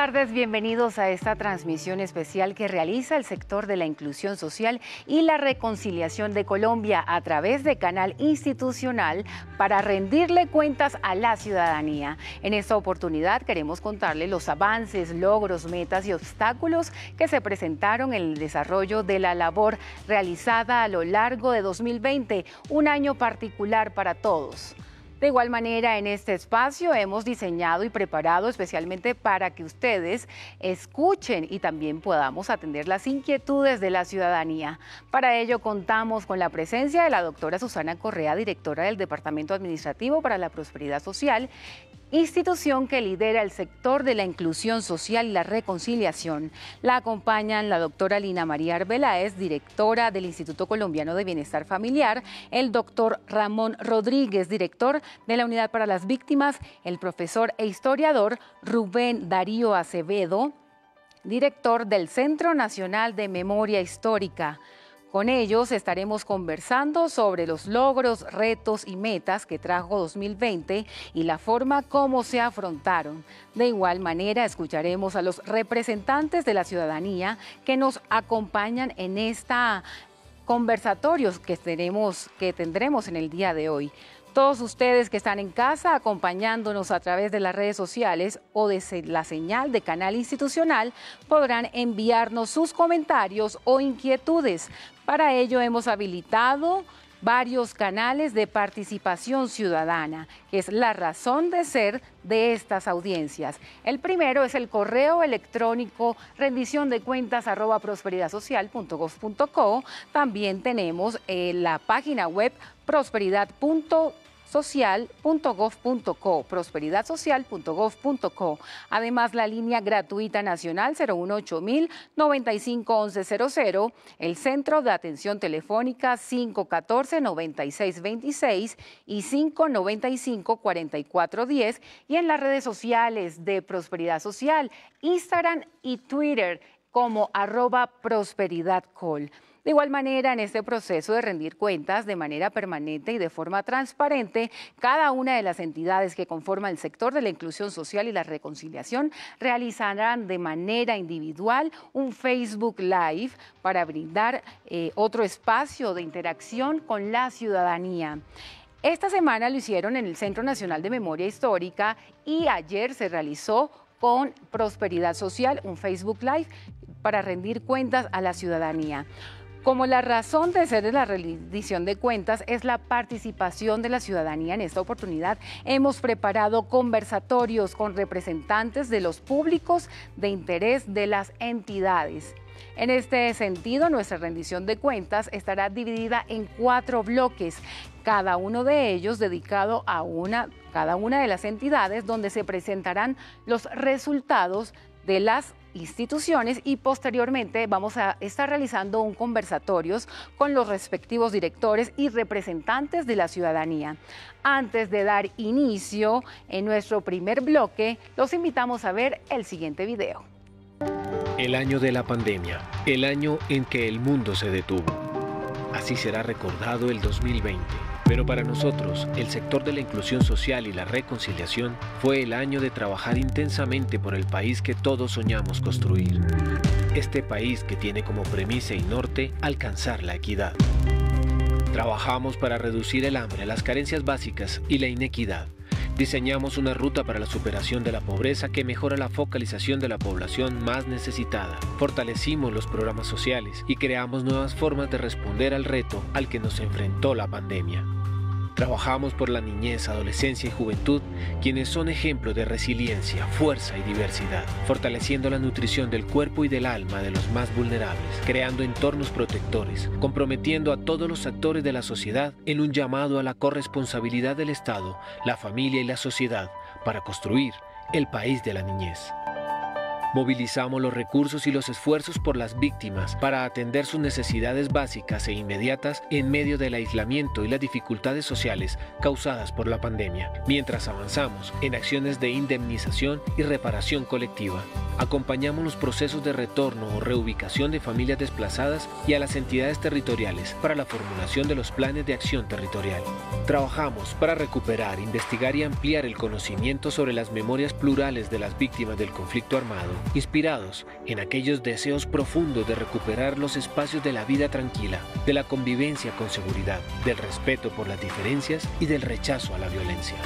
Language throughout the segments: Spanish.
tardes, bienvenidos a esta transmisión especial que realiza el sector de la inclusión social y la reconciliación de Colombia a través de canal institucional para rendirle cuentas a la ciudadanía. En esta oportunidad queremos contarle los avances, logros, metas y obstáculos que se presentaron en el desarrollo de la labor realizada a lo largo de 2020, un año particular para todos. De igual manera, en este espacio hemos diseñado y preparado especialmente para que ustedes escuchen y también podamos atender las inquietudes de la ciudadanía. Para ello contamos con la presencia de la doctora Susana Correa, directora del Departamento Administrativo para la Prosperidad Social, institución que lidera el sector de la inclusión social y la reconciliación. La acompañan la doctora Lina María Arbeláez, directora del Instituto Colombiano de Bienestar Familiar, el doctor Ramón Rodríguez, director de la Unidad para las Víctimas, el profesor e historiador Rubén Darío Acevedo, director del Centro Nacional de Memoria Histórica. Con ellos estaremos conversando sobre los logros, retos y metas que trajo 2020 y la forma como se afrontaron. De igual manera, escucharemos a los representantes de la ciudadanía que nos acompañan en esta conversatorios que, que tendremos en el día de hoy. Todos ustedes que están en casa acompañándonos a través de las redes sociales o de la señal de canal institucional podrán enviarnos sus comentarios o inquietudes para ello hemos habilitado varios canales de participación ciudadana, que es la razón de ser de estas audiencias. El primero es el correo electrónico rendición de cuentas arroba co. También tenemos eh, la página web prosperidad.gov social.gov.co, prosperidadsocial.gov.co. Además, la línea gratuita nacional 018 1100 el centro de atención telefónica 514-9626 y 595-4410 y en las redes sociales de Prosperidad Social, Instagram y Twitter como arroba prosperidadcall. De igual manera, en este proceso de rendir cuentas de manera permanente y de forma transparente, cada una de las entidades que conforman el sector de la inclusión social y la reconciliación realizarán de manera individual un Facebook Live para brindar eh, otro espacio de interacción con la ciudadanía. Esta semana lo hicieron en el Centro Nacional de Memoria Histórica y ayer se realizó con Prosperidad Social un Facebook Live para rendir cuentas a la ciudadanía. Como la razón de ser de la rendición de cuentas es la participación de la ciudadanía en esta oportunidad, hemos preparado conversatorios con representantes de los públicos de interés de las entidades. En este sentido, nuestra rendición de cuentas estará dividida en cuatro bloques, cada uno de ellos dedicado a una, cada una de las entidades donde se presentarán los resultados de las instituciones y posteriormente vamos a estar realizando un conversatorio con los respectivos directores y representantes de la ciudadanía. Antes de dar inicio en nuestro primer bloque, los invitamos a ver el siguiente video. El año de la pandemia, el año en que el mundo se detuvo. Así será recordado el 2020 pero para nosotros, el sector de la inclusión social y la reconciliación fue el año de trabajar intensamente por el país que todos soñamos construir. Este país que tiene como premisa y norte alcanzar la equidad. Trabajamos para reducir el hambre, las carencias básicas y la inequidad. Diseñamos una ruta para la superación de la pobreza que mejora la focalización de la población más necesitada. Fortalecimos los programas sociales y creamos nuevas formas de responder al reto al que nos enfrentó la pandemia. Trabajamos por la niñez, adolescencia y juventud, quienes son ejemplo de resiliencia, fuerza y diversidad, fortaleciendo la nutrición del cuerpo y del alma de los más vulnerables, creando entornos protectores, comprometiendo a todos los actores de la sociedad en un llamado a la corresponsabilidad del Estado, la familia y la sociedad para construir el país de la niñez. Movilizamos los recursos y los esfuerzos por las víctimas para atender sus necesidades básicas e inmediatas en medio del aislamiento y las dificultades sociales causadas por la pandemia, mientras avanzamos en acciones de indemnización y reparación colectiva. Acompañamos los procesos de retorno o reubicación de familias desplazadas y a las entidades territoriales para la formulación de los planes de acción territorial. Trabajamos para recuperar, investigar y ampliar el conocimiento sobre las memorias plurales de las víctimas del conflicto armado inspirados en aquellos deseos profundos de recuperar los espacios de la vida tranquila, de la convivencia con seguridad, del respeto por las diferencias y del rechazo a la violencia.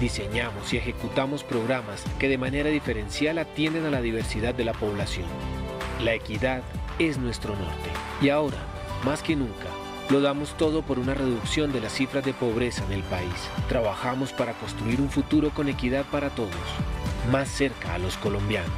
Diseñamos y ejecutamos programas que de manera diferencial atienden a la diversidad de la población. La equidad es nuestro norte y ahora, más que nunca, lo damos todo por una reducción de las cifras de pobreza en el país. Trabajamos para construir un futuro con equidad para todos más cerca a los colombianos.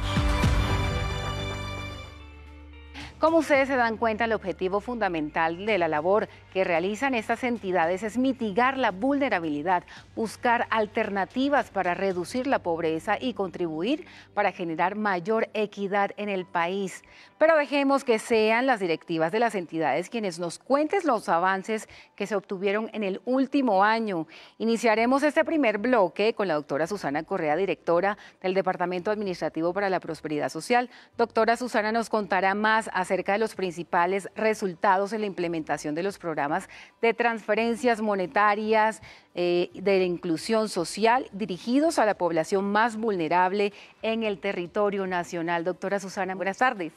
Como ustedes se dan cuenta, el objetivo fundamental de la labor que realizan estas entidades es mitigar la vulnerabilidad, buscar alternativas para reducir la pobreza y contribuir para generar mayor equidad en el país. Pero dejemos que sean las directivas de las entidades quienes nos cuenten los avances que se obtuvieron en el último año. Iniciaremos este primer bloque con la doctora Susana Correa, directora del Departamento Administrativo para la Prosperidad Social. Doctora Susana nos contará más a acerca de los principales resultados en la implementación de los programas de transferencias monetarias, eh, de la inclusión social, dirigidos a la población más vulnerable en el territorio nacional. Doctora Susana, buenas tardes.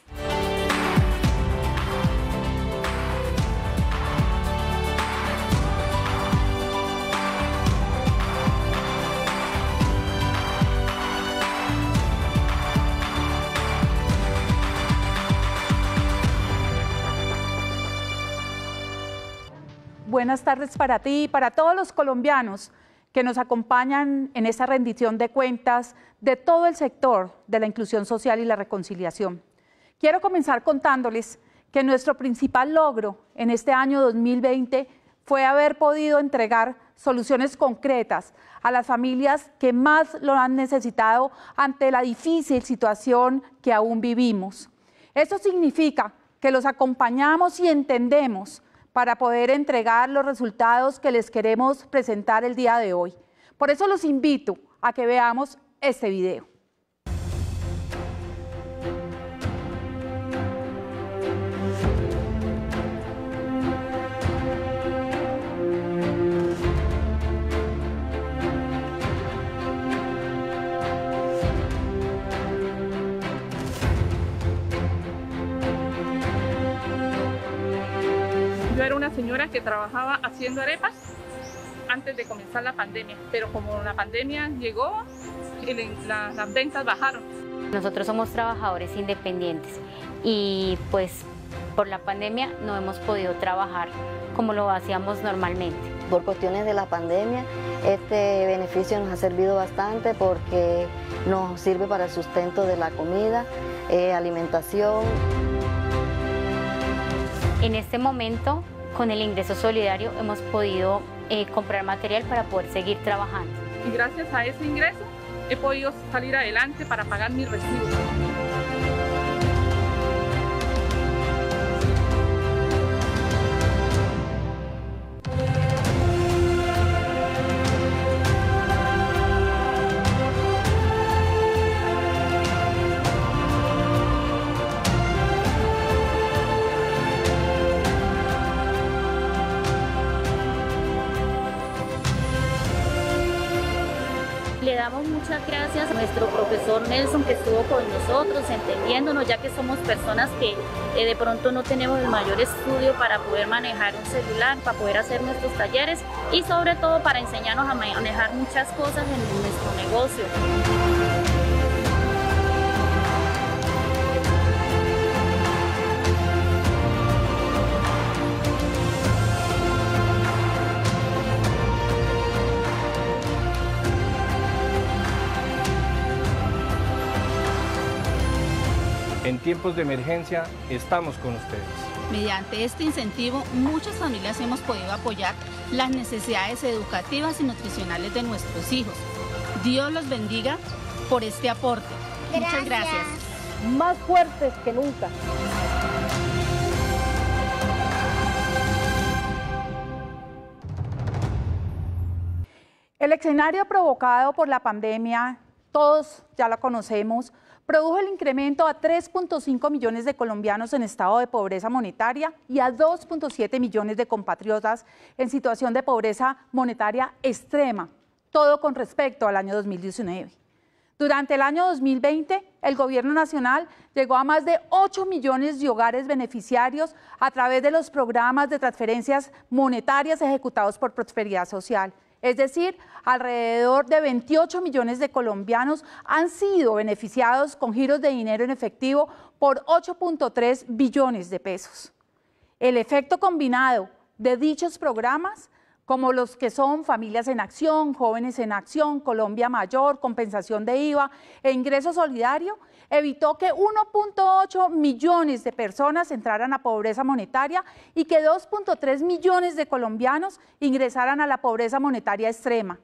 buenas tardes para ti y para todos los colombianos que nos acompañan en esta rendición de cuentas de todo el sector de la inclusión social y la reconciliación. Quiero comenzar contándoles que nuestro principal logro en este año 2020 fue haber podido entregar soluciones concretas a las familias que más lo han necesitado ante la difícil situación que aún vivimos. Eso significa que los acompañamos y entendemos para poder entregar los resultados que les queremos presentar el día de hoy. Por eso los invito a que veamos este video. señora que trabajaba haciendo arepas antes de comenzar la pandemia, pero como la pandemia llegó, las ventas bajaron. Nosotros somos trabajadores independientes y pues por la pandemia no hemos podido trabajar como lo hacíamos normalmente. Por cuestiones de la pandemia, este beneficio nos ha servido bastante porque nos sirve para el sustento de la comida, eh, alimentación. En este momento con el ingreso solidario hemos podido eh, comprar material para poder seguir trabajando. Y gracias a ese ingreso he podido salir adelante para pagar mis recibos. entendiéndonos, ya que somos personas que eh, de pronto no tenemos el mayor estudio para poder manejar un celular, para poder hacer nuestros talleres y sobre todo para enseñarnos a manejar muchas cosas en nuestro negocio. En tiempos de emergencia estamos con ustedes. Mediante este incentivo, muchas familias hemos podido apoyar las necesidades educativas y nutricionales de nuestros hijos. Dios los bendiga por este aporte. Muchas gracias. Más fuertes que nunca. El escenario provocado por la pandemia, todos ya lo conocemos, produjo el incremento a 3.5 millones de colombianos en estado de pobreza monetaria y a 2.7 millones de compatriotas en situación de pobreza monetaria extrema, todo con respecto al año 2019. Durante el año 2020, el Gobierno Nacional llegó a más de 8 millones de hogares beneficiarios a través de los programas de transferencias monetarias ejecutados por Prosperidad Social. Es decir, alrededor de 28 millones de colombianos han sido beneficiados con giros de dinero en efectivo por 8.3 billones de pesos. El efecto combinado de dichos programas como los que son Familias en Acción, Jóvenes en Acción, Colombia Mayor, Compensación de IVA e Ingreso Solidario, evitó que 1.8 millones de personas entraran a pobreza monetaria y que 2.3 millones de colombianos ingresaran a la pobreza monetaria extrema.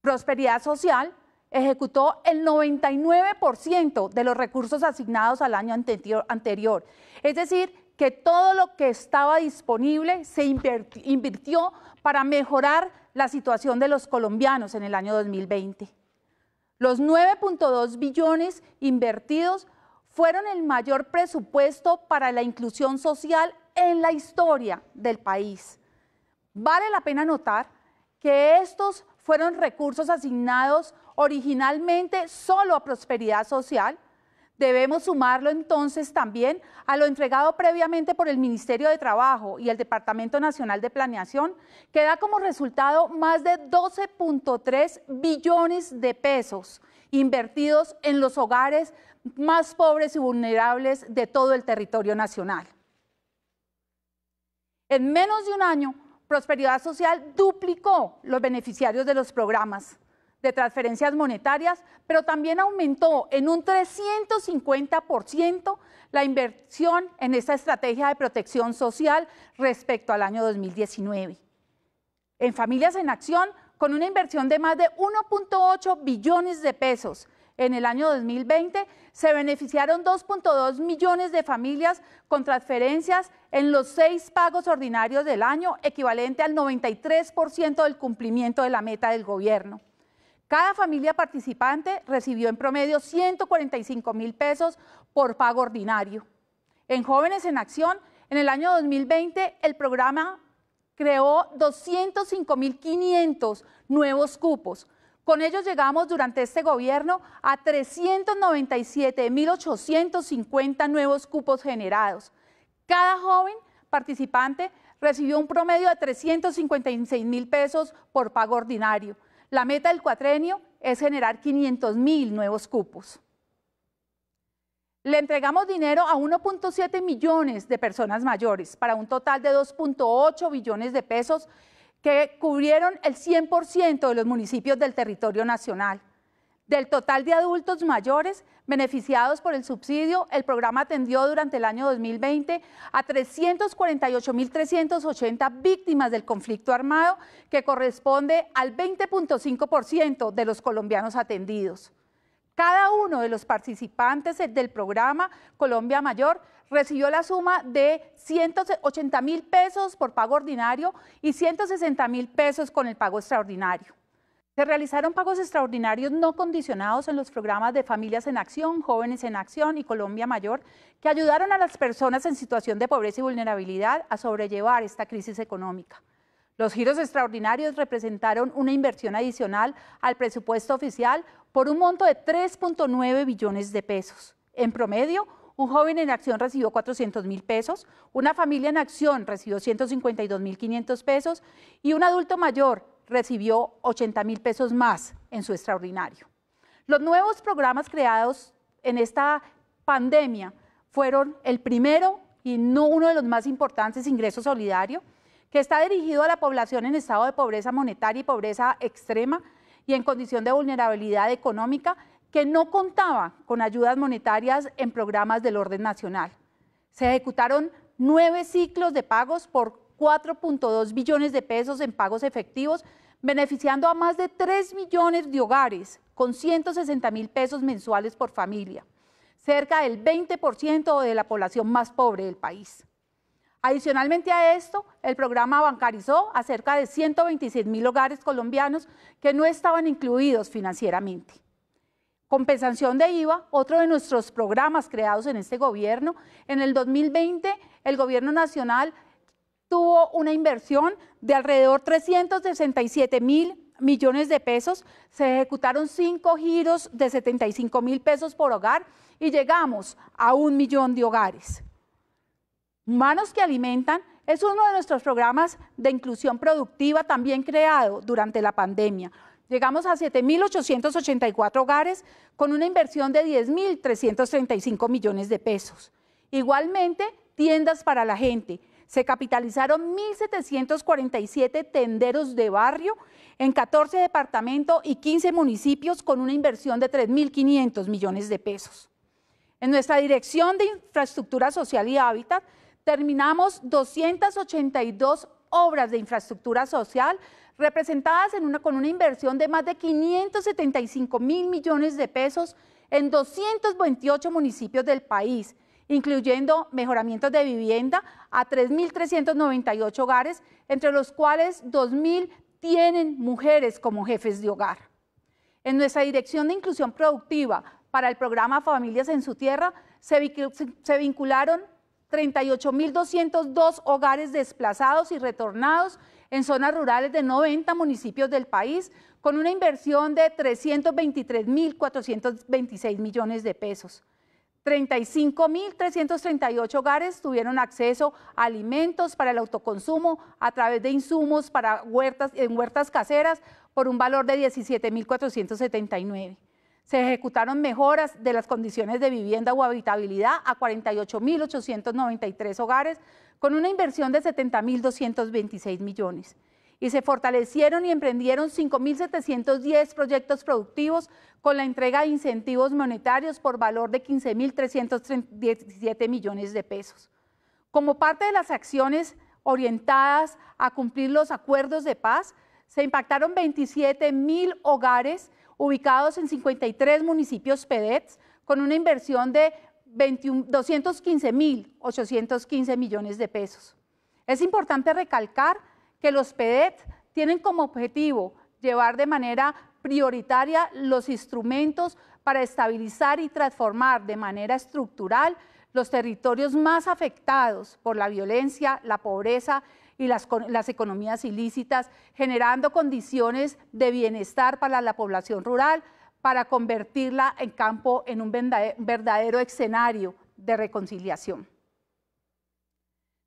Prosperidad Social ejecutó el 99% de los recursos asignados al año anterior, es decir, que todo lo que estaba disponible se invirtió para mejorar la situación de los colombianos en el año 2020. Los 9.2 billones invertidos fueron el mayor presupuesto para la inclusión social en la historia del país. Vale la pena notar que estos fueron recursos asignados originalmente solo a prosperidad social, Debemos sumarlo entonces también a lo entregado previamente por el Ministerio de Trabajo y el Departamento Nacional de Planeación, que da como resultado más de 12.3 billones de pesos invertidos en los hogares más pobres y vulnerables de todo el territorio nacional. En menos de un año, Prosperidad Social duplicó los beneficiarios de los programas de transferencias monetarias, pero también aumentó en un 350% la inversión en esta estrategia de protección social respecto al año 2019. En Familias en Acción, con una inversión de más de 1.8 billones de pesos en el año 2020, se beneficiaron 2.2 millones de familias con transferencias en los seis pagos ordinarios del año, equivalente al 93% del cumplimiento de la meta del gobierno. Cada familia participante recibió en promedio 145 mil pesos por pago ordinario. En Jóvenes en Acción, en el año 2020, el programa creó 205.500 nuevos cupos. Con ellos llegamos durante este gobierno a 397.850 nuevos cupos generados. Cada joven participante recibió un promedio de 356 mil pesos por pago ordinario. La meta del cuatrenio es generar 500 mil nuevos cupos. Le entregamos dinero a 1.7 millones de personas mayores para un total de 2.8 billones de pesos que cubrieron el 100% de los municipios del territorio nacional. Del total de adultos mayores beneficiados por el subsidio, el programa atendió durante el año 2020 a 348.380 víctimas del conflicto armado, que corresponde al 20.5% de los colombianos atendidos. Cada uno de los participantes del programa Colombia Mayor recibió la suma de 180 mil pesos por pago ordinario y 160 mil pesos con el pago extraordinario. Se realizaron pagos extraordinarios no condicionados en los programas de Familias en Acción, Jóvenes en Acción y Colombia Mayor, que ayudaron a las personas en situación de pobreza y vulnerabilidad a sobrellevar esta crisis económica. Los giros extraordinarios representaron una inversión adicional al presupuesto oficial por un monto de 3.9 billones de pesos. En promedio, un joven en acción recibió 400 mil pesos, una familia en acción recibió 152 mil 500 pesos y un adulto mayor recibió 80 mil pesos más en su extraordinario. Los nuevos programas creados en esta pandemia fueron el primero y no uno de los más importantes, Ingreso Solidario, que está dirigido a la población en estado de pobreza monetaria y pobreza extrema y en condición de vulnerabilidad económica, que no contaba con ayudas monetarias en programas del orden nacional. Se ejecutaron nueve ciclos de pagos por 4.2 billones de pesos en pagos efectivos, beneficiando a más de 3 millones de hogares con 160 mil pesos mensuales por familia, cerca del 20% de la población más pobre del país. Adicionalmente a esto, el programa bancarizó a cerca de 126 mil hogares colombianos que no estaban incluidos financieramente. Compensación de IVA, otro de nuestros programas creados en este gobierno, en el 2020 el gobierno nacional tuvo una inversión de alrededor 367 mil millones de pesos, se ejecutaron cinco giros de 75 mil pesos por hogar y llegamos a un millón de hogares. Manos que Alimentan es uno de nuestros programas de inclusión productiva también creado durante la pandemia. Llegamos a 7.884 hogares con una inversión de 10.335 millones de pesos. Igualmente, tiendas para la gente, se capitalizaron 1.747 tenderos de barrio en 14 departamentos y 15 municipios con una inversión de 3.500 millones de pesos. En nuestra Dirección de Infraestructura Social y Hábitat terminamos 282 obras de infraestructura social representadas con una inversión de más de 575 mil millones de pesos en 228 municipios del país incluyendo mejoramientos de vivienda a 3.398 hogares, entre los cuales 2.000 tienen mujeres como jefes de hogar. En nuestra Dirección de Inclusión Productiva para el programa Familias en su Tierra se vincularon 38.202 hogares desplazados y retornados en zonas rurales de 90 municipios del país, con una inversión de 323.426 millones de pesos. 35.338 hogares tuvieron acceso a alimentos para el autoconsumo a través de insumos para huertas, en huertas caseras por un valor de 17.479. Se ejecutaron mejoras de las condiciones de vivienda o habitabilidad a 48.893 hogares con una inversión de 70.226 millones y se fortalecieron y emprendieron 5.710 proyectos productivos con la entrega de incentivos monetarios por valor de 15.317 millones de pesos. Como parte de las acciones orientadas a cumplir los acuerdos de paz, se impactaron 27.000 hogares ubicados en 53 municipios PEDETS con una inversión de 215.815 millones de pesos. Es importante recalcar que los PEDET tienen como objetivo llevar de manera prioritaria los instrumentos para estabilizar y transformar de manera estructural los territorios más afectados por la violencia, la pobreza y las, las, economías ilícitas, generando condiciones de bienestar para la población rural, para convertirla en campo en un verdadero escenario de reconciliación.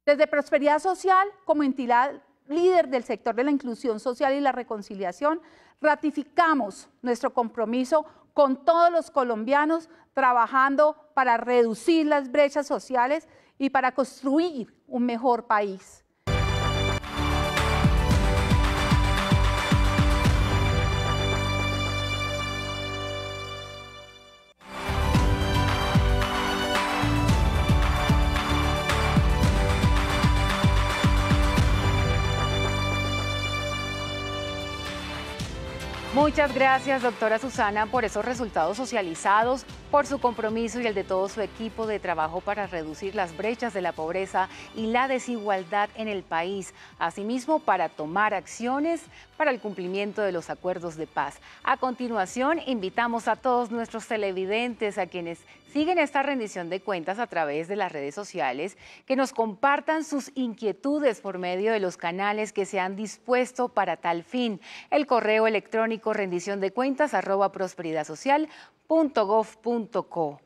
Desde Prosperidad Social, como entidad líder del sector de la inclusión social y la reconciliación, ratificamos nuestro compromiso con todos los colombianos trabajando para reducir las brechas sociales y para construir un mejor país. Muchas gracias, doctora Susana, por esos resultados socializados, por su compromiso y el de todo su equipo de trabajo para reducir las brechas de la pobreza y la desigualdad en el país, asimismo para tomar acciones para el cumplimiento de los acuerdos de paz. A continuación, invitamos a todos nuestros televidentes, a quienes siguen esta rendición de cuentas a través de las redes sociales, que nos compartan sus inquietudes por medio de los canales que se han dispuesto para tal fin. El correo electrónico Rendición de Cuentas, arroba co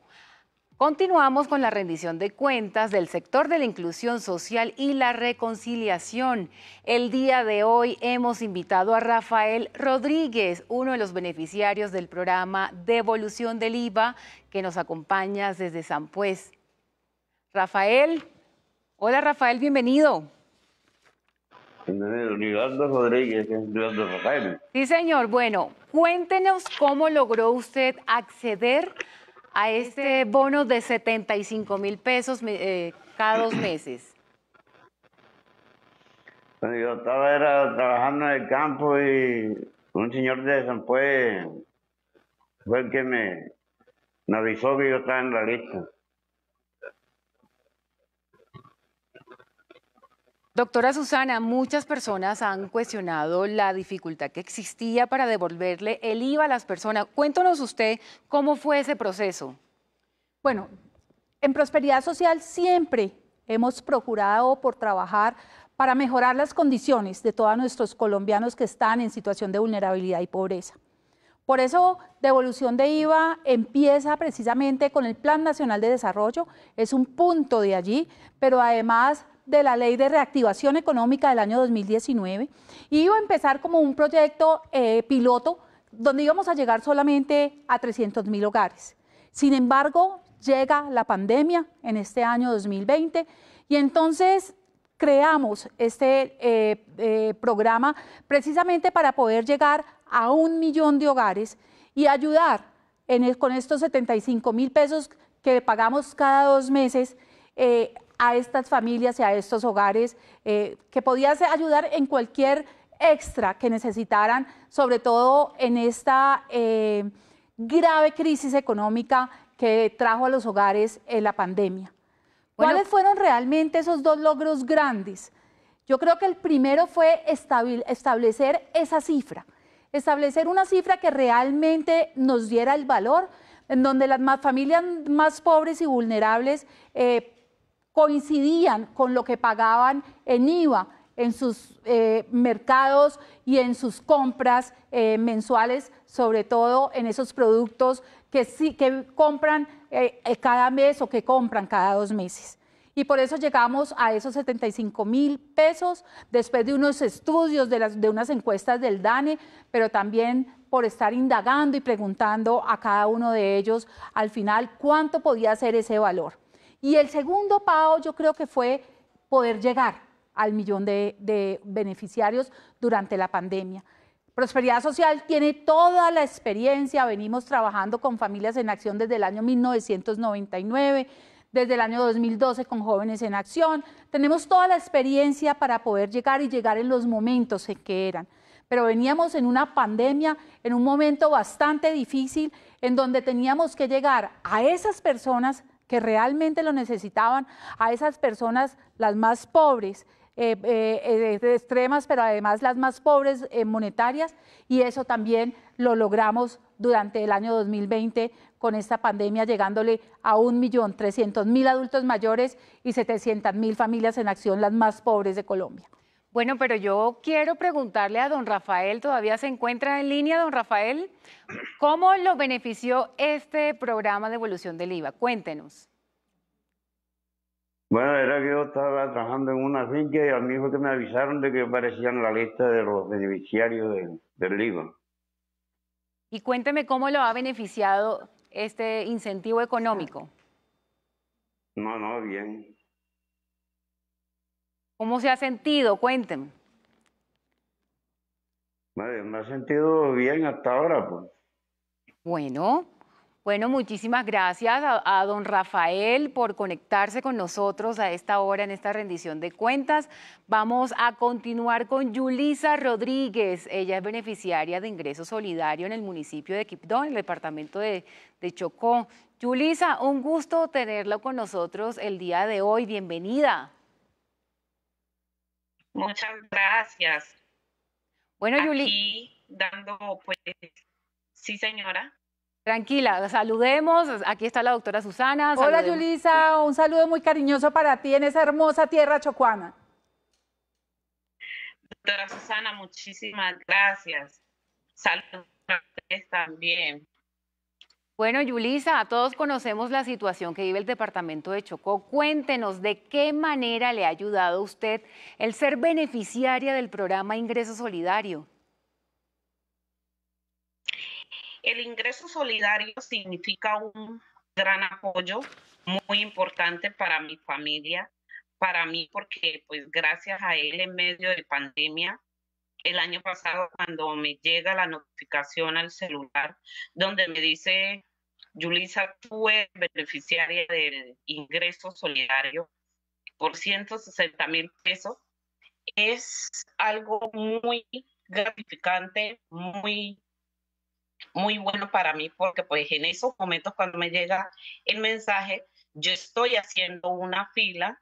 Continuamos con la rendición de cuentas del sector de la inclusión social y la reconciliación. El día de hoy hemos invitado a Rafael Rodríguez, uno de los beneficiarios del programa Devolución del IVA, que nos acompaña desde San Pues. Rafael, hola Rafael, bienvenido. Rodríguez, Sí, señor. Bueno, cuéntenos cómo logró usted acceder a este bono de 75 mil pesos eh, cada dos meses. yo estaba trabajando en el campo y un señor de San Pue fue el que me, me avisó que yo estaba en la lista. Doctora Susana, muchas personas han cuestionado la dificultad que existía para devolverle el IVA a las personas. Cuéntanos usted cómo fue ese proceso. Bueno, en Prosperidad Social siempre hemos procurado por trabajar para mejorar las condiciones de todos nuestros colombianos que están en situación de vulnerabilidad y pobreza. Por eso, devolución de IVA empieza precisamente con el Plan Nacional de Desarrollo, es un punto de allí, pero además de la Ley de Reactivación Económica del año 2019 y iba a empezar como un proyecto eh, piloto donde íbamos a llegar solamente a 300 mil hogares. Sin embargo, llega la pandemia en este año 2020 y entonces creamos este eh, eh, programa precisamente para poder llegar a un millón de hogares y ayudar en con estos 75 mil pesos que pagamos cada dos meses a estas familias y a estos hogares, eh, que podías ayudar en cualquier extra que necesitaran, sobre todo en esta eh, grave crisis económica que trajo a los hogares en la pandemia. ¿Cuáles fueron realmente esos dos logros grandes? Yo creo que el primero fue establecer esa cifra, establecer una cifra que realmente nos diera el valor, en donde las familias más pobres y vulnerables eh, coincidían con lo que pagaban en IVA en sus eh, mercados y en sus compras eh, mensuales, sobre todo en esos productos que, compran eh, cada mes o que compran cada dos meses. Y por eso llegamos a esos 75 mil pesos, después de unos estudios, de unas encuestas del DANE, pero también por estar indagando y preguntando a cada uno de ellos al final cuánto podía ser ese valor. Y el segundo pago yo creo que fue poder llegar al millón de, de beneficiarios durante la pandemia. Prosperidad Social tiene toda la experiencia, venimos trabajando con familias en acción desde el año 1999, desde el año 2012 con jóvenes en acción, tenemos toda la experiencia para poder llegar y llegar en los momentos en que eran. Pero veníamos en una pandemia, en un momento bastante difícil, en donde teníamos que llegar a esas personas que realmente lo necesitaban, a esas personas, las más pobres, eh, eh, eh, extremas, pero además las más pobres monetarias, y eso también lo logramos durante el año 2020 con esta pandemia, llegándole a 1.300.000 adultos mayores y 700.000 familias en acción, las más pobres de Colombia. Bueno, pero yo quiero preguntarle a don Rafael, todavía se encuentra en línea, don Rafael, ¿cómo lo benefició este programa de evolución del IVA? Cuéntenos. Bueno, era que yo estaba trabajando en una finca y al mismo que me avisaron de que aparecían la lista de los beneficiarios del IVA. Y cuénteme cómo lo ha beneficiado este incentivo económico. No, no, bien. ¿Cómo se ha sentido? Cuéntenme. me ha sentido bien hasta ahora, pues. Bueno, bueno, muchísimas gracias a, don Rafael por conectarse con nosotros a esta hora en esta rendición de cuentas. Vamos a continuar con Yulisa Rodríguez. Ella es beneficiaria de ingreso solidario en el municipio de Quibdó, en el departamento de, de Chocó. Yulisa, un gusto tenerla con nosotros el día de hoy. Bienvenida. Muchas gracias. Bueno, Aquí, dando, pues, sí, señora. Tranquila, saludemos. Aquí está la doctora Susana. Hola, Yulisa. Un saludo muy cariñoso para ti en esa hermosa tierra chocuana. Doctora Susana, muchísimas gracias. Saludos a ustedes también. Bueno, Yulisa, todos conocemos la situación que vive el departamento de Chocó. Cuéntenos de qué manera le ha ayudado a usted el ser beneficiaria del programa Ingreso Solidario. El ingreso solidario significa un gran apoyo muy importante para mi familia, para mí porque pues gracias a él en medio de pandemia, el año pasado cuando me llega la notificación al celular donde me dice Yulisa fue beneficiaria del ingreso solidario por 160 mil pesos. Es algo muy gratificante, muy, muy bueno para mí, porque pues en esos momentos cuando me llega el mensaje, yo estoy haciendo una fila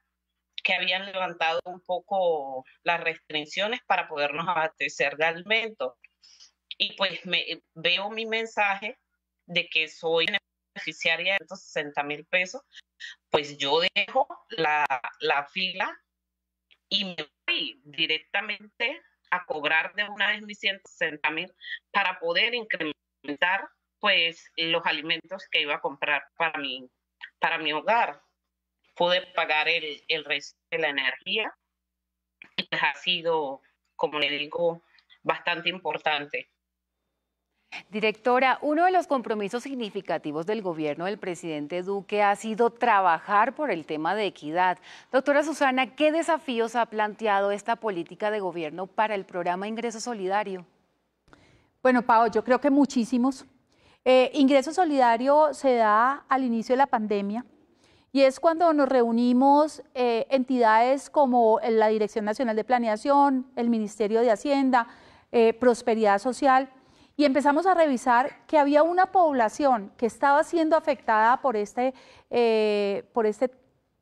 que habían levantado un poco las restricciones para podernos abastecer de alimento Y pues me, veo mi mensaje de que soy beneficiaria de estos mil pesos, pues yo dejo la, fila y me voy directamente a cobrar de una vez mis 160 mil para poder incrementar pues los alimentos que iba a comprar para mi, para mi hogar. Pude pagar el, resto de la energía y pues ha sido, como le digo, bastante importante. Directora, uno de los compromisos significativos del gobierno del presidente Duque ha sido trabajar por el tema de equidad. Doctora Susana, ¿qué desafíos ha planteado esta política de gobierno para el programa Ingreso Solidario? Bueno, Pau, yo creo que muchísimos. Eh, ingreso Solidario se da al inicio de la pandemia y es cuando nos reunimos eh, entidades como la Dirección Nacional de Planeación, el Ministerio de Hacienda, eh, Prosperidad Social y empezamos a revisar que había una población que estaba siendo afectada por este, eh, por este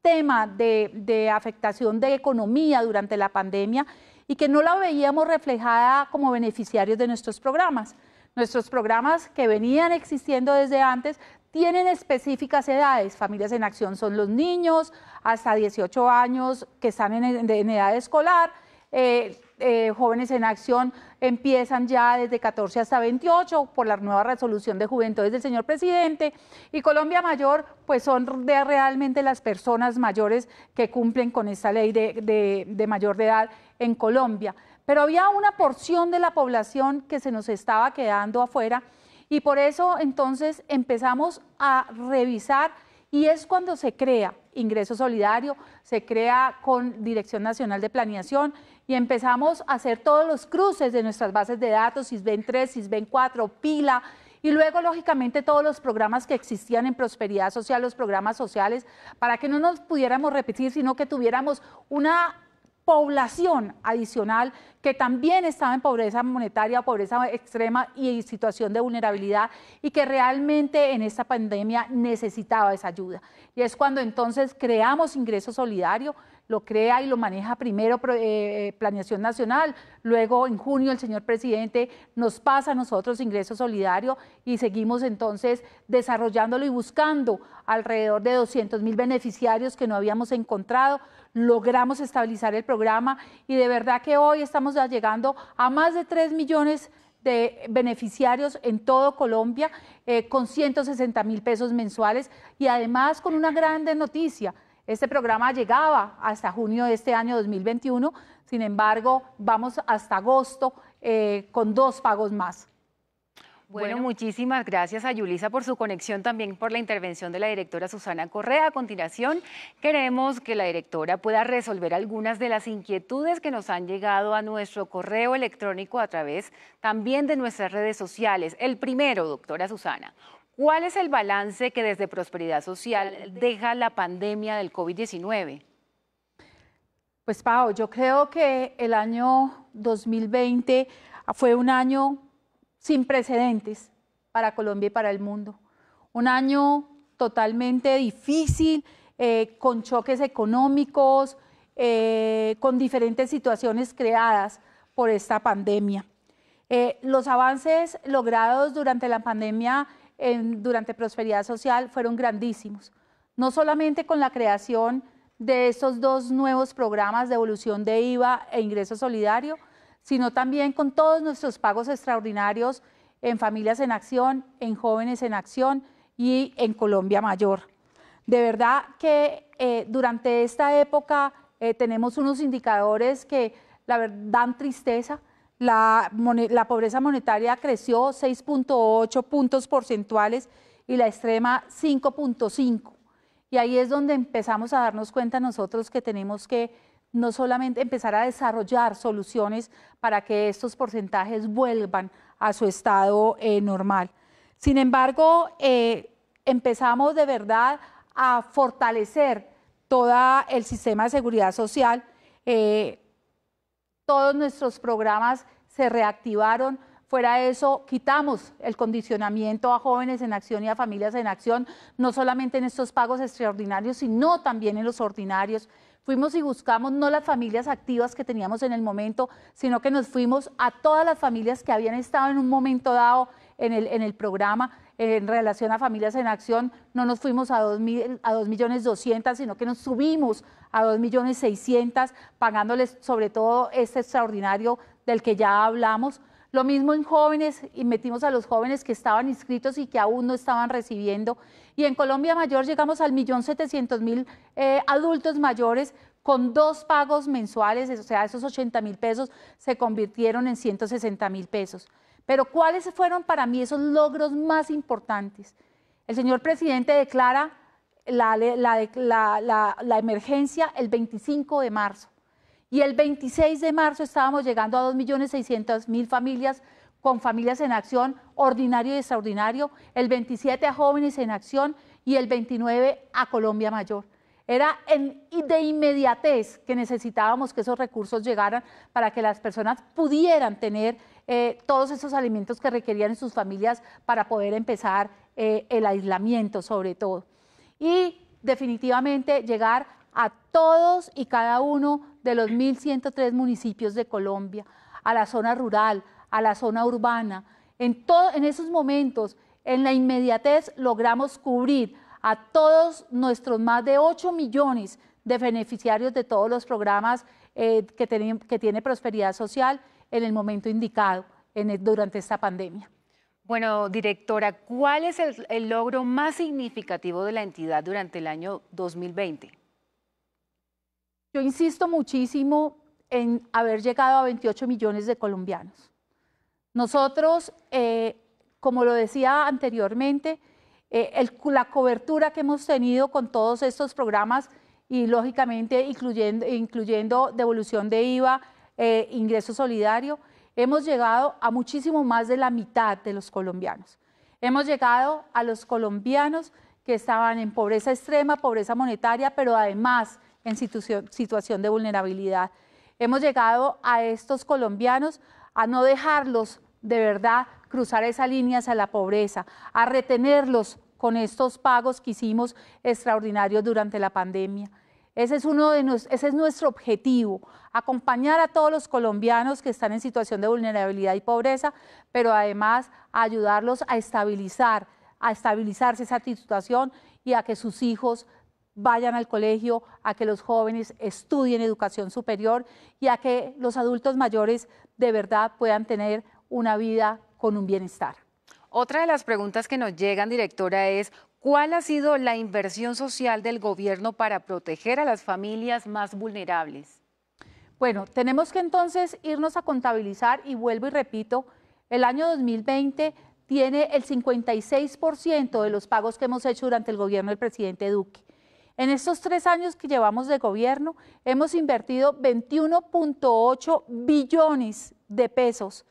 tema de, afectación de economía durante la pandemia y que no la veíamos reflejada como beneficiarios de nuestros programas. Nuestros programas que venían existiendo desde antes tienen específicas edades. Familias en Acción son los niños hasta 18 años que están en, edad escolar. Eh, eh, jóvenes en Acción empiezan ya desde 14 hasta 28 por la nueva resolución de juventudes del señor presidente y Colombia Mayor pues son de realmente las personas mayores que cumplen con esta ley de, de mayor de edad en Colombia. Pero había una porción de la población que se nos estaba quedando afuera y por eso entonces empezamos a revisar y es cuando se crea ingreso solidario, se crea con Dirección Nacional de Planeación y empezamos a hacer todos los cruces de nuestras bases de datos, SISBEN 3, SISBEN 4, PILA, y luego, lógicamente, todos los programas que existían en Prosperidad Social, los programas sociales, para que no nos pudiéramos repetir, sino que tuviéramos una población adicional que también estaba en pobreza monetaria, pobreza extrema y situación de vulnerabilidad y que realmente en esta pandemia necesitaba esa ayuda. Y es cuando entonces creamos ingreso solidario, lo crea y lo maneja primero eh, eh, Planeación Nacional, luego en junio el señor presidente nos pasa a nosotros ingreso solidario y seguimos entonces desarrollándolo y buscando alrededor de 200 mil beneficiarios que no habíamos encontrado, logramos estabilizar el programa y de verdad que hoy estamos llegando a más de 3 millones de beneficiarios en todo Colombia eh, con 160 mil pesos mensuales y además con una grande noticia, este programa llegaba hasta junio de este año 2021, sin embargo, vamos hasta agosto eh, con dos pagos más. Bueno, bueno, muchísimas gracias a Yulisa por su conexión, también por la intervención de la directora Susana Correa. A continuación, queremos que la directora pueda resolver algunas de las inquietudes que nos han llegado a nuestro correo electrónico a través también de nuestras redes sociales. El primero, doctora Susana, ¿Cuál es el balance que desde Prosperidad Social deja la pandemia del COVID-19? Pues Pau, yo creo que el año 2020 fue un año sin precedentes para Colombia y para el mundo. Un año totalmente difícil, eh, con choques económicos, eh, con diferentes situaciones creadas por esta pandemia. Eh, los avances logrados durante la pandemia durante Prosperidad Social fueron grandísimos, no solamente con la creación de esos dos nuevos programas de evolución de IVA e ingreso solidario, sino también con todos nuestros pagos extraordinarios en Familias en Acción, en Jóvenes en Acción y en Colombia Mayor. De verdad que eh, durante esta época eh, tenemos unos indicadores que la verdad dan tristeza, la, pobreza monetaria creció 6.8 puntos porcentuales y la extrema 5.5. Y ahí es donde empezamos a darnos cuenta nosotros que tenemos que no solamente empezar a desarrollar soluciones para que estos porcentajes vuelvan a su estado eh, normal. Sin embargo, eh, empezamos de verdad a fortalecer todo el sistema de seguridad social. Eh, todos nuestros programas se reactivaron. Fuera de eso, quitamos el condicionamiento a jóvenes en acción y a familias en acción, no solamente en estos pagos extraordinarios, sino también en los ordinarios. Fuimos y buscamos no las familias activas que teníamos en el momento, sino que nos fuimos a todas las familias que habían estado en un momento dado en el, en el programa en relación a Familias en Acción, no nos fuimos a 2 a millones sino que nos subimos a 2.600.000 millones pagándoles sobre todo este extraordinario del que ya hablamos. Lo mismo en jóvenes, y metimos a los jóvenes que estaban inscritos y que aún no estaban recibiendo. Y en Colombia Mayor llegamos al millón mil eh, adultos mayores con dos pagos mensuales, o sea, esos 80 mil pesos se convirtieron en 160 mil pesos. Pero ¿cuáles fueron para mí esos logros más importantes? El señor presidente declara la, emergencia el 25 de marzo y el 26 de marzo estábamos llegando a 2.600.000 familias con familias en acción, ordinario y extraordinario, el 27 a jóvenes en acción y el 29 a Colombia Mayor. Era de inmediatez que necesitábamos que esos recursos llegaran para que las personas pudieran tener eh, todos esos alimentos que requerían sus familias para poder empezar eh, el aislamiento sobre todo. Y definitivamente llegar a todos y cada uno de los 1.103 municipios de Colombia, a la zona rural, a la zona urbana. En, esos momentos, en la inmediatez, logramos cubrir a todos nuestros más de 8 millones de beneficiarios de todos los programas eh, que tiene Prosperidad Social en el momento indicado durante esta pandemia. Bueno, directora, ¿cuál es el, logro más significativo de la entidad durante el año 2020? Yo insisto muchísimo en haber llegado a 28 millones de colombianos. Nosotros, eh, como lo decía anteriormente, eh, la cobertura que hemos tenido con todos estos programas y lógicamente incluyendo devolución de IVA, eh, ingreso solidario, hemos llegado a muchísimo más de la mitad de los colombianos. Hemos llegado a los colombianos que estaban en pobreza extrema, pobreza monetaria, pero además en situación de vulnerabilidad. Hemos llegado a estos colombianos a no dejarlos de verdad cruzar esa línea hacia la pobreza, a retenerlos con estos pagos que hicimos extraordinarios durante la pandemia. Ese es, nuestro objetivo, acompañar a todos los colombianos que están en situación de vulnerabilidad y pobreza, pero además ayudarlos a estabilizar, a estabilizarse esa situación y a que sus hijos vayan al colegio, a que los jóvenes estudien educación superior y a que los adultos mayores de verdad puedan tener una vida con un bienestar. Otra de las preguntas que nos llegan, directora, es ¿Cuál ha sido la inversión social del gobierno para proteger a las familias más vulnerables? Bueno, tenemos que entonces irnos a contabilizar y vuelvo y repito, el año 2020 tiene el 56% de los pagos que hemos hecho durante el gobierno del presidente Duque. En estos tres años que llevamos de gobierno hemos invertido 21.8 billones de pesos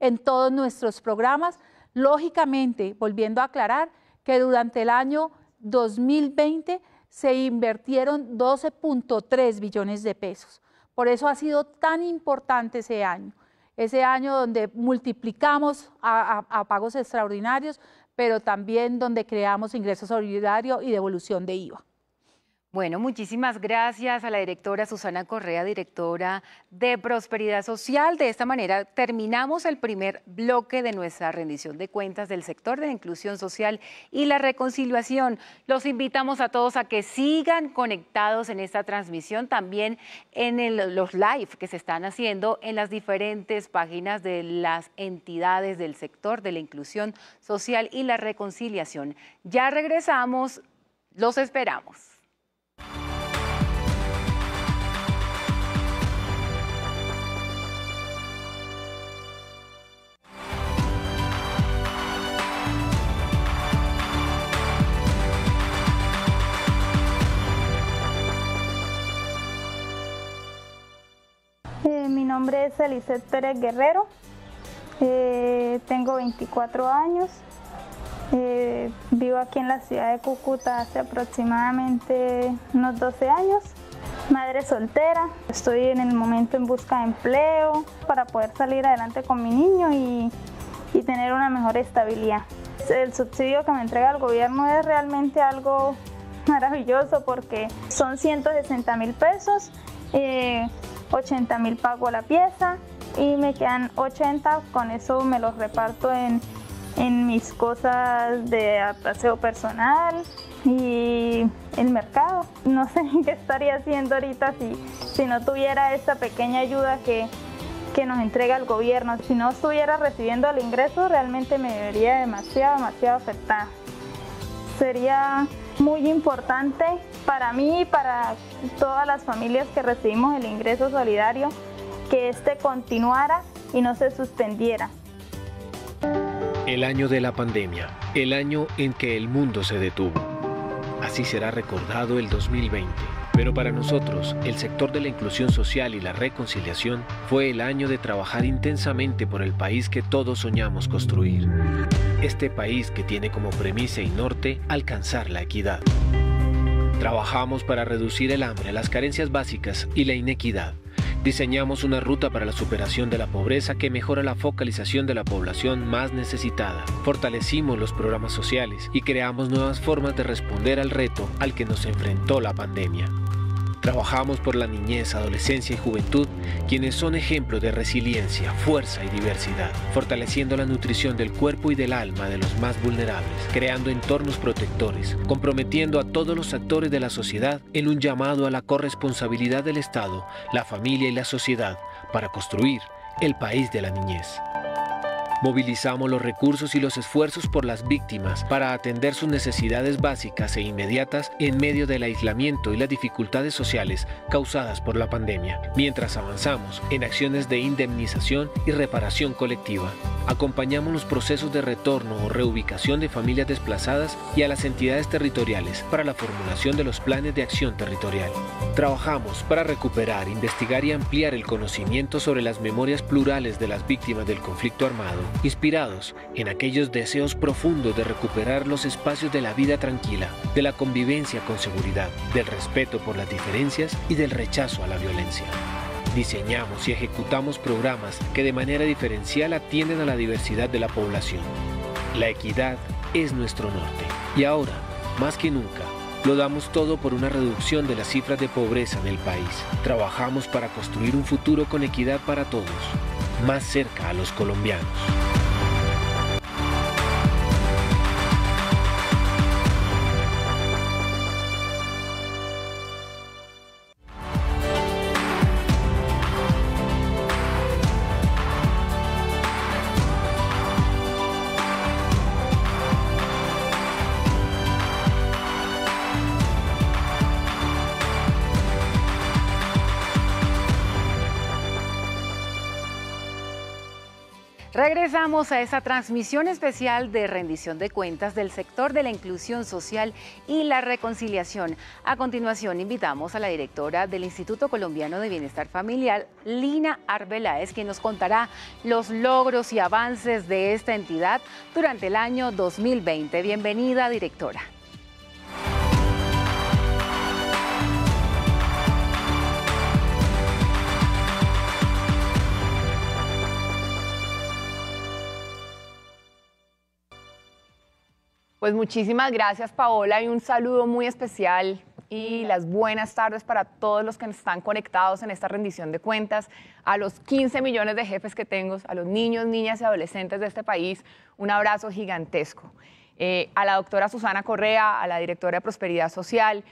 en todos nuestros programas. Lógicamente, volviendo a aclarar, que durante el año 2020 se invirtieron 12.3 billones de pesos. Por eso ha sido tan importante ese año, ese año donde multiplicamos a, pagos extraordinarios, pero también donde creamos ingresos solidarios y devolución de IVA. Bueno, muchísimas gracias a la directora Susana Correa, directora de Prosperidad Social. De esta manera terminamos el primer bloque de nuestra rendición de cuentas del sector de la inclusión social y la reconciliación. Los invitamos a todos a que sigan conectados en esta transmisión, también en los live que se están haciendo en las diferentes páginas de las entidades del sector de la inclusión social y la reconciliación. Ya regresamos, los esperamos. Eh, mi nombre es Elisette Pérez Guerrero, eh, tengo 24 años, eh, vivo aquí en la ciudad de Cúcuta hace aproximadamente unos 12 años. Madre soltera, estoy en el momento en busca de empleo para poder salir adelante con mi niño y, tener una mejor estabilidad. El subsidio que me entrega el gobierno es realmente algo maravilloso porque son 160 mil pesos, 80 eh, mil pago la pieza y me quedan 80, con eso me los reparto en en mis cosas de paseo personal y el mercado. No sé qué estaría haciendo ahorita si, si no tuviera esta pequeña ayuda que, que nos entrega el gobierno. Si no estuviera recibiendo el ingreso, realmente me vería demasiado, demasiado afectada. Sería muy importante para mí y para todas las familias que recibimos el ingreso solidario que este continuara y no se suspendiera. El año de la pandemia, el año en que el mundo se detuvo. Así será recordado el 2020. Pero para nosotros, el sector de la inclusión social y la reconciliación fue el año de trabajar intensamente por el país que todos soñamos construir. Este país que tiene como premisa y norte alcanzar la equidad. Trabajamos para reducir el hambre, las carencias básicas y la inequidad. Diseñamos una ruta para la superación de la pobreza que mejora la focalización de la población más necesitada. Fortalecimos los programas sociales y creamos nuevas formas de responder al reto al que nos enfrentó la pandemia. Trabajamos por la niñez, adolescencia y juventud, quienes son ejemplo de resiliencia, fuerza y diversidad, fortaleciendo la nutrición del cuerpo y del alma de los más vulnerables, creando entornos protectores, comprometiendo a todos los actores de la sociedad en un llamado a la corresponsabilidad del Estado, la familia y la sociedad para construir el país de la niñez. Movilizamos los recursos y los esfuerzos por las víctimas para atender sus necesidades básicas e inmediatas en medio del aislamiento y las dificultades sociales causadas por la pandemia, mientras avanzamos en acciones de indemnización y reparación colectiva. Acompañamos los procesos de retorno o reubicación de familias desplazadas y a las entidades territoriales para la formulación de los planes de acción territorial. Trabajamos para recuperar, investigar y ampliar el conocimiento sobre las memorias plurales de las víctimas del conflicto armado inspirados en aquellos deseos profundos de recuperar los espacios de la vida tranquila, de la convivencia con seguridad, del respeto por las diferencias y del rechazo a la violencia. Diseñamos y ejecutamos programas que de manera diferencial atienden a la diversidad de la población. La equidad es nuestro norte y ahora, más que nunca, lo damos todo por una reducción de las cifras de pobreza en el país. Trabajamos para construir un futuro con equidad para todos, más cerca a los colombianos. Regresamos a esta transmisión especial de rendición de cuentas del sector de la inclusión social y la reconciliación. A continuación, invitamos a la directora del Instituto Colombiano de Bienestar Familiar, Lina Arbeláez, quien nos contará los logros y avances de esta entidad durante el año 2020. Bienvenida, directora. Pues muchísimas gracias Paola y un saludo muy especial y las buenas tardes para todos los que están conectados en esta rendición de cuentas, a los 15 millones de jefes que tengo, a los niños, niñas y adolescentes de este país, un abrazo gigantesco. Eh, a la doctora Susana Correa, a la directora de Prosperidad Social,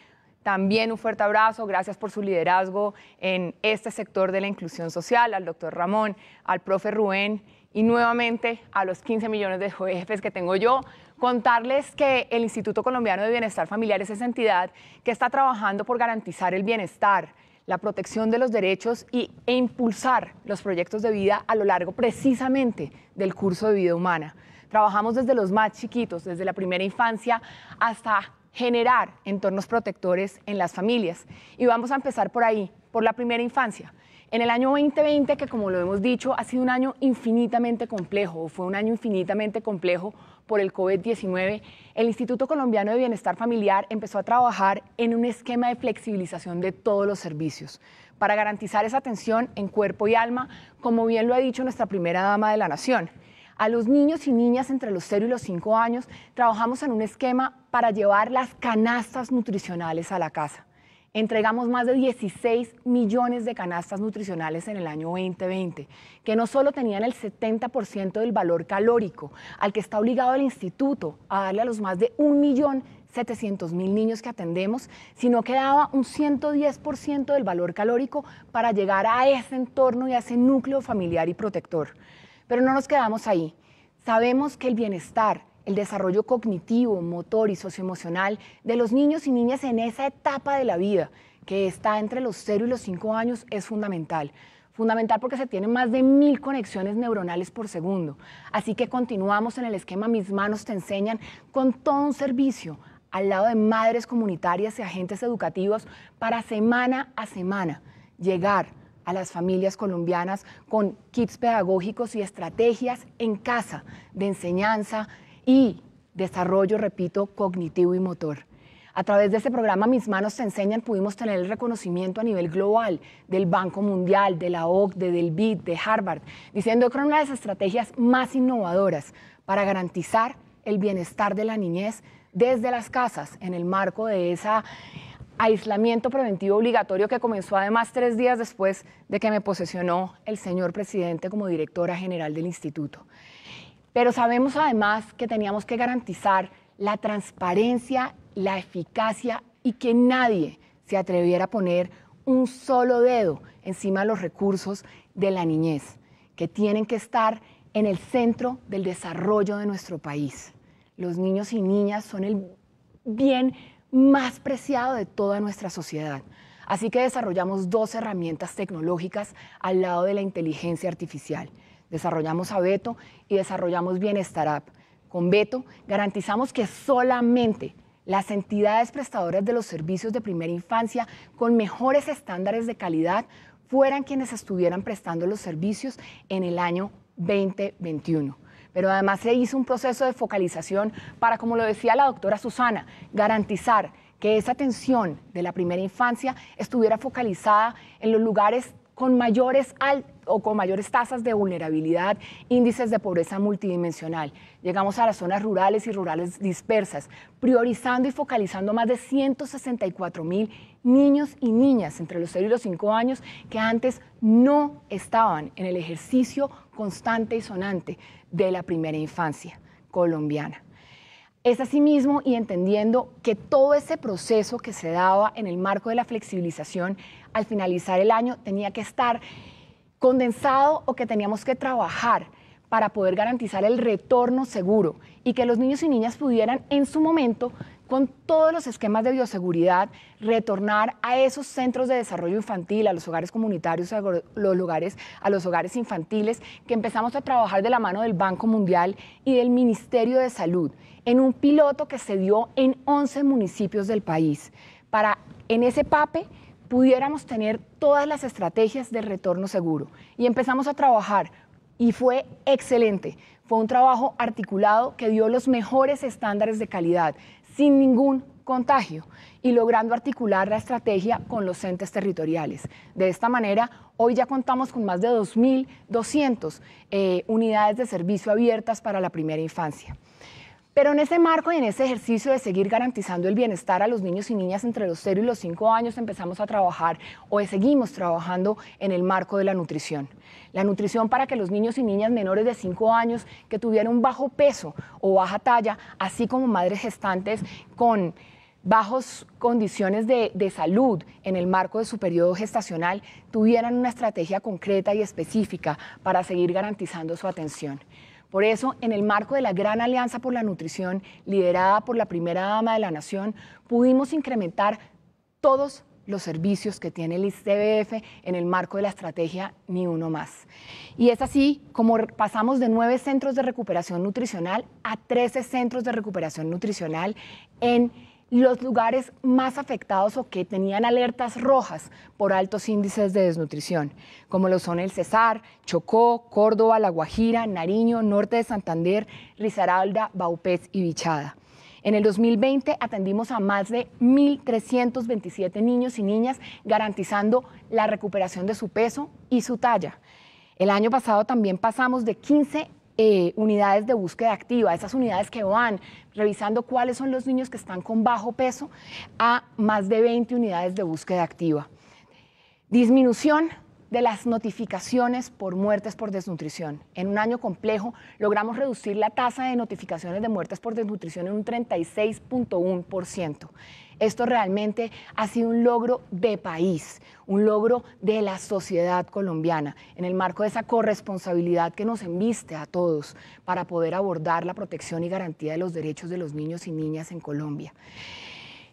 también un fuerte abrazo, gracias por su liderazgo en este sector de la inclusión social, al doctor Ramón, al profe Rubén y nuevamente a los 15 millones de jefes que tengo yo. Contarles que el Instituto Colombiano de Bienestar Familiar es esa entidad que está trabajando por garantizar el bienestar, la protección de los derechos e impulsar los proyectos de vida a lo largo precisamente del curso de vida humana. Trabajamos desde los más chiquitos, desde la primera infancia hasta generar entornos protectores en las familias. Y vamos a empezar por ahí, por la primera infancia. En el año 2020, que como lo hemos dicho, ha sido un año infinitamente complejo, fue un año infinitamente complejo por el COVID-19, el Instituto Colombiano de Bienestar Familiar empezó a trabajar en un esquema de flexibilización de todos los servicios para garantizar esa atención en cuerpo y alma, como bien lo ha dicho nuestra primera dama de la Nación. A los niños y niñas entre los 0 y los 5 años trabajamos en un esquema para llevar las canastas nutricionales a la casa entregamos más de 16 millones de canastas nutricionales en el año 2020, que no solo tenían el 70% del valor calórico al que está obligado el instituto a darle a los más de 1.700.000 niños que atendemos, sino que daba un 110% del valor calórico para llegar a ese entorno y a ese núcleo familiar y protector. Pero no nos quedamos ahí. Sabemos que el bienestar, el desarrollo cognitivo, motor y socioemocional de los niños y niñas en esa etapa de la vida que está entre los 0 y los 5 años es fundamental. Fundamental porque se tienen más de mil conexiones neuronales por segundo. Así que continuamos en el esquema Mis manos te enseñan con todo un servicio al lado de madres comunitarias y agentes educativos para semana a semana llegar a las familias colombianas con kits pedagógicos y estrategias en casa de enseñanza, y desarrollo, repito, cognitivo y motor. A través de este programa Mis Manos Te Enseñan pudimos tener el reconocimiento a nivel global del Banco Mundial, de la OCDE, del BID, de Harvard, diciendo que era una de las estrategias más innovadoras para garantizar el bienestar de la niñez desde las casas en el marco de ese aislamiento preventivo obligatorio que comenzó además tres días después de que me posesionó el señor presidente como directora general del instituto. Pero sabemos además que teníamos que garantizar la transparencia, la eficacia y que nadie se atreviera a poner un solo dedo encima de los recursos de la niñez, que tienen que estar en el centro del desarrollo de nuestro país. Los niños y niñas son el bien más preciado de toda nuestra sociedad. Así que desarrollamos dos herramientas tecnológicas al lado de la inteligencia artificial desarrollamos a Beto y desarrollamos Bienestar App. Con Beto garantizamos que solamente las entidades prestadoras de los servicios de primera infancia con mejores estándares de calidad fueran quienes estuvieran prestando los servicios en el año 2021 pero además se hizo un proceso de focalización para, como lo decía la doctora Susana, garantizar que esa atención de la primera infancia estuviera focalizada en los lugares con mayores o con mayores tasas de vulnerabilidad, índices de pobreza multidimensional. Llegamos a las zonas rurales y rurales dispersas, priorizando y focalizando más de 164 mil niños y niñas entre los 0 y los 5 años que antes no estaban en el ejercicio constante y sonante de la primera infancia colombiana. Es asimismo y entendiendo que todo ese proceso que se daba en el marco de la flexibilización al finalizar el año tenía que estar condensado o que teníamos que trabajar para poder garantizar el retorno seguro y que los niños y niñas pudieran en su momento, con todos los esquemas de bioseguridad, retornar a esos centros de desarrollo infantil, a los hogares comunitarios, a los hogares, a los hogares infantiles, que empezamos a trabajar de la mano del Banco Mundial y del Ministerio de Salud, en un piloto que se dio en 11 municipios del país, para en ese PAPE pudiéramos tener todas las estrategias de retorno seguro. Y empezamos a trabajar y fue excelente. Fue un trabajo articulado que dio los mejores estándares de calidad, sin ningún contagio y logrando articular la estrategia con los entes territoriales. De esta manera, hoy ya contamos con más de 2.200 eh, unidades de servicio abiertas para la primera infancia. Pero en ese marco y en ese ejercicio de seguir garantizando el bienestar a los niños y niñas entre los 0 y los 5 años, empezamos a trabajar o seguimos trabajando en el marco de la nutrición. La nutrición para que los niños y niñas menores de 5 años que tuvieran un bajo peso o baja talla, así como madres gestantes con bajos condiciones de, salud en el marco de su periodo gestacional tuvieran una estrategia concreta y específica para seguir garantizando su atención. Por eso, en el marco de la Gran Alianza por la Nutrición, liderada por la primera dama de la Nación, pudimos incrementar todos los servicios que tiene el ICBF en el marco de la estrategia Ni Uno Más. Y es así como pasamos de nueve centros de recuperación nutricional a 13 centros de recuperación nutricional en los lugares más afectados o que tenían alertas rojas por altos índices de desnutrición, como lo son el Cesar, Chocó, Córdoba, La Guajira, Nariño, Norte de Santander, Risaralda, Baupés y Vichada. En el 2020 atendimos a más de 1.327 niños y niñas garantizando la recuperación de su peso y su talla. El año pasado también pasamos de 15 eh, unidades de búsqueda activa, esas unidades que van revisando cuáles son los niños que están con bajo peso, a más de 20 unidades de búsqueda activa. Disminución de las notificaciones por muertes por desnutrición. En un año complejo logramos reducir la tasa de notificaciones de muertes por desnutrición en un 36.1%. Esto realmente ha sido un logro de país, un logro de la sociedad colombiana, en el marco de esa corresponsabilidad que nos enviste a todos para poder abordar la protección y garantía de los derechos de los niños y niñas en Colombia.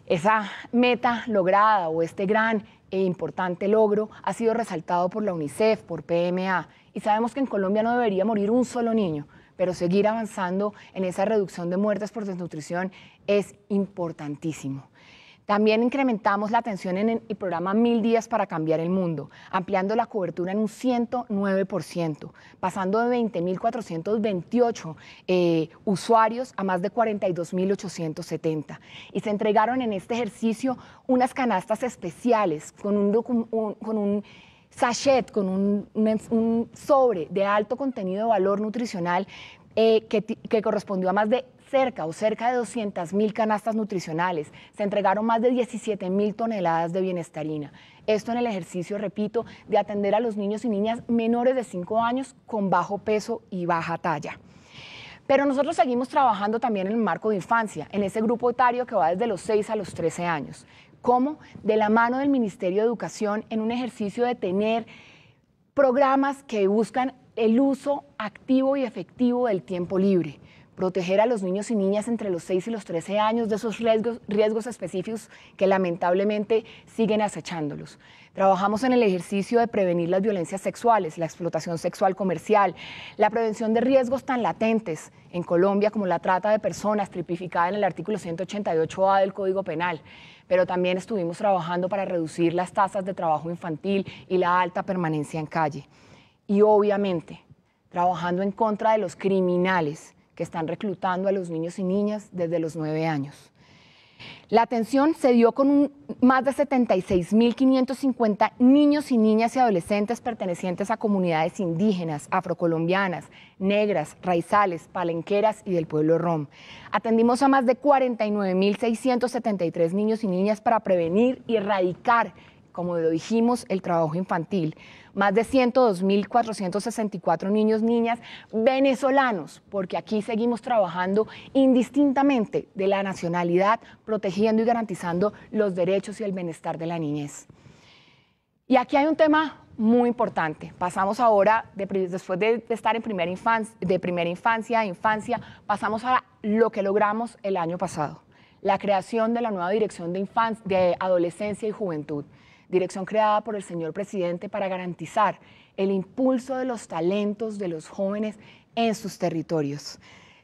Esa meta lograda o este gran e importante logro ha sido resaltado por la UNICEF, por PMA, y sabemos que en Colombia no debería morir un solo niño, pero seguir avanzando en esa reducción de muertes por desnutrición es importantísimo. También incrementamos la atención en el programa Mil Días para Cambiar el Mundo, ampliando la cobertura en un 109%, pasando de 20.428 eh, usuarios a más de 42.870. Y se entregaron en este ejercicio unas canastas especiales con un, con un sachet, con un, sobre de alto contenido de valor nutricional eh, que, correspondió a más de cerca o cerca de 200 mil canastas nutricionales. Se entregaron más de 17 mil toneladas de bienestarina. Esto en el ejercicio, repito, de atender a los niños y niñas menores de 5 años con bajo peso y baja talla. Pero nosotros seguimos trabajando también en el marco de infancia, en ese grupo etario que va desde los 6 a los 13 años. como De la mano del Ministerio de Educación en un ejercicio de tener programas que buscan el uso activo y efectivo del tiempo libre proteger a los niños y niñas entre los 6 y los 13 años de esos riesgos, específicos que lamentablemente siguen acechándolos. Trabajamos en el ejercicio de prevenir las violencias sexuales, la explotación sexual comercial, la prevención de riesgos tan latentes en Colombia como la trata de personas tipificada en el artículo 188A del Código Penal, pero también estuvimos trabajando para reducir las tasas de trabajo infantil y la alta permanencia en calle. Y obviamente, trabajando en contra de los criminales están reclutando a los niños y niñas desde los nueve años. La atención se dio con más de 76.550 niños y niñas y adolescentes pertenecientes a comunidades indígenas, afrocolombianas, negras, raizales, palenqueras y del pueblo rom. Atendimos a más de 49.673 niños y niñas para prevenir y erradicar, como lo dijimos, el trabajo infantil más de 102.464 niños, niñas venezolanos, porque aquí seguimos trabajando indistintamente de la nacionalidad, protegiendo y garantizando los derechos y el bienestar de la niñez. Y aquí hay un tema muy importante. Pasamos ahora, después de, estar en primera infancia, de primera infancia, infancia, pasamos a lo que logramos el año pasado, la creación de la nueva Dirección de, Infancia, de Adolescencia y Juventud dirección creada por el señor presidente para garantizar el impulso de los talentos de los jóvenes en sus territorios.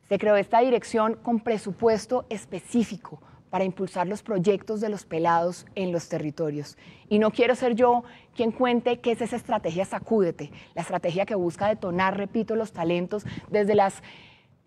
Se creó esta dirección con presupuesto específico para impulsar los proyectos de los pelados en los territorios. Y no quiero ser yo quien cuente qué es esa estrategia Sacúdete, la estrategia que busca detonar, repito, los talentos desde las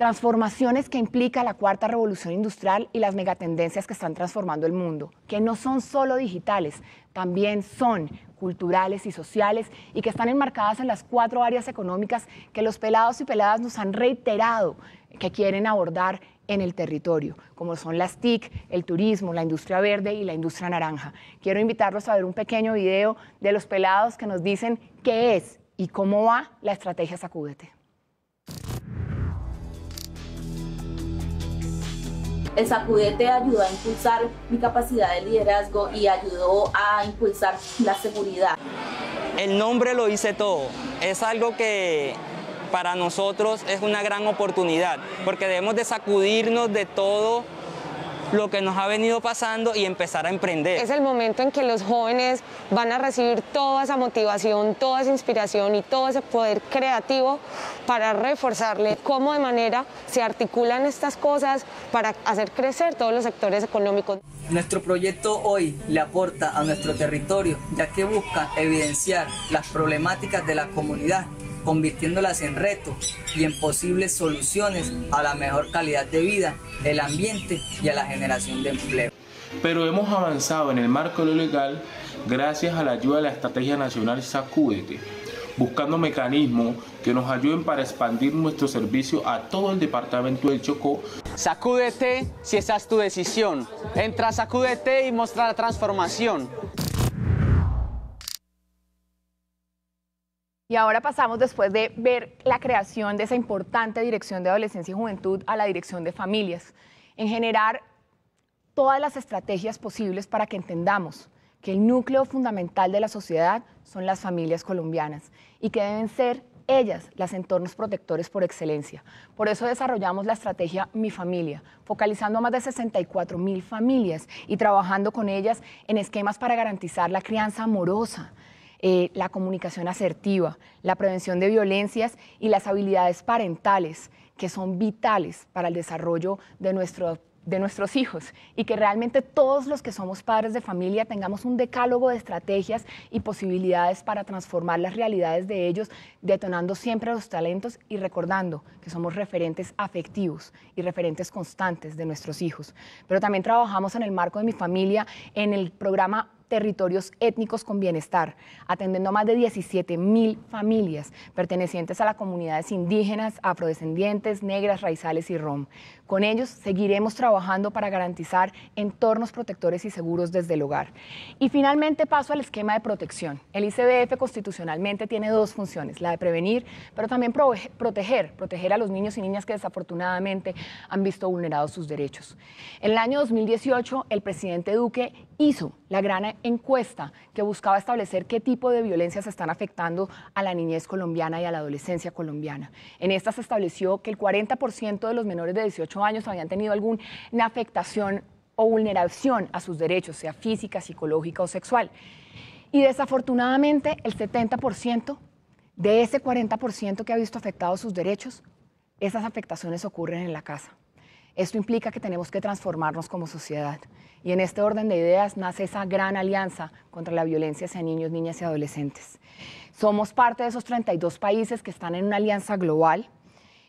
transformaciones que implica la cuarta revolución industrial y las megatendencias que están transformando el mundo, que no son solo digitales, también son culturales y sociales y que están enmarcadas en las cuatro áreas económicas que los pelados y peladas nos han reiterado que quieren abordar en el territorio, como son las TIC, el turismo, la industria verde y la industria naranja. Quiero invitarlos a ver un pequeño video de los pelados que nos dicen qué es y cómo va la estrategia Sacúdete. El sacudete ayudó a impulsar mi capacidad de liderazgo y ayudó a impulsar la seguridad. El nombre lo hice todo. Es algo que para nosotros es una gran oportunidad, porque debemos de sacudirnos de todo lo que nos ha venido pasando y empezar a emprender. Es el momento en que los jóvenes van a recibir toda esa motivación, toda esa inspiración y todo ese poder creativo para reforzarle cómo de manera se articulan estas cosas para hacer crecer todos los sectores económicos. Nuestro proyecto hoy le aporta a nuestro territorio, ya que busca evidenciar las problemáticas de la comunidad convirtiéndolas en retos y en posibles soluciones a la mejor calidad de vida, el ambiente y a la generación de empleo. Pero hemos avanzado en el marco de lo legal gracias a la ayuda de la Estrategia Nacional Sacúdete, buscando mecanismos que nos ayuden para expandir nuestro servicio a todo el departamento del Chocó. Sacúdete si esa es tu decisión. Entra, a sacúdete y muestra la transformación. Y ahora pasamos, después de ver la creación de esa importante dirección de adolescencia y juventud, a la dirección de familias, en generar todas las estrategias posibles para que entendamos que el núcleo fundamental de la sociedad son las familias colombianas y que deben ser ellas las entornos protectores por excelencia. Por eso desarrollamos la estrategia Mi Familia, focalizando a más de 64 mil familias y trabajando con ellas en esquemas para garantizar la crianza amorosa, eh, la comunicación asertiva, la prevención de violencias y las habilidades parentales que son vitales para el desarrollo de nuestro de nuestros hijos y que realmente todos los que somos padres de familia tengamos un decálogo de estrategias y posibilidades para transformar las realidades de ellos, detonando siempre los talentos y recordando que somos referentes afectivos y referentes constantes de nuestros hijos. Pero también trabajamos en el marco de mi familia en el programa territorios étnicos con bienestar, atendiendo a más de 17 mil familias pertenecientes a las comunidades indígenas, afrodescendientes, negras, raizales y rom. Con ellos seguiremos trabajando para garantizar entornos protectores y seguros desde el hogar. Y finalmente paso al esquema de protección. El ICBF constitucionalmente tiene dos funciones, la de prevenir, pero también proteger, proteger a los niños y niñas que desafortunadamente han visto vulnerados sus derechos. En el año 2018, el presidente Duque hizo la gran encuesta que buscaba establecer qué tipo de violencias están afectando a la niñez colombiana y a la adolescencia colombiana. En esta se estableció que el 40% de los menores de 18 años habían tenido alguna afectación o vulneración a sus derechos, sea física, psicológica o sexual. Y desafortunadamente el 70% de ese 40% que ha visto afectados sus derechos, esas afectaciones ocurren en la casa. Esto implica que tenemos que transformarnos como sociedad. Y en este orden de ideas nace esa gran alianza contra la violencia hacia niños, niñas y adolescentes. Somos parte de esos 32 países que están en una alianza global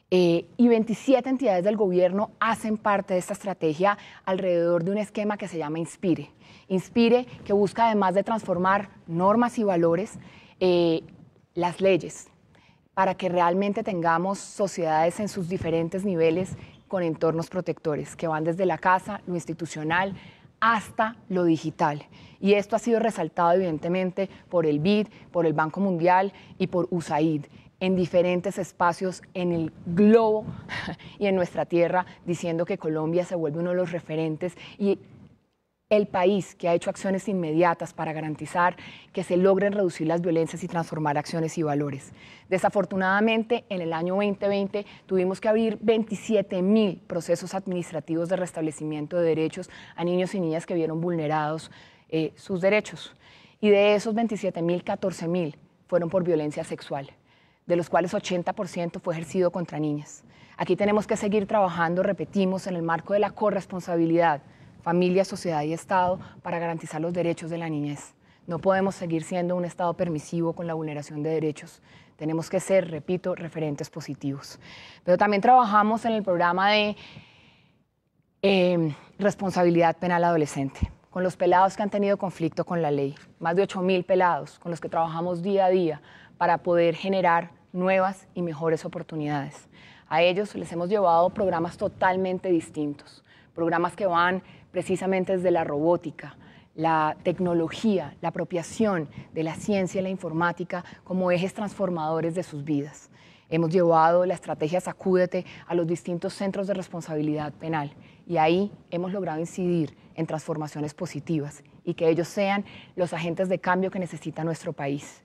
eh, y 27 entidades del gobierno hacen parte de esta estrategia alrededor de un esquema que se llama Inspire. Inspire que busca además de transformar normas y valores, eh, las leyes, para que realmente tengamos sociedades en sus diferentes niveles con entornos protectores que van desde la casa, lo institucional, hasta lo digital. Y esto ha sido resaltado evidentemente por el BID, por el Banco Mundial y por USAID en diferentes espacios en el globo y en nuestra tierra, diciendo que Colombia se vuelve uno de los referentes y el país que ha hecho acciones inmediatas para garantizar que se logren reducir las violencias y transformar acciones y valores. Desafortunadamente, en el año 2020 tuvimos que abrir 27 mil procesos administrativos de restablecimiento de derechos a niños y niñas que vieron vulnerados eh, sus derechos. Y de esos 27 mil, 14 mil fueron por violencia sexual, de los cuales 80% fue ejercido contra niñas. Aquí tenemos que seguir trabajando, repetimos, en el marco de la corresponsabilidad familia, sociedad y Estado para garantizar los derechos de la niñez. No podemos seguir siendo un Estado permisivo con la vulneración de derechos. Tenemos que ser, repito, referentes positivos. Pero también trabajamos en el programa de eh, responsabilidad penal adolescente, con los pelados que han tenido conflicto con la ley, más de 8.000 pelados con los que trabajamos día a día para poder generar nuevas y mejores oportunidades. A ellos les hemos llevado programas totalmente distintos, programas que van precisamente desde la robótica, la tecnología, la apropiación de la ciencia y la informática como ejes transformadores de sus vidas. Hemos llevado la estrategia Sacúdete a los distintos centros de responsabilidad penal y ahí hemos logrado incidir en transformaciones positivas y que ellos sean los agentes de cambio que necesita nuestro país.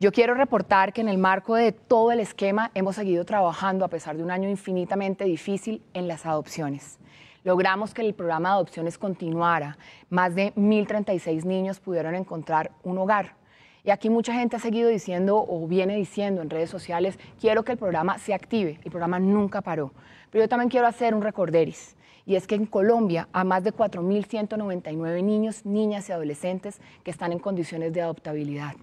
Yo quiero reportar que en el marco de todo el esquema hemos seguido trabajando, a pesar de un año infinitamente difícil, en las adopciones. Logramos que el programa de adopciones continuara. Más de 1.036 niños pudieron encontrar un hogar. Y aquí mucha gente ha seguido diciendo o viene diciendo en redes sociales, quiero que el programa se active. El programa nunca paró. Pero yo también quiero hacer un recorderis. Y es que en Colombia a más de 4.199 niños, niñas y adolescentes que están en condiciones de adoptabilidad.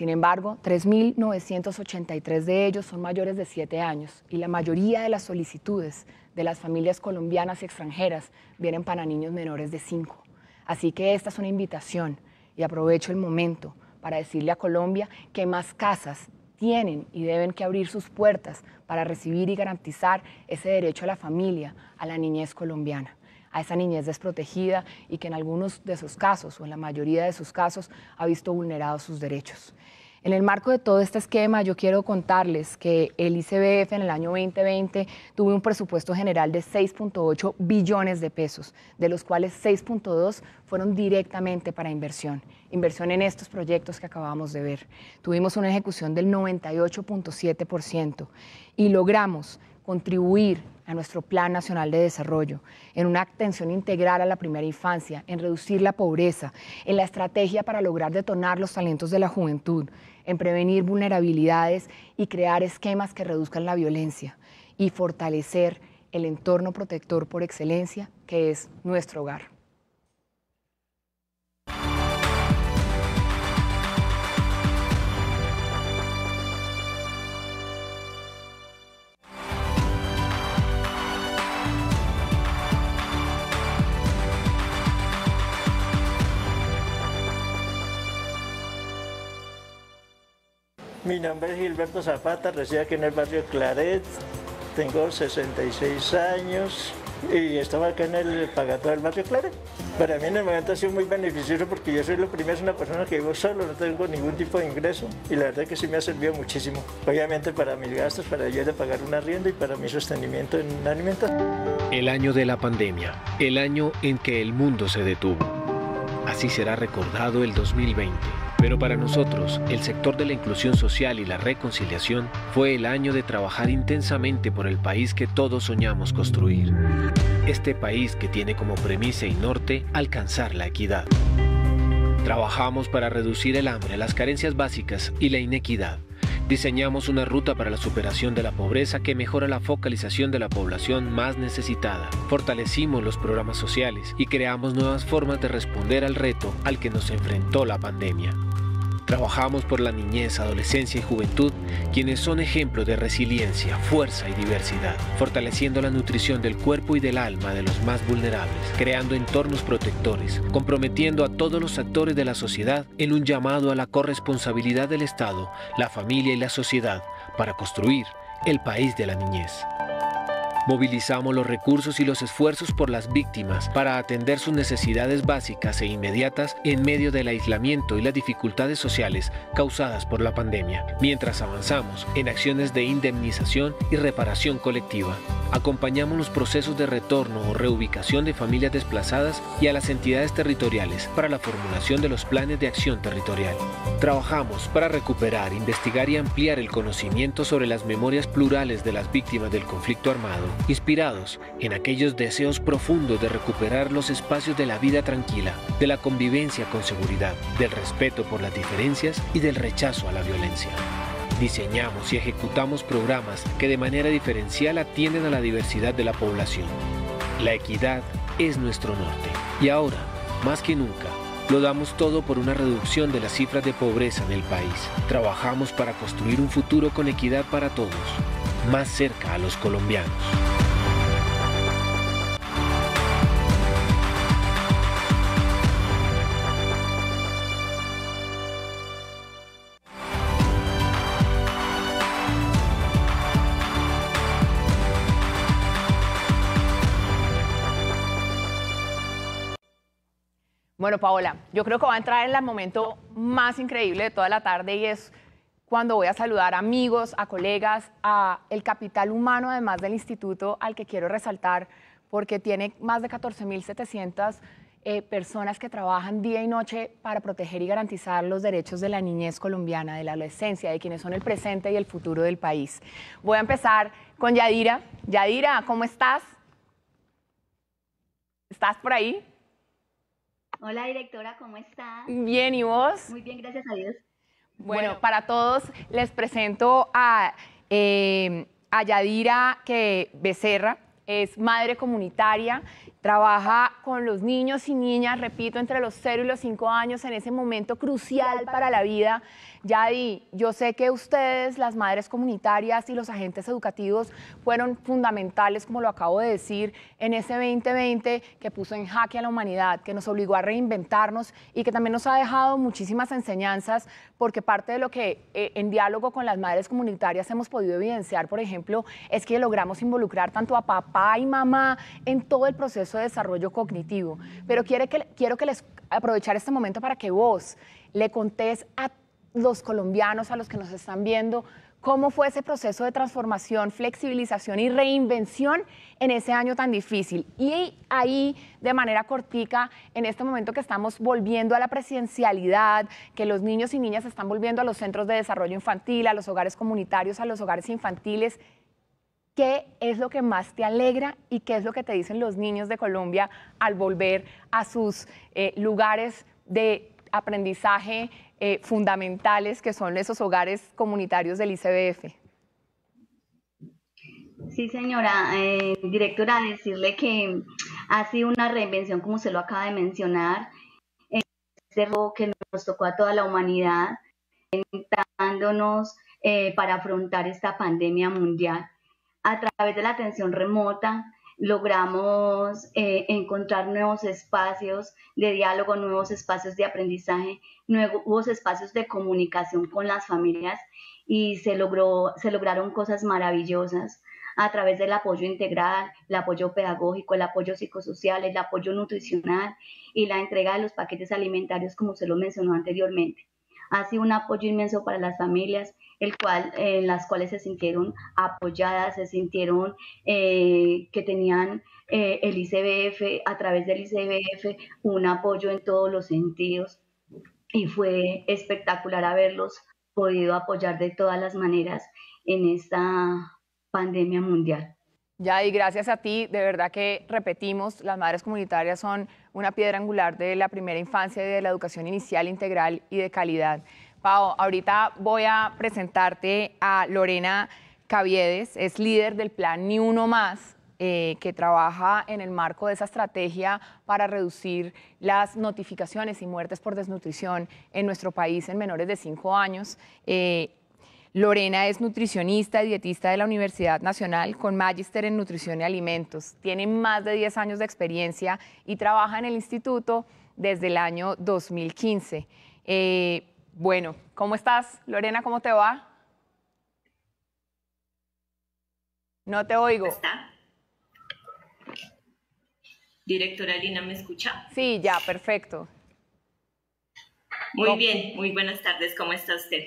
Sin embargo, 3.983 de ellos son mayores de 7 años y la mayoría de las solicitudes de las familias colombianas y extranjeras vienen para niños menores de 5. Así que esta es una invitación y aprovecho el momento para decirle a Colombia que más casas tienen y deben que abrir sus puertas para recibir y garantizar ese derecho a la familia, a la niñez colombiana a esa niñez desprotegida y que en algunos de sus casos o en la mayoría de sus casos ha visto vulnerados sus derechos. En el marco de todo este esquema, yo quiero contarles que el ICBF en el año 2020 tuvo un presupuesto general de 6.8 billones de pesos, de los cuales 6.2 fueron directamente para inversión, inversión en estos proyectos que acabamos de ver. Tuvimos una ejecución del 98.7% y logramos contribuir a nuestro Plan Nacional de Desarrollo, en una atención integral a la primera infancia, en reducir la pobreza, en la estrategia para lograr detonar los talentos de la juventud, en prevenir vulnerabilidades y crear esquemas que reduzcan la violencia y fortalecer el entorno protector por excelencia que es nuestro hogar. Mi nombre es Gilberto Zapata, resido aquí en el barrio Claret, tengo 66 años y estaba acá en el Pagato del barrio Claret. Para mí en el momento ha sido muy beneficioso porque yo soy lo primero, es una persona que vivo solo, no tengo ningún tipo de ingreso y la verdad que sí me ha servido muchísimo. Obviamente para mis gastos, para yo de pagar una rienda y para mi sostenimiento en alimentación. El año de la pandemia, el año en que el mundo se detuvo. Así será recordado el 2020. Pero para nosotros, el sector de la inclusión social y la reconciliación fue el año de trabajar intensamente por el país que todos soñamos construir. Este país que tiene como premisa y norte alcanzar la equidad. Trabajamos para reducir el hambre, las carencias básicas y la inequidad. Diseñamos una ruta para la superación de la pobreza que mejora la focalización de la población más necesitada. Fortalecimos los programas sociales y creamos nuevas formas de responder al reto al que nos enfrentó la pandemia. Trabajamos por la niñez, adolescencia y juventud, quienes son ejemplos de resiliencia, fuerza y diversidad, fortaleciendo la nutrición del cuerpo y del alma de los más vulnerables, creando entornos protectores, comprometiendo a todos los actores de la sociedad en un llamado a la corresponsabilidad del Estado, la familia y la sociedad para construir el país de la niñez. Movilizamos los recursos y los esfuerzos por las víctimas para atender sus necesidades básicas e inmediatas en medio del aislamiento y las dificultades sociales causadas por la pandemia, mientras avanzamos en acciones de indemnización y reparación colectiva. Acompañamos los procesos de retorno o reubicación de familias desplazadas y a las entidades territoriales para la formulación de los planes de acción territorial. Trabajamos para recuperar, investigar y ampliar el conocimiento sobre las memorias plurales de las víctimas del conflicto armado inspirados en aquellos deseos profundos de recuperar los espacios de la vida tranquila, de la convivencia con seguridad, del respeto por las diferencias y del rechazo a la violencia. Diseñamos y ejecutamos programas que de manera diferencial atienden a la diversidad de la población. La equidad es nuestro norte y ahora, más que nunca, lo damos todo por una reducción de las cifras de pobreza en el país. Trabajamos para construir un futuro con equidad para todos más cerca a los colombianos. Bueno, Paola, yo creo que va a entrar en el momento más increíble de toda la tarde y es cuando voy a saludar a amigos, a colegas, a el capital humano, además del instituto, al que quiero resaltar, porque tiene más de 14.700 eh, personas que trabajan día y noche para proteger y garantizar los derechos de la niñez colombiana, de la adolescencia, de quienes son el presente y el futuro del país. Voy a empezar con Yadira. Yadira, ¿cómo estás? ¿Estás por ahí? Hola, directora, ¿cómo estás? Bien, ¿y vos? Muy bien, gracias a Dios. Bueno, para todos les presento em, a, Yadira que Becerra, es madre comunitaria, trabaja con los niños y niñas, repito, entre los 0 y los 5 años en ese momento crucial para la vida Yadi, yo sé que ustedes, las madres comunitarias y los agentes educativos fueron fundamentales, como lo acabo de decir, en ese 2020 que puso en jaque a la humanidad, que nos obligó a reinventarnos y que también nos ha dejado muchísimas enseñanzas, porque parte de lo que eh, en diálogo con las madres comunitarias hemos podido evidenciar, por ejemplo, es que logramos involucrar tanto a papá y mamá en todo el proceso de desarrollo cognitivo. Pero quiero que les aprovechar este momento para que vos le contés a los colombianos, a los que nos están viendo, cómo fue ese proceso de transformación, flexibilización y reinvención en ese año tan difícil. Y ahí, de manera cortica, en este momento que estamos volviendo a la presidencialidad, que los niños y niñas están volviendo a los centros de desarrollo infantil, a los hogares comunitarios, a los hogares infantiles, ¿qué es lo que más te alegra y qué es lo que te dicen los niños de Colombia al volver a sus eh, lugares de aprendizaje eh, fundamentales que son esos hogares comunitarios del ICBF. Sí, señora eh, directora, decirle que ha sido una reinvención, como se lo acaba de mencionar, este robo que nos tocó a toda la humanidad, intentándonos eh, para afrontar esta pandemia mundial. A través de la atención remota, logramos eh, encontrar nuevos espacios de diálogo, nuevos espacios de aprendizaje, nuevos espacios de comunicación con las familias y se, logró, se lograron cosas maravillosas a través del apoyo integral, el apoyo pedagógico, el apoyo psicosocial, el apoyo nutricional y la entrega de los paquetes alimentarios, como se lo mencionó anteriormente. Ha sido un apoyo inmenso para las familias cual, en las cuales se sintieron apoyadas, se sintieron eh, que tenían eh, el ICBF, a través del ICBF, un apoyo en todos los sentidos. Y fue espectacular haberlos podido apoyar de todas las maneras en esta pandemia mundial. Ya, y gracias a ti, de verdad que repetimos, las madres comunitarias son una piedra angular de la primera infancia y de la educación inicial, integral y de calidad. Pau, ahorita voy a presentarte a Lorena Caviedes, es líder del plan Ni Uno Más, eh, que trabaja en el marco de esa estrategia para reducir las notificaciones y muertes por desnutrición en nuestro país en menores de 5 años. Eh, Lorena es nutricionista y dietista de la Universidad Nacional con magíster en nutrición y alimentos. Tiene más de 10 años de experiencia y trabaja en el instituto desde el año 2015. Bueno, ¿cómo estás? Lorena, ¿cómo te va? No te oigo. ¿Cómo ¿Está? Directora Lina, ¿me escucha? Sí, ya, perfecto. Muy bien, muy buenas tardes, ¿cómo está usted?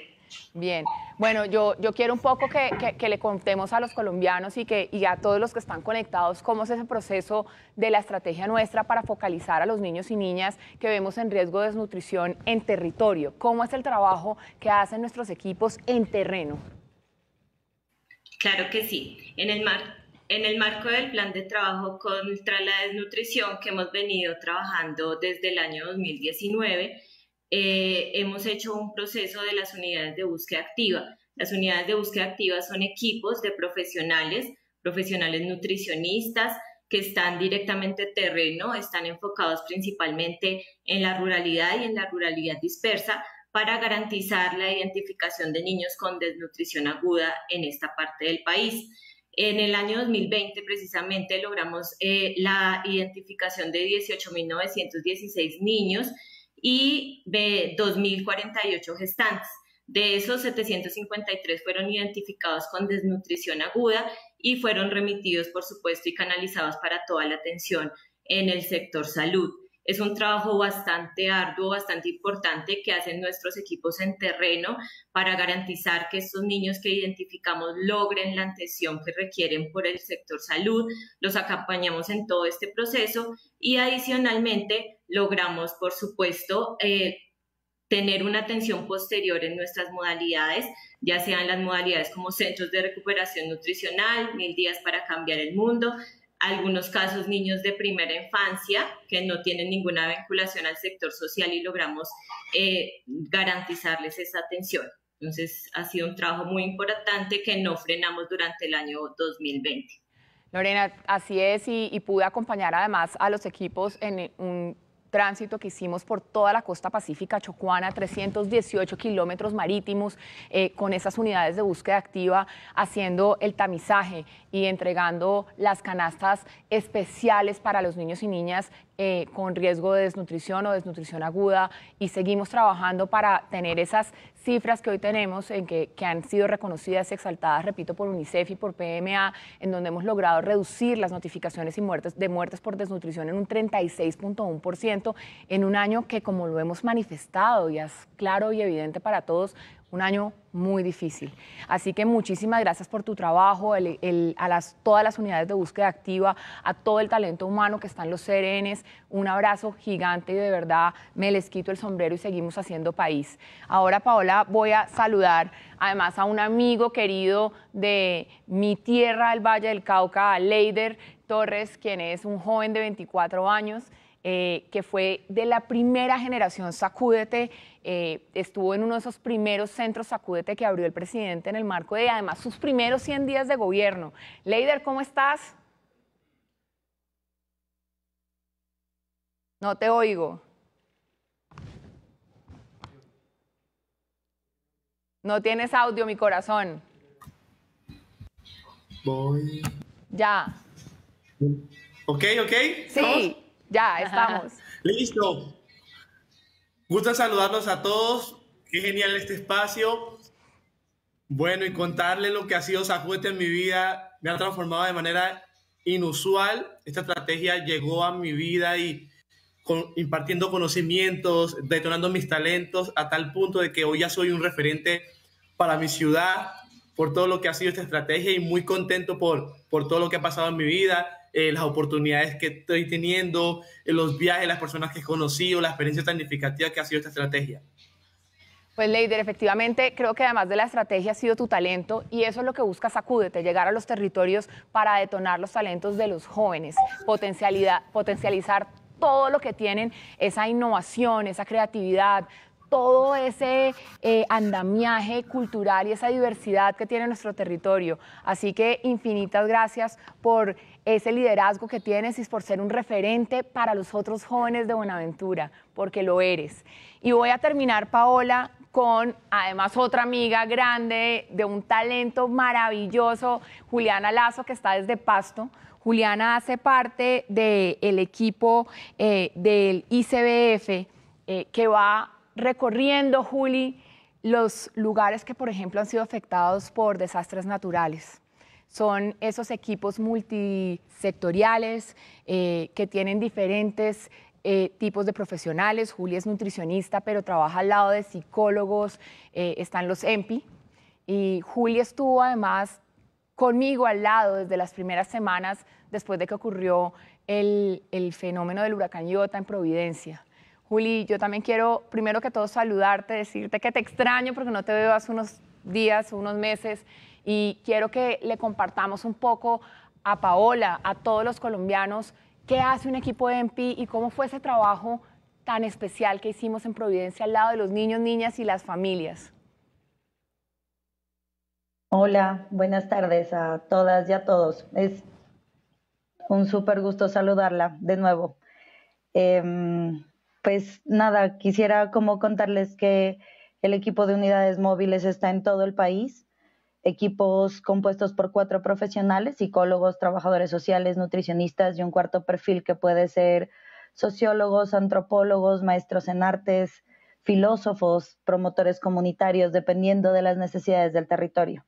Bien, bueno, yo, quiero un poco que, que, le contemos a los colombianos y, que, a todos los que están conectados cómo es ese proceso de la estrategia nuestra para focalizar a los niños y niñas que vemos en riesgo de desnutrición en territorio. ¿Cómo es el trabajo que hacen nuestros equipos en terreno? Claro que sí. En el, en el marco del plan de trabajo contra la desnutrición que hemos venido trabajando desde el año 2019, eh, hemos hecho un proceso de las unidades de búsqueda activa. Las unidades de búsqueda activa son equipos de profesionales, profesionales nutricionistas, que están directamente terreno, están enfocados principalmente en la ruralidad y en la ruralidad dispersa para garantizar la identificación de niños con desnutrición aguda en esta parte del país. En el año 2020, precisamente, logramos eh, la identificación de 18.916 niños y de 2.048 gestantes. De esos, 753 fueron identificados con desnutrición aguda y fueron remitidos, por supuesto, y canalizados para toda la atención en el sector salud. Es un trabajo bastante arduo, bastante importante que hacen nuestros equipos en terreno para garantizar que estos niños que identificamos logren la atención que requieren por el sector salud. Los acompañamos en todo este proceso y adicionalmente logramos, por supuesto, eh, tener una atención posterior en nuestras modalidades, ya sean las modalidades como centros de recuperación nutricional, mil días para cambiar el mundo, algunos casos niños de primera infancia que no tienen ninguna vinculación al sector social y logramos eh, garantizarles esa atención. Entonces ha sido un trabajo muy importante que no frenamos durante el año 2020. Lorena, así es, y pude acompañar además a los equipos en un tránsito que hicimos por toda la costa pacífica chocuana, 318 kilómetros marítimos, eh, con esas unidades de búsqueda activa, haciendo el tamizaje y entregando las canastas especiales para los niños y niñas eh, con riesgo de desnutrición o desnutrición aguda y seguimos trabajando para tener esas cifras que hoy tenemos en que, que, han sido reconocidas y exaltadas, repito, por UNICEF y por PMA, en donde hemos logrado reducir las notificaciones y muertes de muertes por desnutrición en un 36.1% en un año que, como lo hemos manifestado y es claro y evidente para todos, un año muy difícil. Así que muchísimas gracias por tu trabajo, a todas las unidades de búsqueda activa, a todo el talento humano que están los serenes, Un abrazo gigante y de verdad me les quito el sombrero y seguimos haciendo país. Ahora, Paola, voy a saludar además a un amigo querido de mi tierra, el Valle del Cauca, a Leider Torres, quien es un joven de 24 años eh, que fue de la primera generación Sacúdete, eh, estuvo en uno de esos primeros centros Sacúdete que abrió el presidente en el marco de además sus primeros 100 días de gobierno. Leider, ¿cómo estás? No te oigo. No tienes audio, mi corazón. Voy. Ya. Ok, ok. Sí. Ya, estamos. Listo. Gusto saludarlos a todos. Qué genial este espacio. Bueno, y contarle lo que ha sido Sajuete en mi vida. Me ha transformado de manera inusual. Esta estrategia llegó a mi vida y impartiendo conocimientos, detonando mis talentos a tal punto de que hoy ya soy un referente para mi ciudad por todo lo que ha sido esta estrategia y muy contento por, por todo lo que ha pasado en mi vida eh, las oportunidades que estoy teniendo, eh, los viajes, las personas que he conocido, la experiencia tan significativa que ha sido esta estrategia. Pues Leider, efectivamente creo que además de la estrategia ha sido tu talento y eso es lo que busca Sacúdete, llegar a los territorios para detonar los talentos de los jóvenes, potencialidad, potencializar todo lo que tienen, esa innovación, esa creatividad, todo ese eh, andamiaje cultural y esa diversidad que tiene nuestro territorio. Así que infinitas gracias por ese liderazgo que tienes y por ser un referente para los otros jóvenes de Buenaventura, porque lo eres. Y voy a terminar, Paola, con además otra amiga grande, de un talento maravilloso, Juliana Lazo, que está desde Pasto. Juliana hace parte del equipo eh, del ICBF eh, que va recorriendo, Juli, los lugares que, por ejemplo, han sido afectados por desastres naturales son esos equipos multisectoriales eh, que tienen diferentes eh, tipos de profesionales. Julia es nutricionista, pero trabaja al lado de psicólogos, eh, están los EMPI. Y Julia estuvo además conmigo al lado desde las primeras semanas después de que ocurrió el, fenómeno del huracán Iota en Providencia. Juli, yo también quiero primero que todo saludarte, decirte que te extraño porque no te veo hace unos días, unos meses. Y quiero que le compartamos un poco a Paola, a todos los colombianos, qué hace un equipo de MP y cómo fue ese trabajo tan especial que hicimos en Providencia al lado de los niños, niñas y las familias. Hola, buenas tardes a todas y a todos. Es un súper gusto saludarla de nuevo. Em, pues nada, quisiera como contarles que el equipo de unidades móviles está en todo el país equipos compuestos por cuatro profesionales, psicólogos, trabajadores sociales, nutricionistas y un cuarto perfil que puede ser sociólogos, antropólogos, maestros en artes, filósofos, promotores comunitarios, dependiendo de las necesidades del territorio.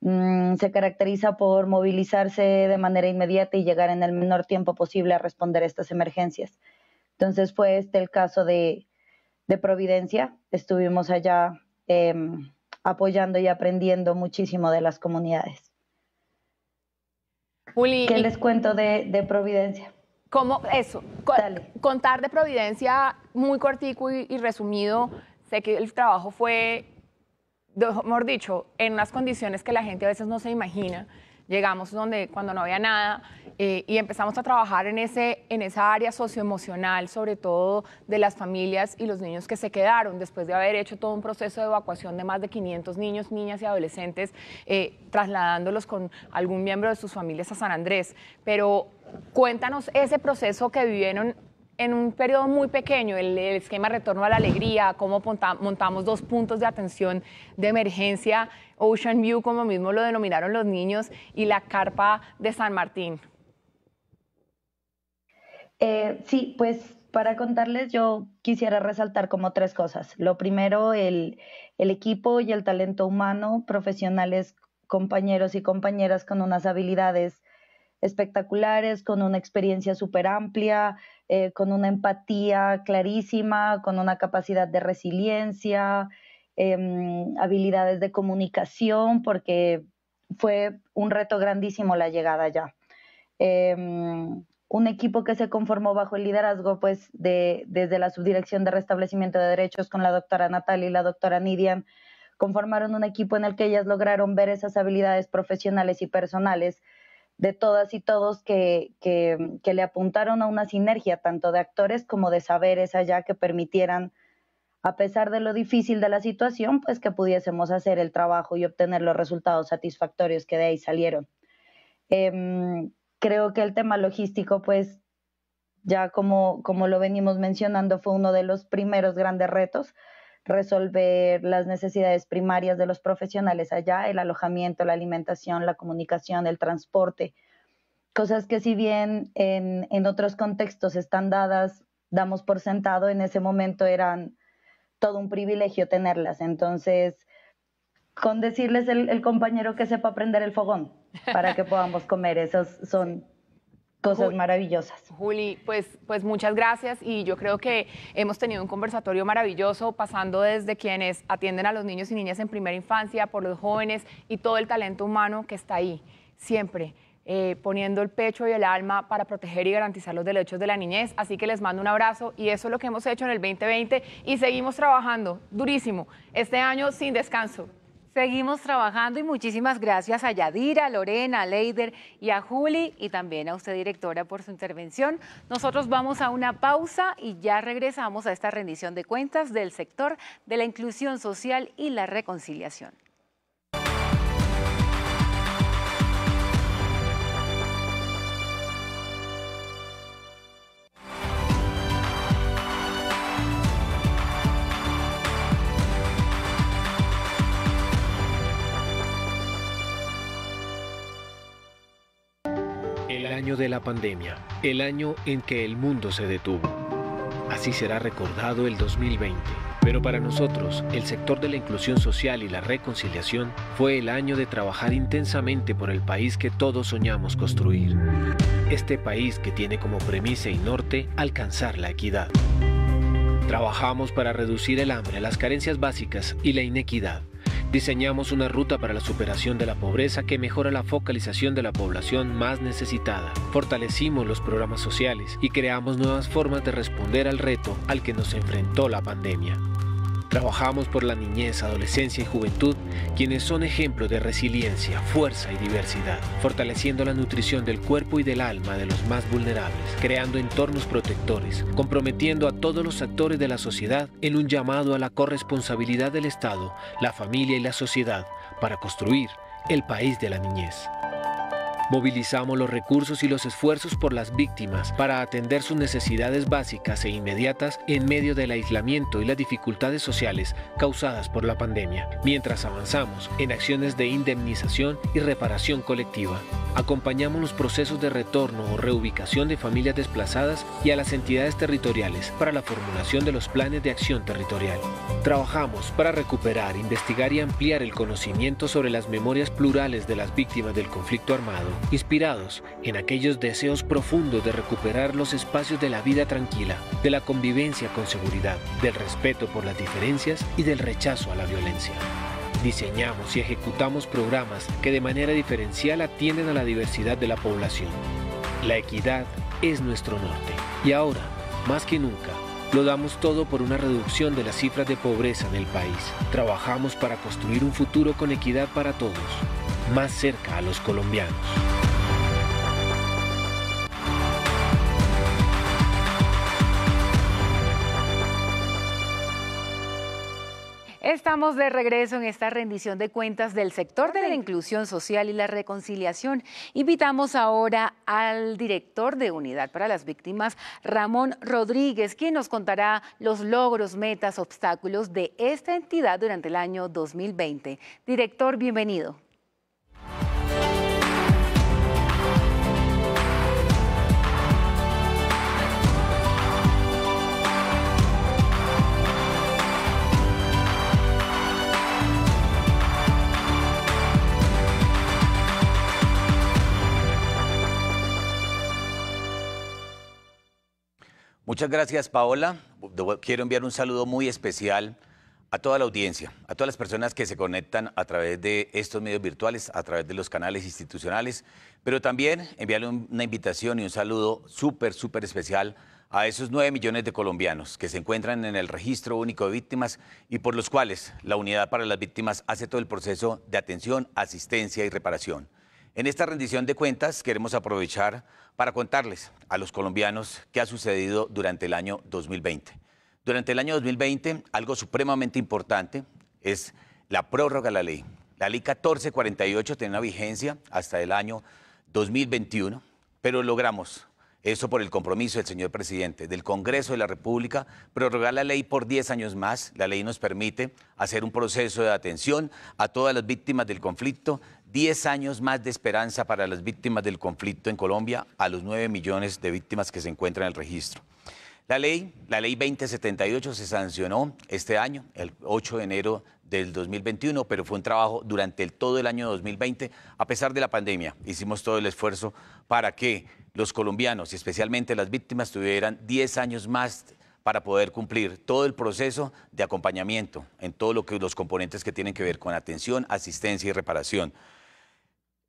Mm, se caracteriza por movilizarse de manera inmediata y llegar en el menor tiempo posible a responder a estas emergencias. Entonces fue este el caso de, Providencia. Estuvimos allá. Eh, apoyando y aprendiendo muchísimo de las comunidades. ¿Qué les cuento de, Providencia? ¿Cómo eso? Contar de Providencia muy cortico y, y resumido. Sé que el trabajo fue mejor dicho, en unas condiciones que la gente a veces no se imagina llegamos donde, cuando no había nada eh, y empezamos a trabajar en, ese, en esa área socioemocional, sobre todo de las familias y los niños que se quedaron después de haber hecho todo un proceso de evacuación de más de 500 niños, niñas y adolescentes, eh, trasladándolos con algún miembro de sus familias a San Andrés. Pero cuéntanos ese proceso que vivieron en un periodo muy pequeño, el, esquema retorno a la alegría, cómo montamos dos puntos de atención de emergencia, Ocean View, como mismo lo denominaron los niños, y la carpa de San Martín. Eh, sí, pues para contarles yo quisiera resaltar como tres cosas. Lo primero, el, el equipo y el talento humano, profesionales, compañeros y compañeras con unas habilidades espectaculares, con una experiencia súper amplia, eh, con una empatía clarísima, con una capacidad de resiliencia, em, habilidades de comunicación, porque fue un reto grandísimo la llegada allá. Em, un equipo que se conformó bajo el liderazgo pues, de, desde la Subdirección de Restablecimiento de Derechos con la doctora Natalia y la doctora Nidian, conformaron un equipo en el que ellas lograron ver esas habilidades profesionales y personales de todas y todos que, que, le apuntaron a una sinergia tanto de actores como de saberes allá que permitieran, a pesar de lo difícil de la situación, pues que pudiésemos hacer el trabajo y obtener los resultados satisfactorios que de ahí salieron. Em, creo que el tema logístico, pues ya como, como lo venimos mencionando, fue uno de los primeros grandes retos resolver las necesidades primarias de los profesionales allá, el alojamiento, la alimentación, la comunicación, el transporte, cosas que si bien en, otros contextos están dadas, damos por sentado, en ese momento eran todo un privilegio tenerlas. Entonces, con decirles el, compañero que sepa prender el fogón para que podamos comer, esos son cosas maravillosas. Juli, pues, pues muchas gracias y yo creo que hemos tenido un conversatorio maravilloso pasando desde quienes atienden a los niños y niñas en primera infancia, por los jóvenes y todo el talento humano que está ahí, siempre. Eh, poniendo el pecho y el alma para proteger y garantizar los derechos de la niñez. Así que les mando un abrazo y eso es lo que hemos hecho en el 2020 y seguimos trabajando durísimo este año sin descanso. Seguimos trabajando y muchísimas gracias a Yadira, a Lorena, a Leider y a Juli y también a usted, directora, por su intervención. Nosotros vamos a una pausa y ya regresamos a esta rendición de cuentas del sector de la inclusión social y la reconciliación. de la pandemia, el año en que el mundo se detuvo. Así será recordado el 2020. Pero para nosotros, el sector de la inclusión social y la reconciliación fue el año de trabajar intensamente por el país que todos soñamos construir. Este país que tiene como premisa y norte alcanzar la equidad. Trabajamos para reducir el hambre, las carencias básicas y la inequidad diseñamos una ruta para la superación de la pobreza que mejora la focalización de la población más necesitada. Fortalecimos los programas sociales y creamos nuevas formas de responder al reto al que nos enfrentó la pandemia. Trabajamos por la niñez, adolescencia y juventud, quienes son ejemplo de resiliencia, fuerza y diversidad, fortaleciendo la nutrición del cuerpo y del alma de los más vulnerables, creando entornos protectores, comprometiendo a todos los actores de la sociedad en un llamado a la corresponsabilidad del Estado, la familia y la sociedad para construir el país de la niñez. Movilizamos los recursos y los esfuerzos por las víctimas para atender sus necesidades básicas e inmediatas en medio del aislamiento y las dificultades sociales causadas por la pandemia, mientras avanzamos en acciones de indemnización y reparación colectiva. Acompañamos los procesos de retorno o reubicación de familias desplazadas y a las entidades territoriales para la formulación de los planes de acción territorial. Trabajamos para recuperar, investigar y ampliar el conocimiento sobre las memorias plurales de las víctimas del conflicto armado inspirados en aquellos deseos profundos de recuperar los espacios de la vida tranquila, de la convivencia con seguridad, del respeto por las diferencias y del rechazo a la violencia. Diseñamos y ejecutamos programas que de manera diferencial atienden a la diversidad de la población. La equidad es nuestro norte y ahora, más que nunca, lo damos todo por una reducción de las cifras de pobreza en el país. Trabajamos para construir un futuro con equidad para todos más cerca a los colombianos. Estamos de regreso en esta rendición de cuentas del sector de la inclusión social y la reconciliación. Invitamos ahora al director de Unidad para las Víctimas, Ramón Rodríguez, quien nos contará los logros, metas, obstáculos de esta entidad durante el año 2020. Director, bienvenido. Muchas gracias, Paola. Quiero enviar un saludo muy especial a toda la audiencia, a todas las personas que se conectan a través de estos medios virtuales, a través de los canales institucionales, pero también enviarle una invitación y un saludo súper, súper especial a esos nueve millones de colombianos que se encuentran en el registro único de víctimas y por los cuales la Unidad para las Víctimas hace todo el proceso de atención, asistencia y reparación. En esta rendición de cuentas queremos aprovechar para contarles a los colombianos qué ha sucedido durante el año 2020. Durante el año 2020, algo supremamente importante es la prórroga de la ley. La ley 1448 tiene una vigencia hasta el año 2021, pero logramos eso por el compromiso del señor presidente del Congreso de la República, prorrogar la ley por 10 años más. La ley nos permite hacer un proceso de atención a todas las víctimas del conflicto, 10 años más de esperanza para las víctimas del conflicto en Colombia, a los 9 millones de víctimas que se encuentran en el registro. La ley, la ley 2078 se sancionó este año, el 8 de enero del 2021, pero fue un trabajo durante todo el año 2020, a pesar de la pandemia. Hicimos todo el esfuerzo para que los colombianos y especialmente las víctimas tuvieran 10 años más para poder cumplir todo el proceso de acompañamiento en todos lo los componentes que tienen que ver con atención, asistencia y reparación.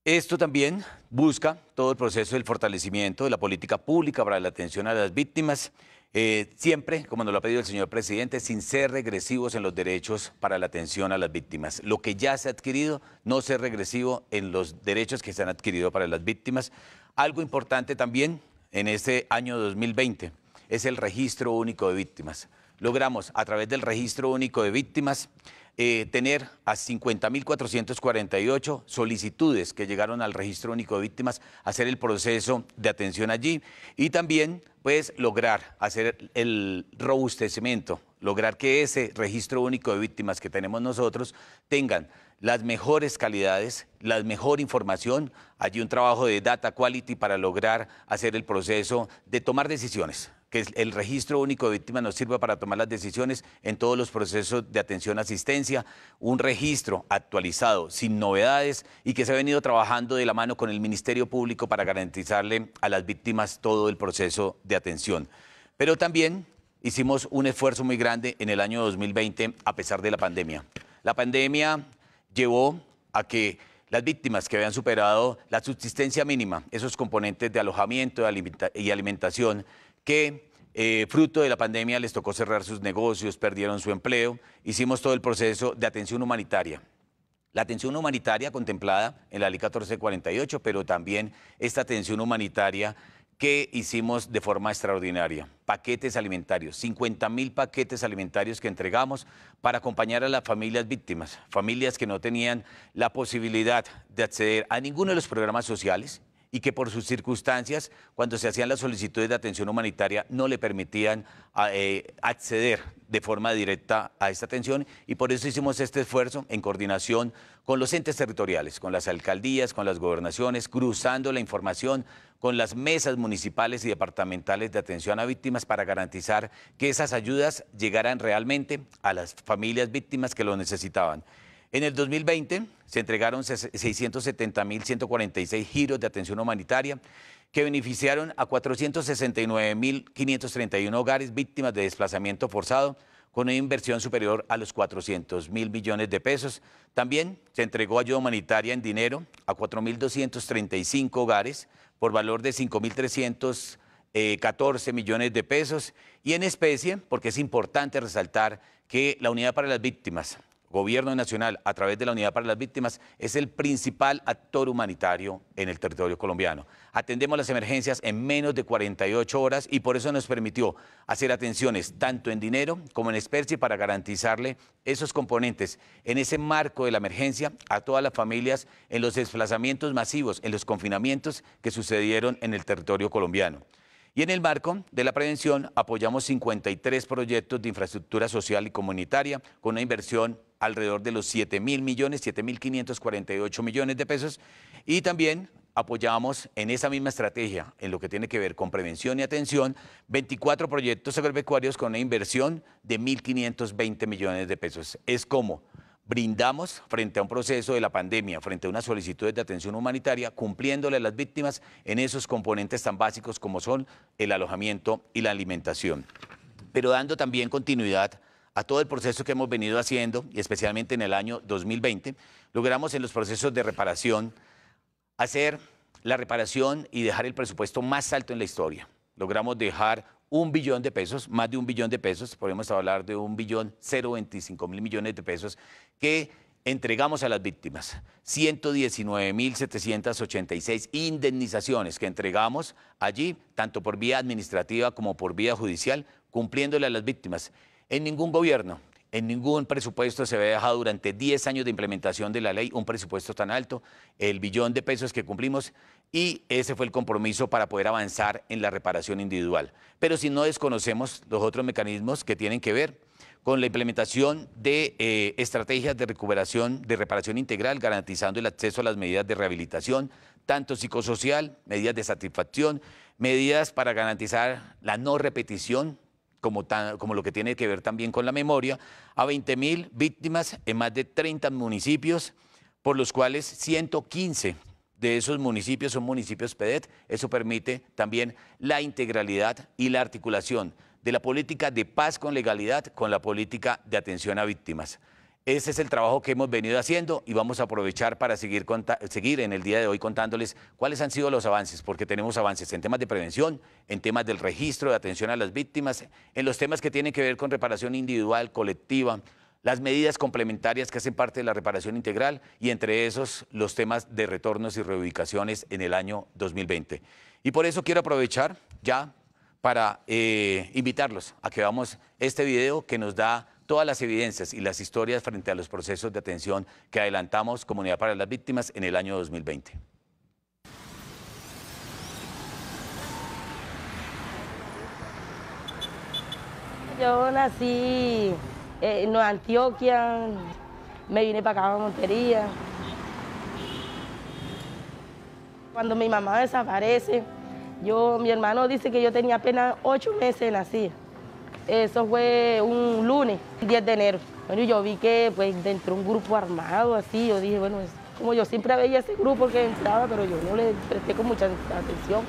Esto también busca todo el proceso del fortalecimiento de la política pública para la atención a las víctimas eh, siempre, como nos lo ha pedido el señor presidente, sin ser regresivos en los derechos para la atención a las víctimas. Lo que ya se ha adquirido, no ser regresivo en los derechos que se han adquirido para las víctimas. Algo importante también en este año 2020 es el registro único de víctimas. Logramos, a través del registro único de víctimas, eh, tener a 50.448 solicitudes que llegaron al registro único de víctimas, hacer el proceso de atención allí y también pues lograr hacer el robustecimiento, lograr que ese registro único de víctimas que tenemos nosotros tengan las mejores calidades, la mejor información, allí un trabajo de data quality para lograr hacer el proceso de tomar decisiones que el registro único de víctimas nos sirva para tomar las decisiones en todos los procesos de atención asistencia, un registro actualizado, sin novedades y que se ha venido trabajando de la mano con el Ministerio Público para garantizarle a las víctimas todo el proceso de atención. Pero también hicimos un esfuerzo muy grande en el año 2020 a pesar de la pandemia. La pandemia llevó a que las víctimas que habían superado la subsistencia mínima, esos componentes de alojamiento y alimentación, que eh, fruto de la pandemia les tocó cerrar sus negocios, perdieron su empleo. Hicimos todo el proceso de atención humanitaria. La atención humanitaria contemplada en la ley 1448, pero también esta atención humanitaria que hicimos de forma extraordinaria. Paquetes alimentarios, 50 mil paquetes alimentarios que entregamos para acompañar a las familias víctimas, familias que no tenían la posibilidad de acceder a ninguno de los programas sociales y que por sus circunstancias, cuando se hacían las solicitudes de atención humanitaria, no le permitían ah, eh, acceder de forma directa a esta atención y por eso hicimos este esfuerzo en coordinación con los entes territoriales, con las alcaldías, con las gobernaciones, cruzando la información con las mesas municipales y departamentales de atención a víctimas para garantizar que esas ayudas llegaran realmente a las familias víctimas que lo necesitaban. En el 2020 se entregaron 670.146 giros de atención humanitaria que beneficiaron a 469.531 hogares víctimas de desplazamiento forzado con una inversión superior a los 400 mil millones de pesos. También se entregó ayuda humanitaria en dinero a 4.235 hogares por valor de 5.314 eh, millones de pesos y en especie, porque es importante resaltar que la Unidad para las Víctimas Gobierno Nacional, a través de la Unidad para las Víctimas, es el principal actor humanitario en el territorio colombiano. Atendemos las emergencias en menos de 48 horas y por eso nos permitió hacer atenciones tanto en dinero como en especie para garantizarle esos componentes en ese marco de la emergencia a todas las familias en los desplazamientos masivos, en los confinamientos que sucedieron en el territorio colombiano. Y en el marco de la prevención apoyamos 53 proyectos de infraestructura social y comunitaria con una inversión alrededor de los 7 mil millones, 7 mil millones de pesos. Y también apoyamos en esa misma estrategia, en lo que tiene que ver con prevención y atención, 24 proyectos agropecuarios con una inversión de 1.520 millones de pesos. Es como brindamos frente a un proceso de la pandemia, frente a unas solicitudes de atención humanitaria, cumpliéndole a las víctimas en esos componentes tan básicos como son el alojamiento y la alimentación, pero dando también continuidad a todo el proceso que hemos venido haciendo, y especialmente en el año 2020, logramos en los procesos de reparación hacer la reparación y dejar el presupuesto más alto en la historia. Logramos dejar un billón de pesos, más de un billón de pesos, podemos hablar de un billón 025 mil millones de pesos que entregamos a las víctimas. mil 786 indemnizaciones que entregamos allí, tanto por vía administrativa como por vía judicial, cumpliéndole a las víctimas. En ningún gobierno, en ningún presupuesto se había dejado durante 10 años de implementación de la ley un presupuesto tan alto, el billón de pesos que cumplimos y ese fue el compromiso para poder avanzar en la reparación individual. Pero si no desconocemos los otros mecanismos que tienen que ver con la implementación de eh, estrategias de recuperación, de reparación integral, garantizando el acceso a las medidas de rehabilitación, tanto psicosocial, medidas de satisfacción, medidas para garantizar la no repetición como, lo que tiene que ver también con la memoria, a 20.000 víctimas en más de 30 municipios, por los cuales 115 de esos municipios son municipios PEDET. Eso permite también la integralidad y la articulación de la política de paz con legalidad con la política de atención a víctimas. Ese es el trabajo que hemos venido haciendo y vamos a aprovechar para seguir, en el día de hoy contándoles cuáles han sido los avances, porque tenemos avances en temas de prevención, en temas del registro, de atención a las víctimas, en los temas que tienen que ver con reparación individual, colectiva, las medidas complementarias que hacen parte de la reparación integral y entre esos los temas de retornos y reubicaciones en el año 2020. Y por eso quiero aprovechar ya para eh, invitarlos a que veamos este video que nos da todas las evidencias y las historias frente a los procesos de atención que adelantamos Comunidad para las Víctimas en el año 2020. Yo nací en Antioquia, me vine para acá a Montería. Cuando mi mamá desaparece, yo, mi hermano dice que yo tenía apenas ocho meses de eso fue un lunes, el 10 de enero. Bueno, yo vi que pues entró un grupo armado así, yo dije, bueno, como yo siempre veía ese grupo que entraba, pero yo no le presté con mucha atención.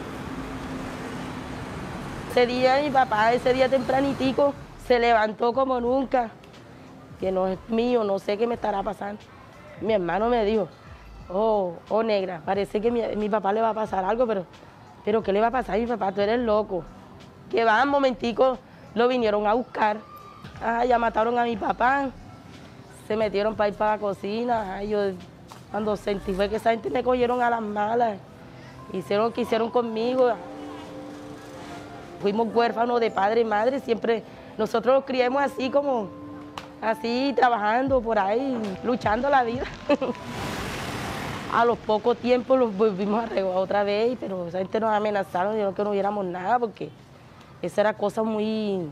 Ese día mi papá, ese día tempranitico, se levantó como nunca, que no es mío, no sé qué me estará pasando. Mi hermano me dijo, oh, oh negra, parece que mi, mi papá le va a pasar algo, pero, pero ¿qué le va a pasar a mi papá? Tú eres loco. Que va un momentico, lo vinieron a buscar. ya mataron a mi papá. Se metieron para ir para la cocina. Ajá, yo cuando sentí fue que esa gente me cogieron a las malas. Hicieron lo que hicieron conmigo. Fuimos huérfanos de padre y madre. Siempre nosotros los criamos así como, así trabajando por ahí, luchando la vida. a los pocos tiempos los volvimos a otra vez, pero esa gente nos amenazaron, dijeron que no hubiéramos nada porque esa era cosa muy,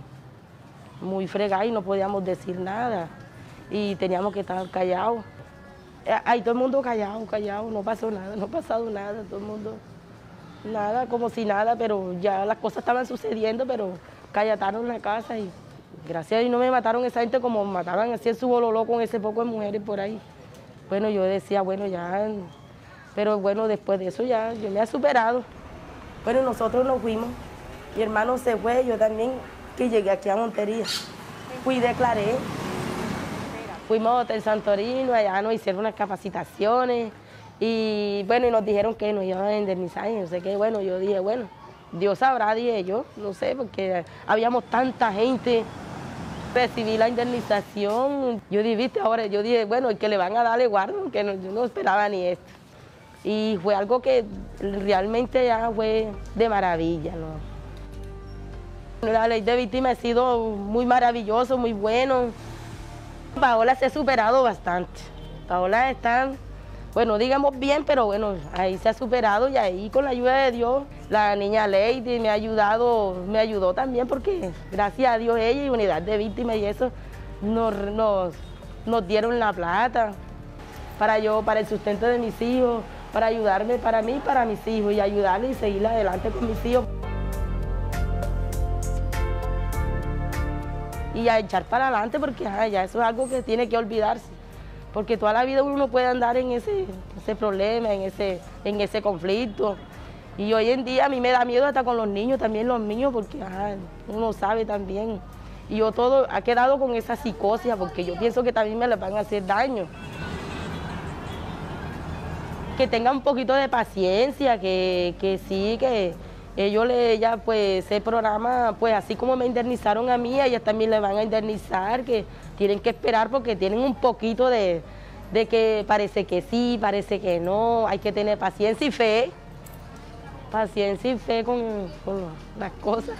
muy fregada y no podíamos decir nada. Y teníamos que estar callados. Eh, ahí todo el mundo callado, callado, no pasó nada, no ha pasado nada, todo el mundo, nada, como si nada, pero ya las cosas estaban sucediendo, pero callataron la casa y gracias a Dios no me mataron esa gente como mataban así en su bololo con ese poco de mujeres por ahí. Bueno, yo decía, bueno, ya, pero bueno, después de eso ya, yo me he superado. Bueno, nosotros nos fuimos. Mi hermano se fue, yo también, que llegué aquí a Montería. Fui declaré. Fuimos a Hotel Santorino, allá nos hicieron unas capacitaciones y bueno, y nos dijeron que nos iban a indemnizar y no sé qué. Bueno, yo dije, bueno, Dios sabrá, dije yo, no sé, porque habíamos tanta gente recibí la indemnización. Yo dije, viste, ahora yo dije, bueno, el que le van a darle guardo, que yo no esperaba ni esto. Y fue algo que realmente ya fue de maravilla, ¿no? La ley de víctima ha sido muy maravilloso, muy bueno. Paola se ha superado bastante. Paola está, bueno, digamos bien, pero bueno, ahí se ha superado y ahí con la ayuda de Dios, la niña Lady me ha ayudado, me ayudó también porque gracias a Dios ella y Unidad de Víctimas y eso nos, nos, nos dieron la plata para yo, para el sustento de mis hijos, para ayudarme, para mí y para mis hijos y ayudarles y seguir adelante con mis hijos. y a echar para adelante porque eso es algo que tiene que olvidarse. Porque toda la vida uno puede andar en ese, ese problema, en ese, en ese conflicto. Y hoy en día a mí me da miedo hasta con los niños, también los míos, porque uno sabe también. Y yo todo ha quedado con esa psicosis, porque yo pienso que también me les van a hacer daño. Que tenga un poquito de paciencia, que sí, que, ellos le, ella pues ese programa, pues así como me indemnizaron a mí, ellas también le van a indemnizar, que tienen que esperar porque tienen un poquito de, que parece que sí, parece que no, hay que tener paciencia y fe, paciencia y fe con, con las cosas.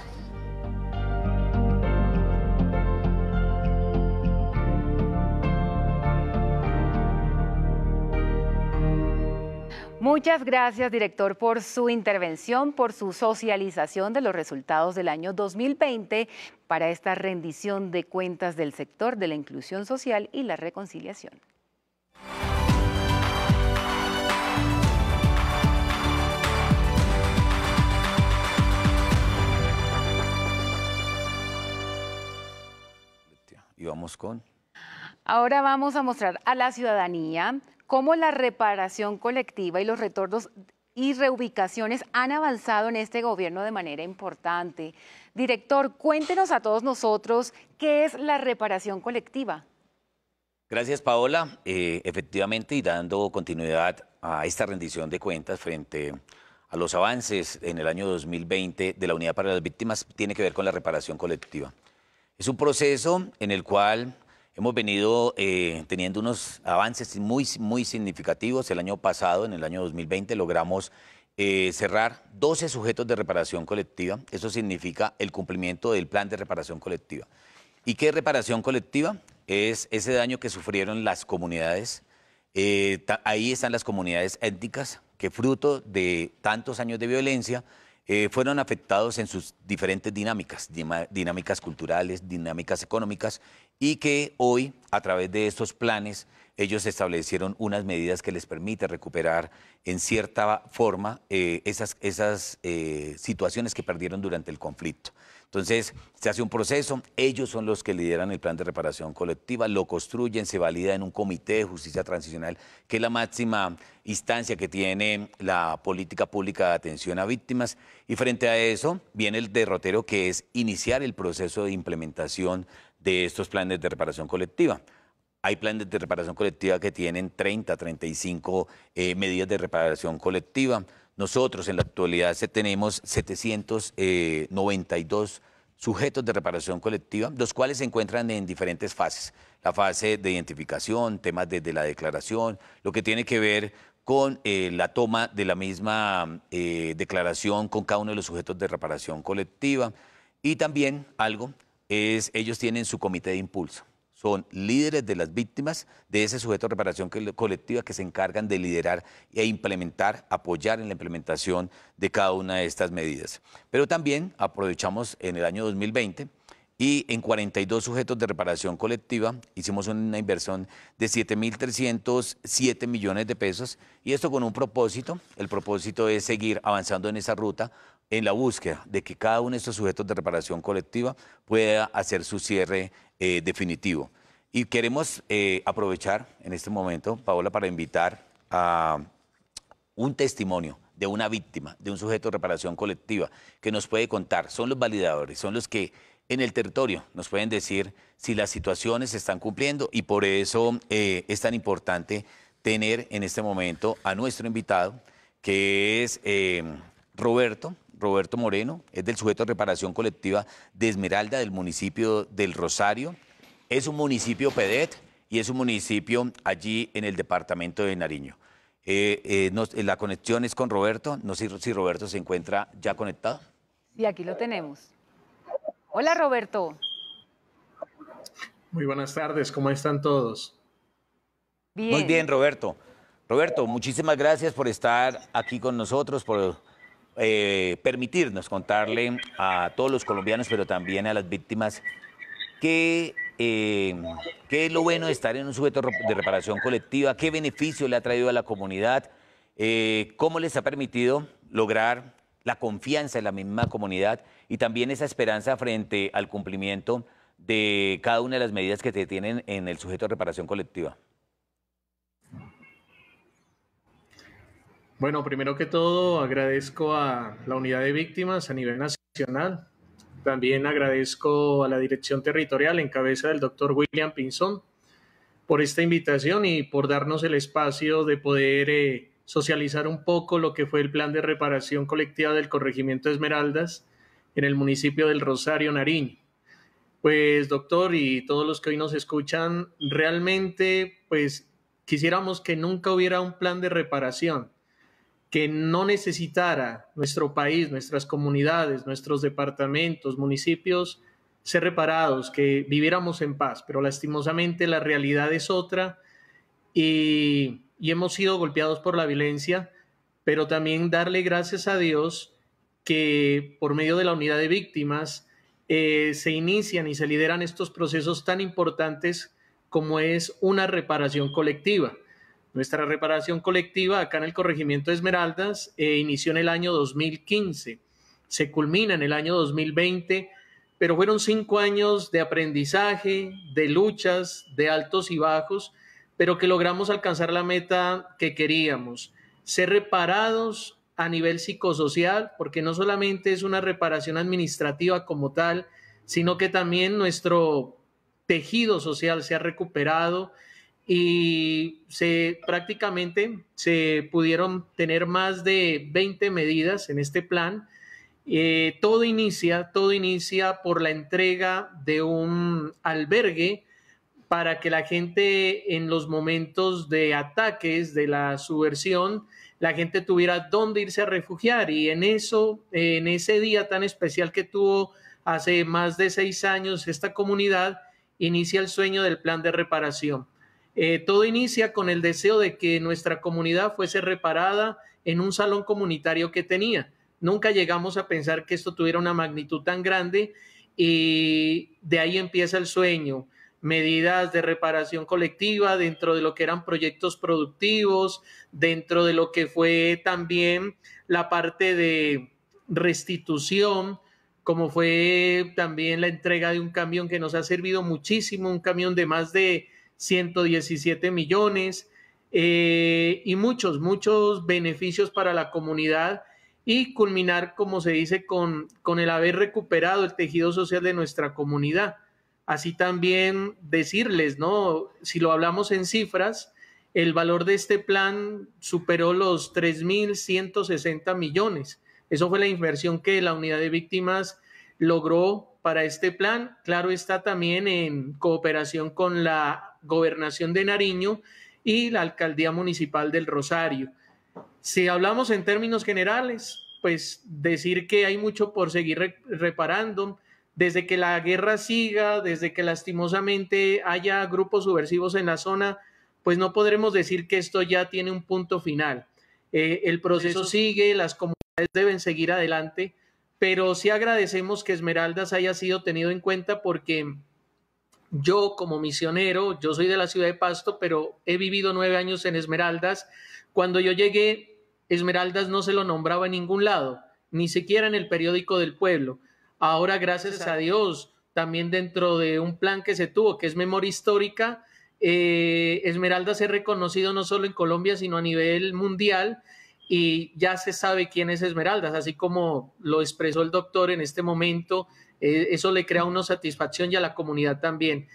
Muchas gracias, director, por su intervención, por su socialización de los resultados del año 2020 para esta rendición de cuentas del sector de la inclusión social y la reconciliación. Y vamos con... Ahora vamos a mostrar a la ciudadanía cómo la reparación colectiva y los retornos y reubicaciones han avanzado en este gobierno de manera importante. Director, cuéntenos a todos nosotros qué es la reparación colectiva. Gracias, Paola. Eh, efectivamente, y dando continuidad a esta rendición de cuentas frente a los avances en el año 2020 de la Unidad para las Víctimas, tiene que ver con la reparación colectiva. Es un proceso en el cual Hemos venido eh, teniendo unos avances muy, muy significativos. El año pasado, en el año 2020, logramos eh, cerrar 12 sujetos de reparación colectiva. Eso significa el cumplimiento del plan de reparación colectiva. ¿Y qué reparación colectiva? Es ese daño que sufrieron las comunidades. Eh, ahí están las comunidades étnicas que fruto de tantos años de violencia fueron afectados en sus diferentes dinámicas, dinámicas culturales, dinámicas económicas y que hoy, a través de estos planes, ellos establecieron unas medidas que les permite recuperar en cierta forma eh, esas, esas eh, situaciones que perdieron durante el conflicto. Entonces, se hace un proceso, ellos son los que lideran el plan de reparación colectiva, lo construyen, se valida en un comité de justicia transicional, que es la máxima instancia que tiene la política pública de atención a víctimas, y frente a eso viene el derrotero que es iniciar el proceso de implementación de estos planes de reparación colectiva. Hay planes de reparación colectiva que tienen 30, 35 eh, medidas de reparación colectiva. Nosotros en la actualidad tenemos 792 eh, sujetos de reparación colectiva, los cuales se encuentran en diferentes fases. La fase de identificación, temas desde la declaración, lo que tiene que ver con eh, la toma de la misma declaración con cada uno de los sujetos de reparación colectiva. Y también algo es, ellos tienen su comité de impulso. Son líderes de las víctimas de ese sujeto de reparación colectiva que se encargan de liderar e implementar, apoyar en la implementación de cada una de estas medidas. Pero también aprovechamos en el año 2020 y en 42 sujetos de reparación colectiva hicimos una inversión de 7.307 millones de pesos y esto con un propósito. El propósito es seguir avanzando en esa ruta en la búsqueda de que cada uno de estos sujetos de reparación colectiva pueda hacer su cierre eh, definitivo. Y queremos eh, aprovechar en este momento, Paola, para invitar a un testimonio de una víctima, de un sujeto de reparación colectiva, que nos puede contar. Son los validadores, son los que en el territorio nos pueden decir si las situaciones se están cumpliendo y por eso eh, es tan importante tener en este momento a nuestro invitado, que es Roberto Roberto Moreno, es del sujeto de reparación colectiva de Esmeralda del municipio del Rosario. Es un municipio PEDET y es un municipio allí en el departamento de Nariño. Eh, eh, eh, la conexión es con Roberto. No sé si Roberto se encuentra ya conectado. y aquí lo tenemos. Hola Roberto. Muy buenas tardes, ¿cómo están todos? Muy bien, Roberto. Roberto, muchísimas gracias por estar aquí con nosotros, por eh, permitirnos contarle a todos los colombianos, pero también a las víctimas, qué, eh, es lo bueno de estar en un sujeto de reparación colectiva, qué beneficio le ha traído a la comunidad, eh, cómo les ha permitido lograr la confianza en la misma comunidad y también esa esperanza frente al cumplimiento de cada una de las medidas que se tienen en el sujeto de reparación colectiva. Bueno, primero que todo agradezco a la unidad de víctimas a nivel nacional. También agradezco a la Dirección Territorial en cabeza del doctor William Pinzón por esta invitación y por darnos el espacio de poder eh, socializar un poco lo que fue el plan de reparación colectiva del corregimiento de Esmeraldas en el municipio del Rosario Nariño. Pues doctor y todos los que hoy nos escuchan, realmente pues quisiéramos que nunca hubiera un plan de reparación que no necesitara nuestro país, nuestras comunidades, nuestros departamentos, municipios, ser reparados, que viviéramos en paz, pero lastimosamente la realidad es otra y, y hemos sido golpeados por la violencia, pero también darle gracias a Dios que por medio de la unidad de víctimas eh, se inician y se lideran estos procesos tan importantes como es una reparación colectiva nuestra reparación colectiva acá en el corregimiento de Esmeraldas eh, inició en el año 2015, se culmina en el año 2020, pero fueron cinco años de aprendizaje, de luchas, de altos y bajos, pero que logramos alcanzar la meta que queríamos, ser reparados a nivel psicosocial, porque no solamente es una reparación administrativa como tal, sino que también nuestro tejido social se ha recuperado, y se prácticamente se pudieron tener más de 20 medidas en este plan. Eh, todo inicia, todo inicia por la entrega de un albergue para que la gente en los momentos de ataques de la subversión, la gente tuviera dónde irse a refugiar. Y en eso, en ese día tan especial que tuvo hace más de seis años esta comunidad, inicia el sueño del plan de reparación. Eh, todo inicia con el deseo de que nuestra comunidad fuese reparada en un salón comunitario que tenía. Nunca llegamos a pensar que esto tuviera una magnitud tan grande y de ahí empieza el sueño. Medidas de reparación colectiva dentro de lo que eran proyectos productivos, dentro de lo que fue también la parte de restitución, como fue también la entrega de un camión que nos ha servido muchísimo, un camión de más de 117 millones eh, y muchos, muchos beneficios para la comunidad y culminar, como se dice, con, con el haber recuperado el tejido social de nuestra comunidad. Así también decirles, ¿no? Si lo hablamos en cifras, el valor de este plan superó los 3.160 millones. Eso fue la inversión que la unidad de víctimas logró para este plan. Claro está también en cooperación con la Gobernación de Nariño y la Alcaldía Municipal del Rosario. Si hablamos en términos generales, pues decir que hay mucho por seguir reparando, desde que la guerra siga, desde que lastimosamente haya grupos subversivos en la zona, pues no podremos decir que esto ya tiene un punto final. Eh, el proceso sigue, las comunidades deben seguir adelante, pero sí agradecemos que Esmeraldas haya sido tenido en cuenta porque yo como misionero, yo soy de la ciudad de Pasto, pero he vivido nueve años en Esmeraldas. Cuando yo llegué, Esmeraldas no se lo nombraba en ningún lado, ni siquiera en el periódico del pueblo. Ahora, gracias a Dios, también dentro de un plan que se tuvo, que es memoria histórica, eh, Esmeraldas es reconocido no solo en Colombia, sino a nivel mundial y ya se sabe quién es Esmeraldas, así como lo expresó el doctor en este momento eh, eso le crea una satisfacción y a la comunidad también.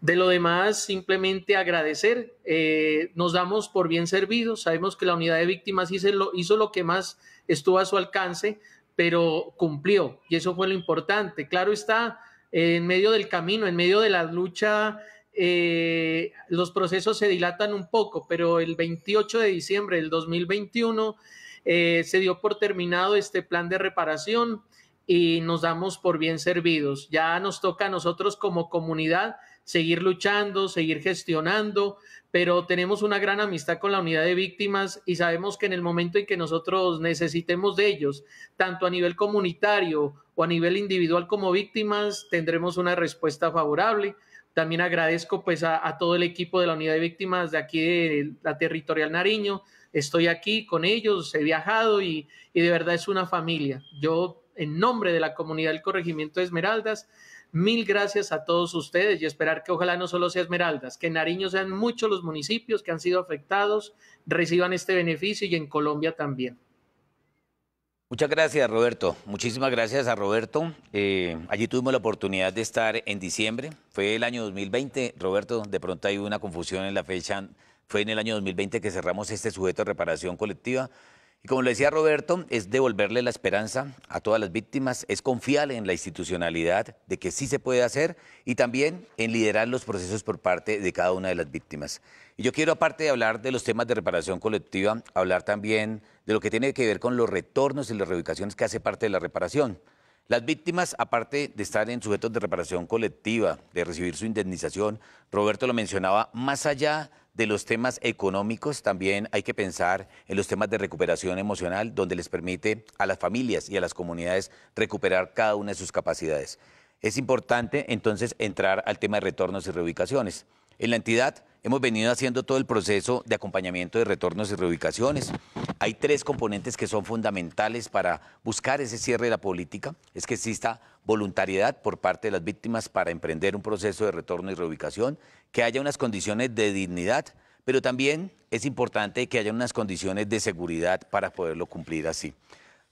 De lo demás, simplemente agradecer. Eh, nos damos por bien servidos. Sabemos que la unidad de víctimas hizo lo, hizo lo que más estuvo a su alcance, pero cumplió. Y eso fue lo importante. Claro está, en medio del camino, en medio de la lucha, eh, los procesos se dilatan un poco, pero el 28 de diciembre del 2021 se dio por terminado este plan de reparación y nos damos por bien servidos. Ya nos toca a nosotros como comunidad seguir luchando, seguir gestionando, pero tenemos una gran amistad con la unidad de víctimas y sabemos que en el momento en que nosotros necesitemos de ellos, tanto a nivel comunitario o a nivel individual como víctimas, tendremos una respuesta favorable. También agradezco pues a, todo el equipo de la unidad de víctimas de aquí de la territorial Nariño. Estoy aquí con ellos, he viajado y, y de verdad es una familia. Yo en nombre de la comunidad del corregimiento de Esmeraldas. Mil gracias a todos ustedes y esperar que ojalá no solo sea Esmeraldas, que en Nariño sean muchos los municipios que han sido afectados, reciban este beneficio y en Colombia también. Muchas gracias, Roberto. Muchísimas gracias a Roberto. Eh, allí tuvimos la oportunidad de estar en diciembre. Fue el año 2020. Roberto, de pronto hay una confusión en la fecha. Fue en el año 2020 que cerramos este sujeto de reparación colectiva. Y como le decía Roberto, es devolverle la esperanza a todas las víctimas, es confiar en la institucionalidad de que sí se puede hacer y también en liderar los procesos por parte de cada una de las víctimas. Y yo quiero, aparte de hablar de los temas de reparación colectiva, hablar también de lo que tiene que ver con los retornos y las reubicaciones que hace parte de la reparación. Las víctimas, aparte de estar en sujetos de reparación colectiva, de recibir su indemnización, Roberto lo mencionaba, más allá de los temas económicos, también hay que pensar en los temas de recuperación emocional, donde les permite a las familias y a las comunidades recuperar cada una de sus capacidades. Es importante entonces entrar al tema de retornos y reubicaciones. En la entidad hemos venido haciendo todo el proceso de acompañamiento de retornos y reubicaciones. Hay tres componentes que son fundamentales para buscar ese cierre de la política. Es que exista voluntariedad por parte de las víctimas para emprender un proceso de retorno y reubicación que haya unas condiciones de dignidad, pero también es importante que haya unas condiciones de seguridad para poderlo cumplir así.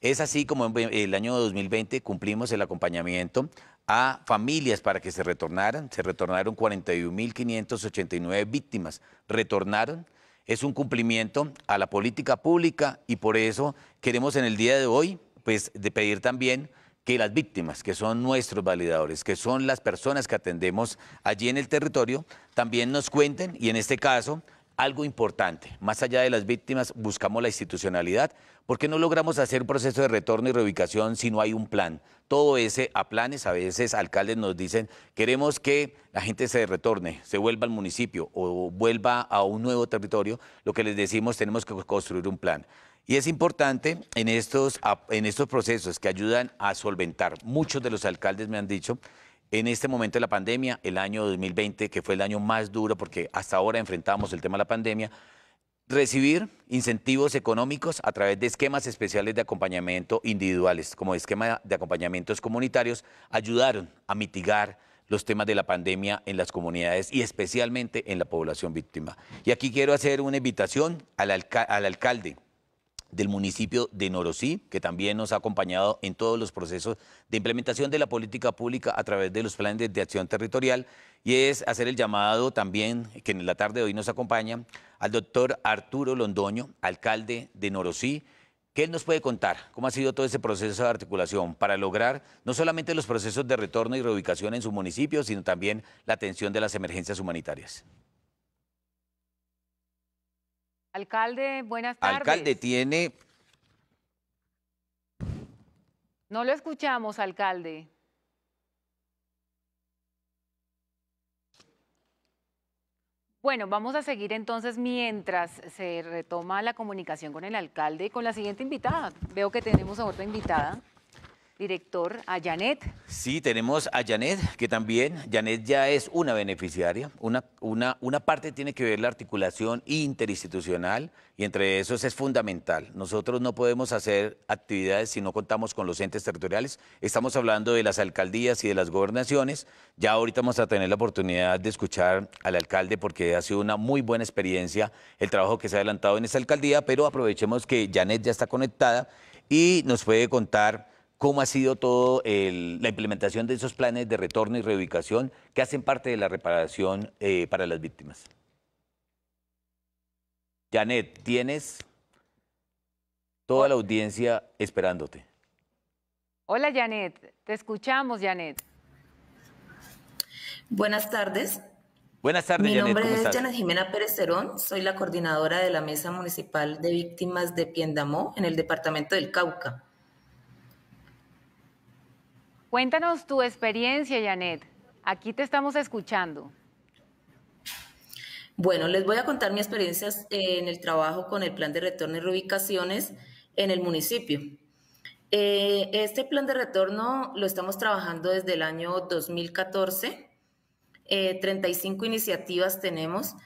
Es así como en el año 2020 cumplimos el acompañamiento a familias para que se retornaran. Se retornaron 41.589 víctimas. Retornaron. Es un cumplimiento a la política pública y por eso queremos en el día de hoy pues, de pedir también que las víctimas, que son nuestros validadores, que son las personas que atendemos allí en el territorio, también nos cuenten y en este caso algo importante. Más allá de las víctimas, buscamos la institucionalidad, porque no logramos hacer un proceso de retorno y reubicación si no hay un plan. Todo ese a planes, a veces alcaldes nos dicen, queremos que la gente se retorne, se vuelva al municipio o vuelva a un nuevo territorio, lo que les decimos, tenemos que construir un plan. Y es importante en estos, en estos procesos que ayudan a solventar, muchos de los alcaldes me han dicho, en este momento de la pandemia, el año 2020, que fue el año más duro porque hasta ahora enfrentamos el tema de la pandemia, recibir incentivos económicos a través de esquemas especiales de acompañamiento individuales, como esquema de acompañamientos comunitarios, ayudaron a mitigar los temas de la pandemia en las comunidades y especialmente en la población víctima. Y aquí quiero hacer una invitación al alcalde, del municipio de Norosí, que también nos ha acompañado en todos los procesos de implementación de la política pública a través de los planes de acción territorial, y es hacer el llamado también, que en la tarde de hoy nos acompaña, al doctor Arturo Londoño, alcalde de Norosí. que él nos puede contar? ¿Cómo ha sido todo ese proceso de articulación para lograr no solamente los procesos de retorno y reubicación en su municipio, sino también la atención de las emergencias humanitarias? Alcalde, buenas tardes. Alcalde, tiene... No lo escuchamos, alcalde. Bueno, vamos a seguir entonces mientras se retoma la comunicación con el alcalde y con la siguiente invitada. Veo que tenemos a otra invitada director, a Janet. Sí, tenemos a Janet, que también, Janet ya es una beneficiaria. Una, una, una parte tiene que ver la articulación interinstitucional y entre esos es fundamental. Nosotros no podemos hacer actividades si no contamos con los entes territoriales. Estamos hablando de las alcaldías y de las gobernaciones. Ya ahorita vamos a tener la oportunidad de escuchar al alcalde porque ha sido una muy buena experiencia el trabajo que se ha adelantado en esta alcaldía, pero aprovechemos que Janet ya está conectada y nos puede contar ¿Cómo ha sido toda la implementación de esos planes de retorno y reubicación que hacen parte de la reparación eh, para las víctimas? Janet, tienes toda la audiencia esperándote. Hola Janet, te escuchamos Janet. Buenas tardes. Buenas tardes, Mi nombre es Janet Jimena Pérez soy la coordinadora de la Mesa Municipal de Víctimas de Piendamó en el departamento del Cauca. Cuéntanos tu experiencia, Janet. Aquí te estamos escuchando. Bueno, les voy a contar mi experiencias en el trabajo con el plan de retorno y reubicaciones en el municipio. Eh, este plan de retorno lo estamos trabajando desde el año 2014. 35 eh, iniciativas tenemos.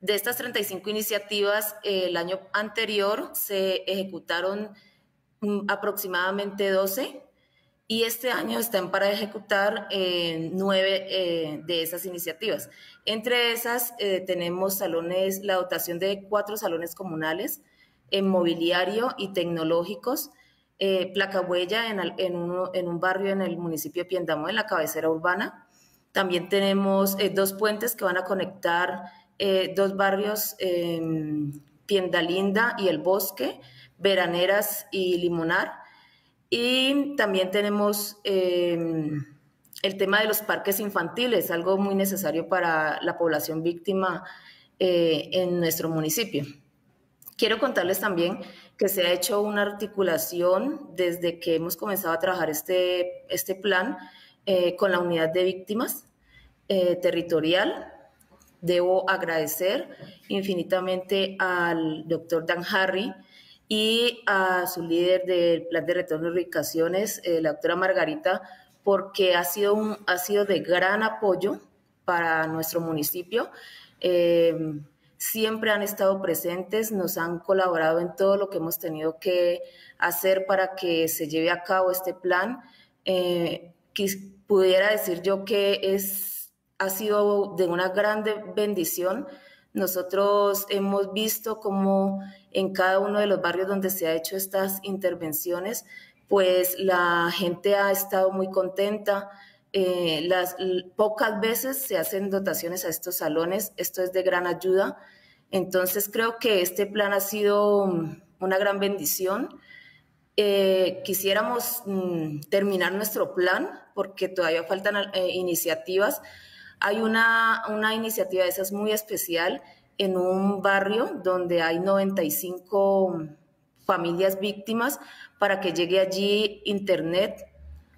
De estas 35 iniciativas, eh, el año anterior se ejecutaron mm, aproximadamente 12 y este año están para ejecutar eh, nueve eh, de esas iniciativas. Entre esas eh, tenemos salones, la dotación de cuatro salones comunales en mobiliario y tecnológicos, placa en, un, en, un, barrio en el municipio de Piendamó, en la cabecera urbana. También tenemos dos puentes que van a conectar dos barrios, Piendalinda y El Bosque, Veraneras y Limonar. Y también tenemos em, el tema de los parques infantiles, algo muy necesario para la población víctima eh, en nuestro municipio. Quiero contarles también que se ha hecho una articulación desde que hemos comenzado a trabajar este, este plan eh, con la unidad de víctimas eh, territorial. Debo agradecer infinitamente al doctor Dan Harry, y a su líder del plan de retorno de ubicaciones, eh, la doctora Margarita, porque ha sido, ha sido de gran apoyo para nuestro municipio. Eh, siempre han estado presentes, nos han colaborado en todo lo que hemos tenido que hacer para que se lleve a cabo este plan. Eh, pudiera decir yo que es, ha sido de una grande bendición nosotros hemos visto cómo en cada uno de los barrios donde se ha hecho estas intervenciones, pues la gente ha estado muy contenta. Eh, las pocas veces se hacen dotaciones a estos salones, esto es de gran ayuda. Entonces creo que este plan ha sido mm, una gran bendición. Eh, quisiéramos mm, terminar nuestro plan porque todavía faltan eh, iniciativas, hay una, iniciativa esa es muy especial en un barrio donde hay 95 familias víctimas para que llegue allí internet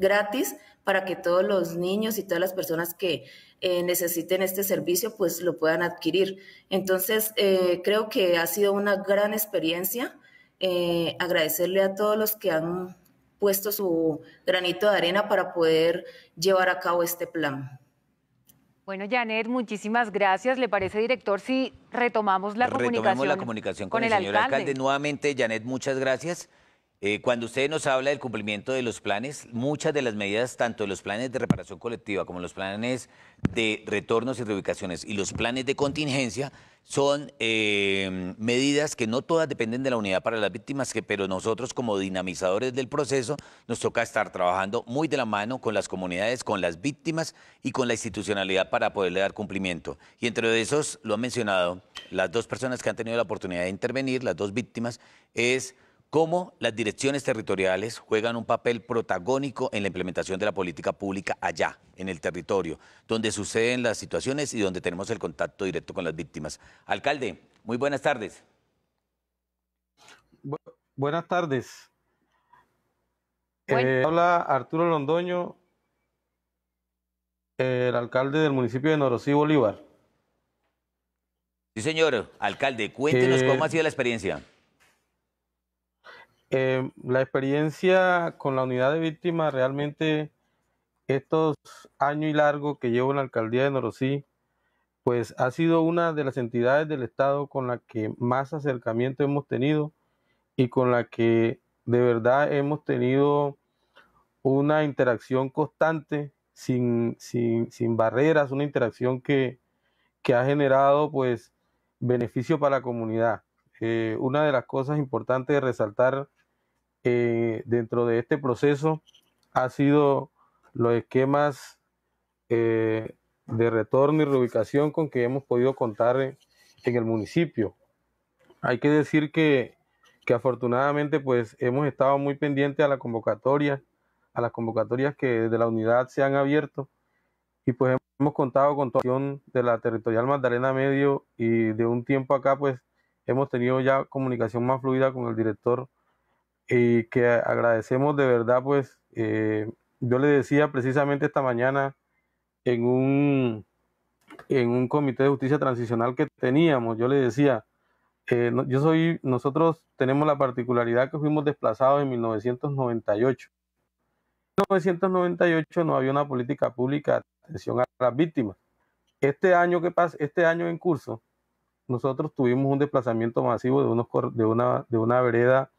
gratis para que todos los niños y todas las personas que eh, necesiten este servicio pues lo puedan adquirir. Entonces eh, creo que ha sido una gran experiencia. Eh, agradecerle a todos los que han puesto su granito de arena para poder llevar a cabo este plan. Bueno, Janet, muchísimas gracias. ¿Le parece, director, si retomamos la retomamos la comunicación con, el, señor alcalde. Nuevamente, Janet, muchas gracias. Eh, cuando usted nos habla del cumplimiento de los planes, muchas de las medidas, tanto los planes de reparación colectiva como los planes de retornos y reubicaciones y los planes de contingencia, son em, medidas que no todas dependen de la unidad para las víctimas, que, pero nosotros como dinamizadores del proceso nos toca estar trabajando muy de la mano con las comunidades, con las víctimas y con la institucionalidad para poderle dar cumplimiento. Y entre esos, lo han mencionado, las dos personas que han tenido la oportunidad de intervenir, las dos víctimas, es cómo las direcciones territoriales juegan un papel protagónico en la implementación de la política pública allá, en el territorio, donde suceden las situaciones y donde tenemos el contacto directo con las víctimas. Alcalde, muy buenas tardes. buenas tardes. Eh, habla Arturo Londoño, el alcalde del municipio de Norosí, Bolívar. Sí, señor, alcalde, cuéntenos eh, cómo ha sido la experiencia. Em, la experiencia con la unidad de víctimas realmente estos años y largo que llevo en la alcaldía de Norosí, pues ha sido una de las entidades del Estado con la que más acercamiento hemos tenido y con la que de verdad hemos tenido una interacción constante, sin, barreras, una interacción que, ha generado pues beneficio para la comunidad. Eh, una de las cosas importantes de resaltar eh, dentro de este proceso ha sido los esquemas eh, de retorno y reubicación con que hemos podido contar en, el municipio. Hay que decir que, que, afortunadamente pues hemos estado muy pendientes a la convocatoria, a las convocatorias que desde la unidad se han abierto y pues hemos contado con toda la de la territorial Magdalena Medio y de un tiempo acá pues hemos tenido ya comunicación más fluida con el director eh, que agradecemos de verdad, pues eh, yo le decía precisamente esta mañana en un, en un comité de justicia transicional que teníamos, yo le decía, eh, yo soy, nosotros tenemos la particularidad que fuimos desplazados en 1998. En 1998 no había una política pública de atención a las víctimas. Este año que pasa, este año en curso, nosotros tuvimos un desplazamiento masivo de, unos, de, una, de una vereda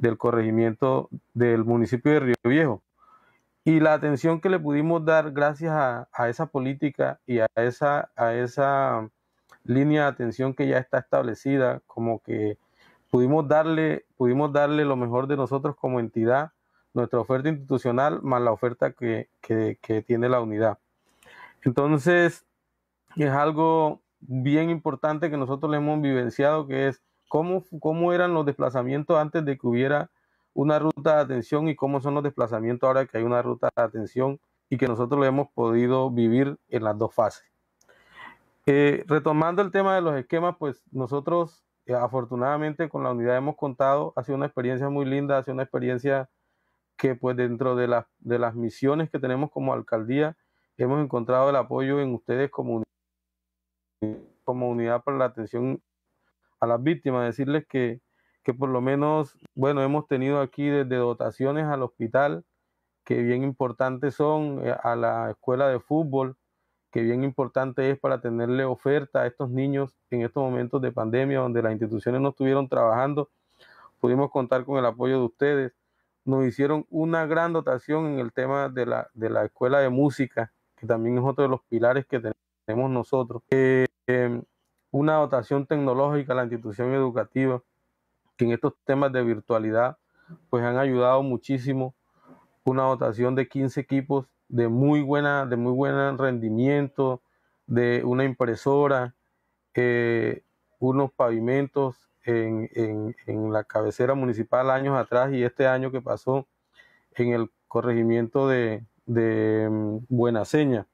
del corregimiento del municipio de Río Viejo. Y la atención que le pudimos dar gracias a, esa política y a esa, a esa línea de atención que ya está establecida, como que pudimos darle, pudimos darle lo mejor de nosotros como entidad, nuestra oferta institucional más la oferta que tiene la unidad. Entonces, es algo bien importante que nosotros le hemos vivenciado, que es cómo, eran los desplazamientos antes de que hubiera una ruta de atención y cómo son los desplazamientos ahora que hay una ruta de atención y que nosotros lo hemos podido vivir en las dos fases. Eh, retomando el tema de los esquemas, pues nosotros eh, afortunadamente con la unidad hemos contado, ha sido una experiencia muy linda, ha sido una experiencia que pues dentro de, las misiones que tenemos como alcaldía, hemos encontrado el apoyo en ustedes como, como unidad para la atención a las víctimas, decirles que, por lo menos, bueno, hemos tenido aquí desde dotaciones al hospital, que bien importantes son, eh, a la escuela de fútbol, que bien importante es para tenerle oferta a estos niños en estos momentos de pandemia donde las instituciones no estuvieron trabajando. Pudimos contar con el apoyo de ustedes. Nos hicieron una gran dotación en el tema de la, de la escuela de música, que también es otro de los pilares que tenemos nosotros. Eh, em, una dotación tecnológica a la institución educativa, que en estos temas de virtualidad pues han ayudado muchísimo, una dotación de 15 equipos de muy buena, de muy buen rendimiento, de una impresora, eh, unos pavimentos en, la cabecera municipal años atrás y este año que pasó en el corregimiento de, de mm, Buena Seña.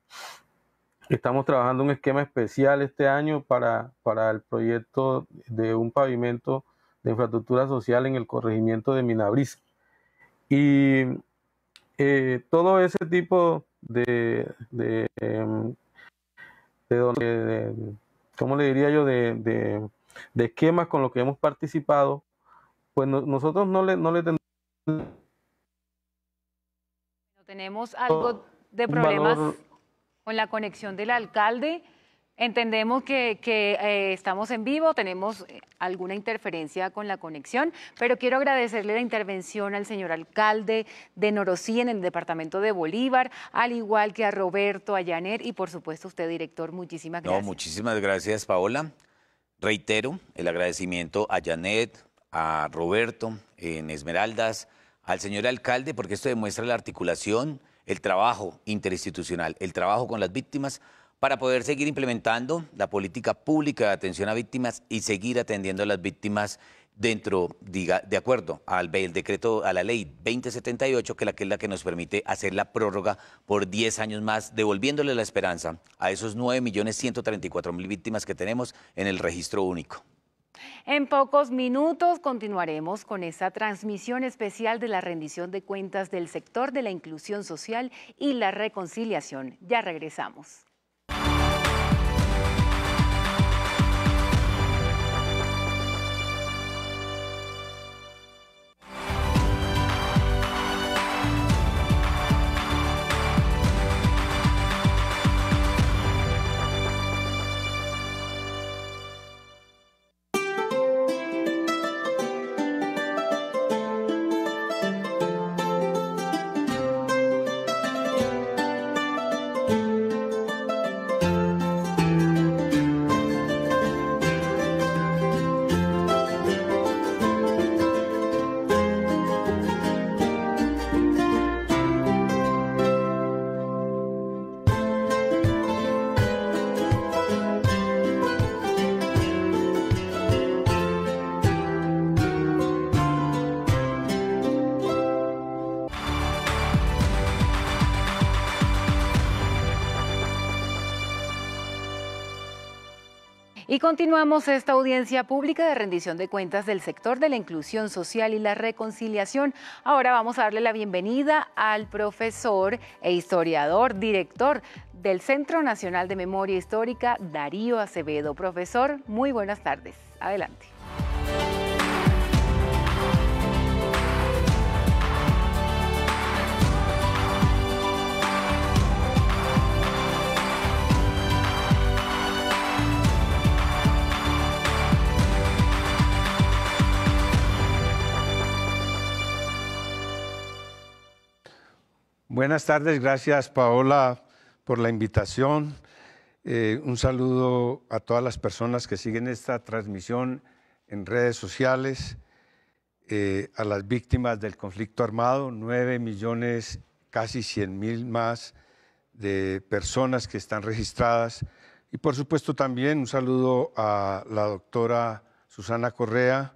Estamos trabajando un esquema especial este año para, para el proyecto de un pavimento de infraestructura social en el corregimiento de Minabris. Y eh, todo ese tipo de, de, em, de, ¿cómo le diría yo?, de, de, esquemas con los que hemos participado, pues nosotros no le, no le tenemos... Tenemos algo de problemas con la conexión del alcalde. Entendemos que, eh, estamos en vivo, tenemos eh, alguna interferencia con la conexión, pero quiero agradecerle la intervención al señor alcalde de Norosí en el departamento de Bolívar, al igual que a Roberto, a Janet y por supuesto usted, director. Muchísimas gracias. No, muchísimas gracias, Paola. Reitero el agradecimiento a Janet, a Roberto en Esmeraldas, al señor alcalde, porque esto demuestra la articulación el trabajo interinstitucional, el trabajo con las víctimas, para poder seguir implementando la política pública de atención a víctimas y seguir atendiendo a las víctimas dentro, diga, de acuerdo al decreto, a la ley 2078, que, que es la que nos permite hacer la prórroga por 10 años más, devolviéndole la esperanza a esos 9.134.000 víctimas que tenemos en el registro único. En pocos minutos continuaremos con esta transmisión especial de la rendición de cuentas del sector de la inclusión social y la reconciliación. Ya regresamos. Y continuamos esta audiencia pública de rendición de cuentas del sector de la inclusión social y la reconciliación. Ahora vamos a darle la bienvenida al profesor e historiador, director del Centro Nacional de Memoria Histórica, Darío Acevedo. Profesor, muy buenas tardes. Adelante. Buenas tardes, gracias Paola por la invitación. Eh, un saludo a todas las personas que siguen esta transmisión en redes sociales, eh, a las víctimas del conflicto armado, 9 millones, casi 100 mil más de personas que están registradas. Y por supuesto también un saludo a la doctora Susana Correa,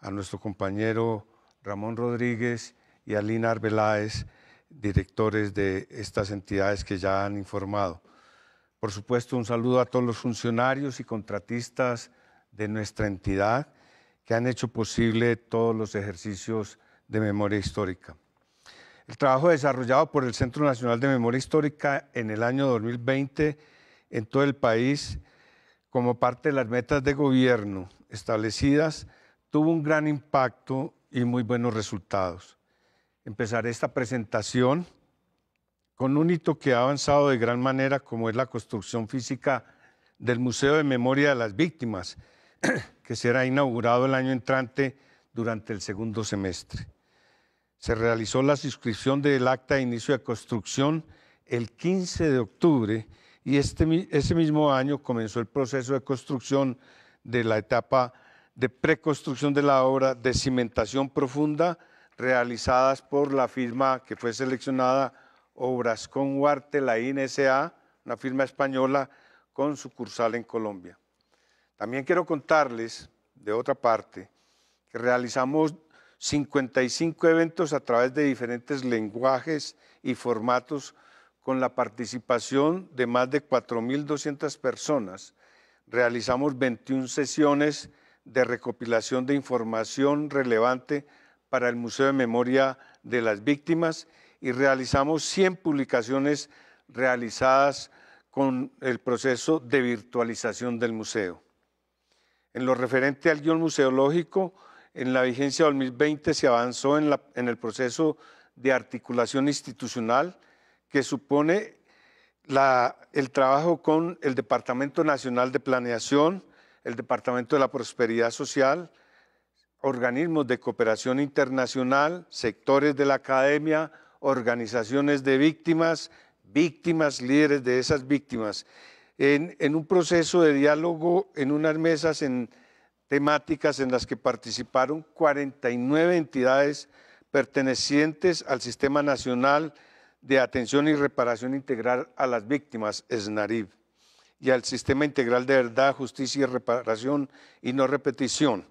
a nuestro compañero Ramón Rodríguez y a Lina Arbeláez directores de estas entidades que ya han informado. Por supuesto, un saludo a todos los funcionarios y contratistas de nuestra entidad que han hecho posible todos los ejercicios de memoria histórica. El trabajo desarrollado por el Centro Nacional de Memoria Histórica en el año 2020 en todo el país como parte de las metas de gobierno establecidas tuvo un gran impacto y muy buenos resultados. Empezaré esta presentación con un hito que ha avanzado de gran manera, como es la construcción física del Museo de Memoria de las Víctimas, que será inaugurado el año entrante durante el segundo semestre. Se realizó la suscripción del acta de inicio de construcción el 15 de octubre y este ese mismo año comenzó el proceso de construcción de la etapa de preconstrucción de la obra, de cimentación profunda, realizadas por la firma que fue seleccionada Obras con Huarte, la INSA, una firma española con sucursal en Colombia. También quiero contarles, de otra parte, que realizamos 55 eventos a través de diferentes lenguajes y formatos con la participación de más de 4.200 personas. Realizamos 21 sesiones de recopilación de información relevante para el Museo de Memoria de las Víctimas y realizamos 100 publicaciones realizadas con el proceso de virtualización del museo. En lo referente al guión museológico, en la vigencia 2020 se avanzó en, el proceso de articulación institucional que supone el trabajo con el Departamento Nacional de Planeación, el Departamento de la Prosperidad Social, organismos de cooperación internacional, sectores de la academia, organizaciones de víctimas, víctimas, líderes de esas víctimas, en, un proceso de diálogo, en unas mesas en temáticas en las que participaron 49 entidades pertenecientes al Sistema Nacional de Atención y Reparación Integral a las Víctimas, SNARIV, y al Sistema Integral de Verdad, Justicia y Reparación y No Repetición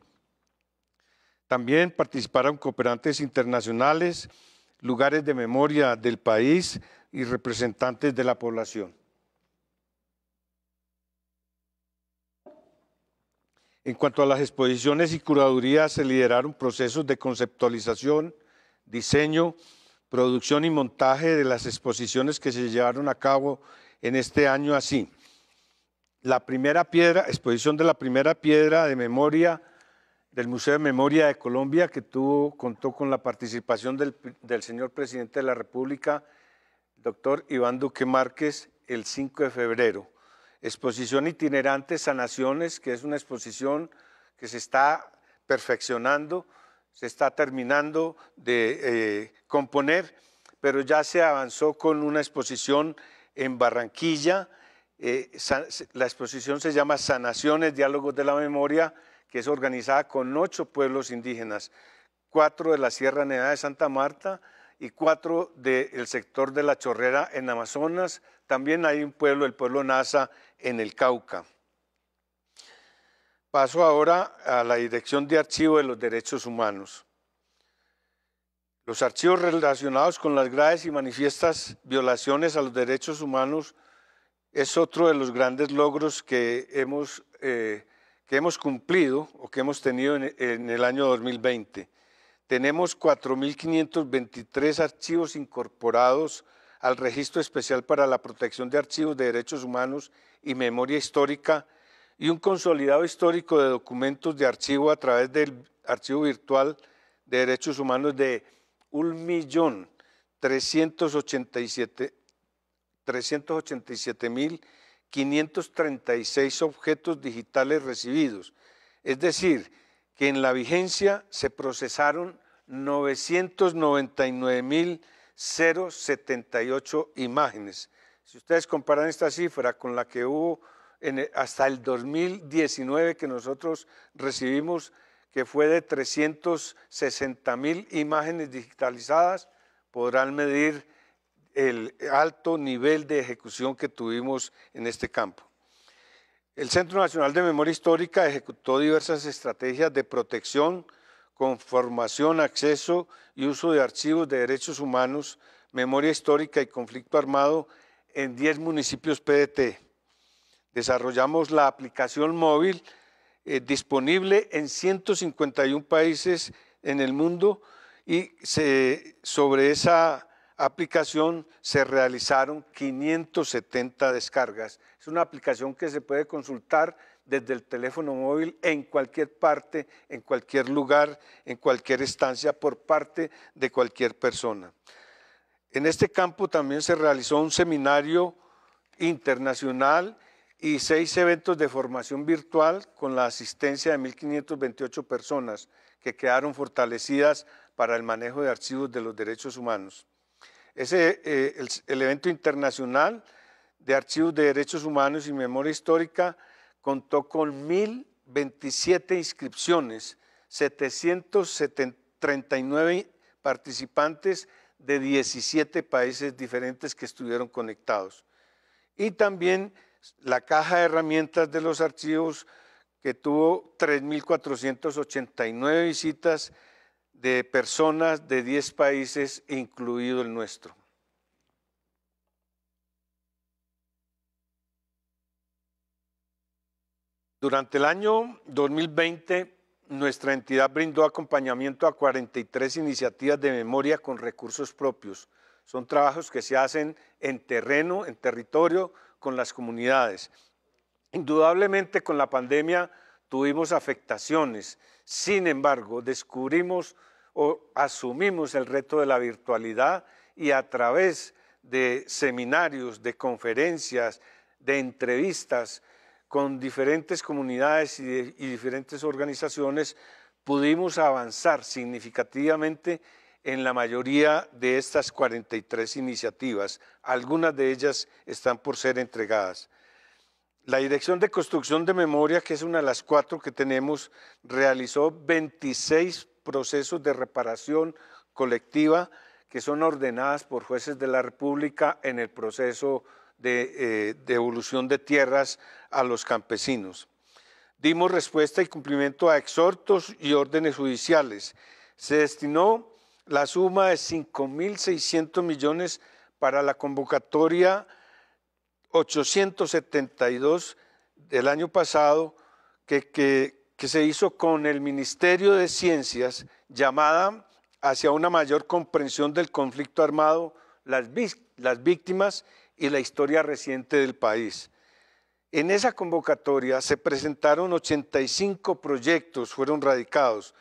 también participaron cooperantes internacionales, lugares de memoria del país y representantes de la población. En cuanto a las exposiciones y curadurías, se lideraron procesos de conceptualización, diseño, producción y montaje de las exposiciones que se llevaron a cabo en este año así. La primera piedra, exposición de la primera piedra de memoria del Museo de Memoria de Colombia, que tuvo, contó con la participación del, señor presidente de la República, doctor Iván Duque Márquez, el 5 de febrero. Exposición itinerante Sanaciones, que es una exposición que se está perfeccionando, se está terminando de eh, componer, pero ya se avanzó con una exposición en Barranquilla. Eh, la exposición se llama Sanaciones, Diálogos de la Memoria, que es organizada con ocho pueblos indígenas, cuatro de la Sierra Nevada de Santa Marta y cuatro del sector de La Chorrera en Amazonas. También hay un pueblo, el pueblo NASA, en el Cauca. Paso ahora a la Dirección de Archivo de los Derechos Humanos. Los archivos relacionados con las graves y manifiestas violaciones a los derechos humanos es otro de los grandes logros que hemos eh, que hemos cumplido o que hemos tenido en, el año 2020. Tenemos 4.523 archivos incorporados al Registro Especial para la Protección de Archivos de Derechos Humanos y Memoria Histórica y un consolidado histórico de documentos de archivo a través del Archivo Virtual de Derechos Humanos de 1.387.000 536 objetos digitales recibidos. Es decir, que en la vigencia se procesaron 999.078 imágenes. Si ustedes comparan esta cifra con la que hubo e, hasta el 2019 que nosotros recibimos, que fue de 360.000 imágenes digitalizadas, podrán medir el alto nivel de ejecución que tuvimos en este campo. El Centro Nacional de Memoria Histórica ejecutó diversas estrategias de protección, conformación, acceso y uso de archivos de derechos humanos, memoria histórica y conflicto armado en 10 municipios PDT. Desarrollamos la aplicación móvil eh, disponible en 151 países en el mundo y sobre esa aplicación se realizaron 570 descargas. Es una aplicación que se puede consultar desde el teléfono móvil en cualquier parte, en cualquier lugar, en cualquier estancia por parte de cualquier persona. En este campo también se realizó un seminario internacional y seis eventos de formación virtual con la asistencia de 1.528 personas que quedaron fortalecidas para el manejo de archivos de los derechos humanos. Ese, eh, el, el, evento internacional de archivos de derechos humanos y memoria histórica contó con 1.027 inscripciones, 739 participantes de 17 países diferentes que estuvieron conectados. Y también la caja de herramientas de los archivos que tuvo 3.489 visitas de personas de 10 países, incluido el nuestro. Durante el año 2020, nuestra entidad brindó acompañamiento a 43 iniciativas de memoria con recursos propios. Son trabajos que se hacen en terreno, en territorio, con las comunidades. Indudablemente con la pandemia tuvimos afectaciones, sin embargo, descubrimos asumimos el reto de la virtualidad y a través de seminarios, de conferencias, de entrevistas con diferentes comunidades y, diferentes organizaciones, pudimos avanzar significativamente en la mayoría de estas 43 iniciativas. Algunas de ellas están por ser entregadas. La Dirección de Construcción de Memoria, que es una de las cuatro que tenemos, realizó 26 procesos de reparación colectiva que son ordenadas por jueces de la República en el proceso de eh, devolución de tierras a los campesinos. Dimos respuesta y cumplimiento a exhortos y órdenes judiciales. Se destinó la suma de 5.600 millones para la convocatoria 872 del año pasado que, que, que se hizo con el Ministerio de Ciencias llamada hacia una mayor comprensión del conflicto armado, las, víctimas y la historia reciente del país. En esa convocatoria se presentaron 85 proyectos, fueron radicados,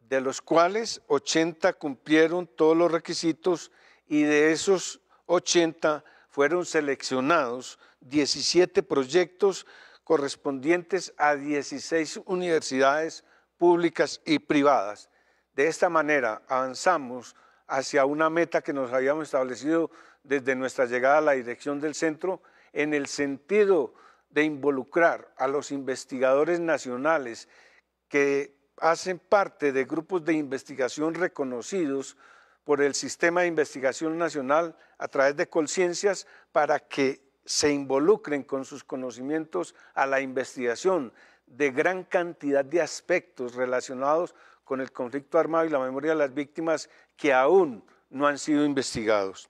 de los cuales 80 cumplieron todos los requisitos y de esos 80 fueron seleccionados 17 proyectos correspondientes a 16 universidades públicas y privadas. De esta manera avanzamos hacia una meta que nos habíamos establecido desde nuestra llegada a la dirección del centro en el sentido de involucrar a los investigadores nacionales que hacen parte de grupos de investigación reconocidos por el Sistema de Investigación Nacional a través de Colciencias para que se involucren con sus conocimientos a la investigación de gran cantidad de aspectos relacionados con el conflicto armado y la memoria de las víctimas que aún no han sido investigados.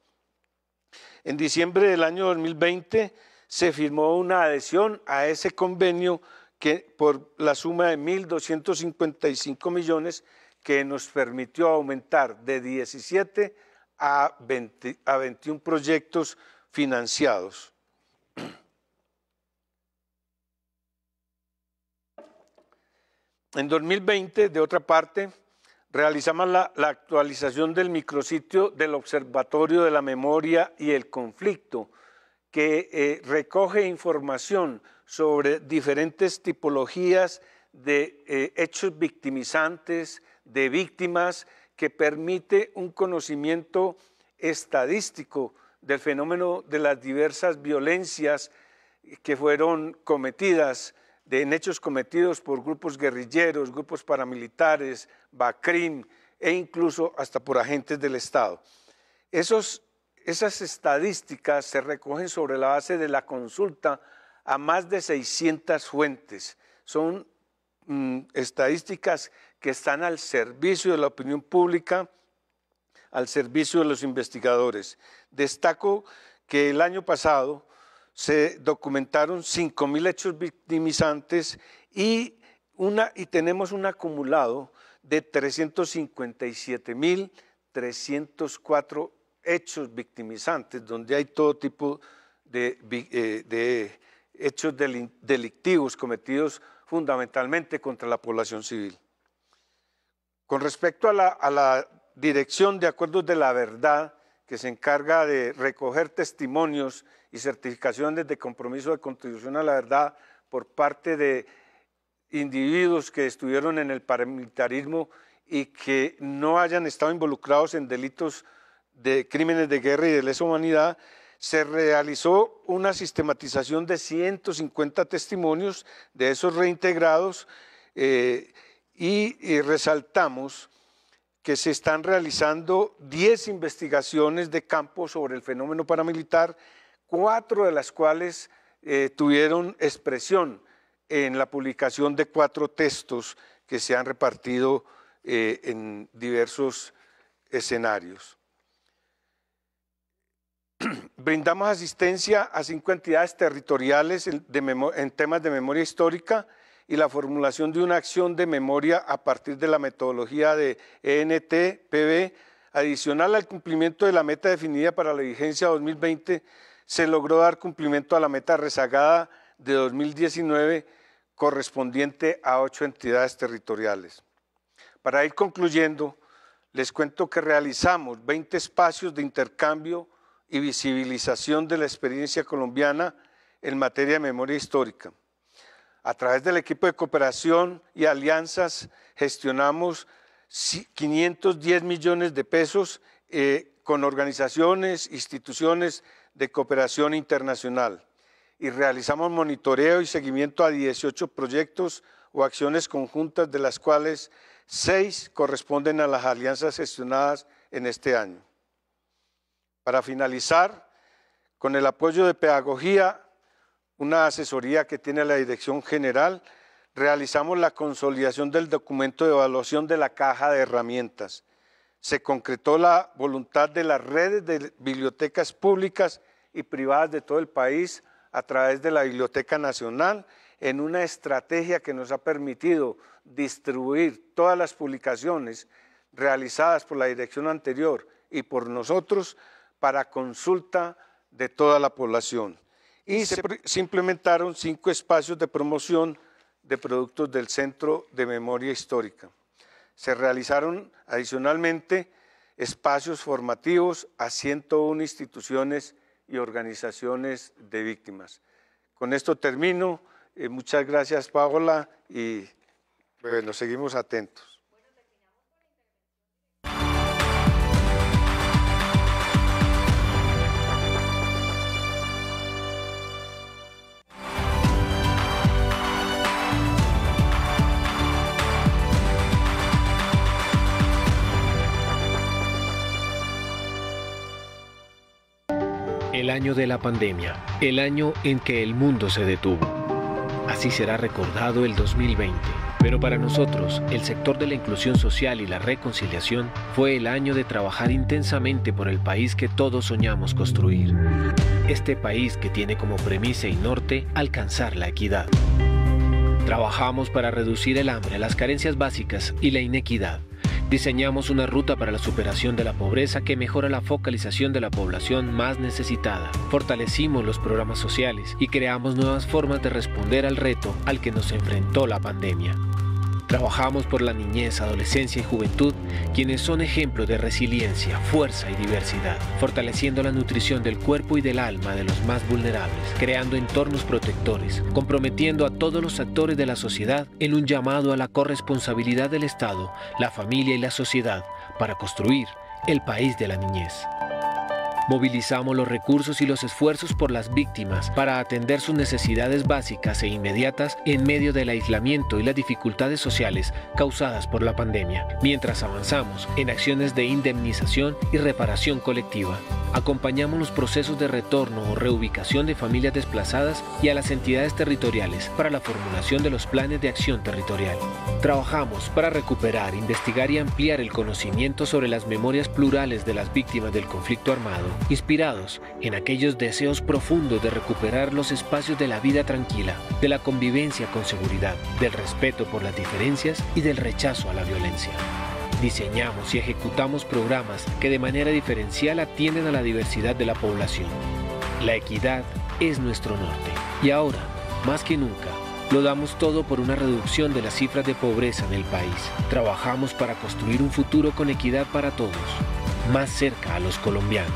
En diciembre del año 2020 se firmó una adhesión a ese convenio que por la suma de 1.255 millones que nos permitió aumentar de 17 a, a 21 proyectos financiados. En 2020, de otra parte, realizamos la, actualización del micrositio del Observatorio de la Memoria y el Conflicto, que eh, recoge información sobre diferentes tipologías de eh, hechos victimizantes, de víctimas, que permite un conocimiento estadístico del fenómeno de las diversas violencias que fueron cometidas de, hechos cometidos por grupos guerrilleros, grupos paramilitares, BACRIM e incluso hasta por agentes del Estado. esas estadísticas se recogen sobre la base de la consulta a más de 600 fuentes. Son mm, estadísticas que están al servicio de la opinión pública, al servicio de los investigadores. Destaco que el año pasado se documentaron 5.000 hechos victimizantes y, una, y tenemos un acumulado de 357.304 hechos victimizantes, donde hay todo tipo de, eh, hechos delictivos cometidos fundamentalmente contra la población civil. Con respecto a la Dirección de Acuerdos de la Verdad, que se encarga de recoger testimonios y certificación desde compromiso de contribución a la verdad por parte de individuos que estuvieron en el paramilitarismo y que no hayan estado involucrados en delitos de crímenes de guerra y de lesa humanidad, se realizó una sistematización de 150 testimonios de esos reintegrados eh, y, y resaltamos que se están realizando 10 investigaciones de campo sobre el fenómeno paramilitar, cuatro de las cuales eh, tuvieron expresión en la publicación de cuatro textos que se han repartido eh, en diversos escenarios. Brindamos asistencia a cinco entidades territoriales en, temas de memoria histórica y la formulación de una acción de memoria a partir de la metodología de ent adicional al cumplimiento de la meta definida para la vigencia 2020 se logró dar cumplimiento a la meta rezagada de 2019 correspondiente a ocho entidades territoriales. Para ir concluyendo, les cuento que realizamos 20 espacios de intercambio y visibilización de la experiencia colombiana en materia de memoria histórica. A través del equipo de cooperación y alianzas gestionamos 510 millones de pesos eh, con organizaciones, instituciones de cooperación internacional y realizamos monitoreo y seguimiento a 18 proyectos o acciones conjuntas, de las cuales 6 corresponden a las alianzas gestionadas en este año. Para finalizar, con el apoyo de Pedagogía, una asesoría que tiene la Dirección General, realizamos la consolidación del documento de evaluación de la caja de herramientas, se concretó la voluntad de las redes de bibliotecas públicas y privadas de todo el país a través de la Biblioteca Nacional en una estrategia que nos ha permitido distribuir todas las publicaciones realizadas por la dirección anterior y por nosotros para consulta de toda la población. Y se, implementaron cinco espacios de promoción de productos del Centro de Memoria Histórica. Se realizaron adicionalmente espacios formativos a 101 instituciones y organizaciones de víctimas. Con esto termino. Eh, muchas gracias, Paola, y nos seguimos atentos. el año de la pandemia, el año en que el mundo se detuvo. Así será recordado el 2020. Pero para nosotros, el sector de la inclusión social y la reconciliación fue el año de trabajar intensamente por el país que todos soñamos construir. Este país que tiene como premisa y norte alcanzar la equidad. Trabajamos para reducir el hambre, las carencias básicas y la inequidad Diseñamos una ruta para la superación de la pobreza que mejora la focalización de la población más necesitada. Fortalecimos los programas sociales y creamos nuevas formas de responder al reto al que nos enfrentó la pandemia. Trabajamos por la niñez, adolescencia y juventud, quienes son ejemplos de resiliencia, fuerza y diversidad, fortaleciendo la nutrición del cuerpo y del alma de los más vulnerables, creando entornos protectores, comprometiendo a todos los actores de la sociedad en un llamado a la corresponsabilidad del Estado, la familia y la sociedad para construir el país de la niñez. Movilizamos los recursos y los esfuerzos por las víctimas para atender sus necesidades básicas e inmediatas en medio del aislamiento y las dificultades sociales causadas por la pandemia, mientras avanzamos en acciones de indemnización y reparación colectiva. Acompañamos los procesos de retorno o reubicación de familias desplazadas y a las entidades territoriales para la formulación de los planes de acción territorial. Trabajamos para recuperar, investigar y ampliar el conocimiento sobre las memorias plurales de las víctimas del conflicto armado inspirados en aquellos deseos profundos de recuperar los espacios de la vida tranquila, de la convivencia con seguridad, del respeto por las diferencias y del rechazo a la violencia. Diseñamos y ejecutamos programas que de manera diferencial atienden a la diversidad de la población. La equidad es nuestro norte y ahora, más que nunca, lo damos todo por una reducción de las cifras de pobreza en el país. Trabajamos para construir un futuro con equidad para todos más cerca a los colombianos.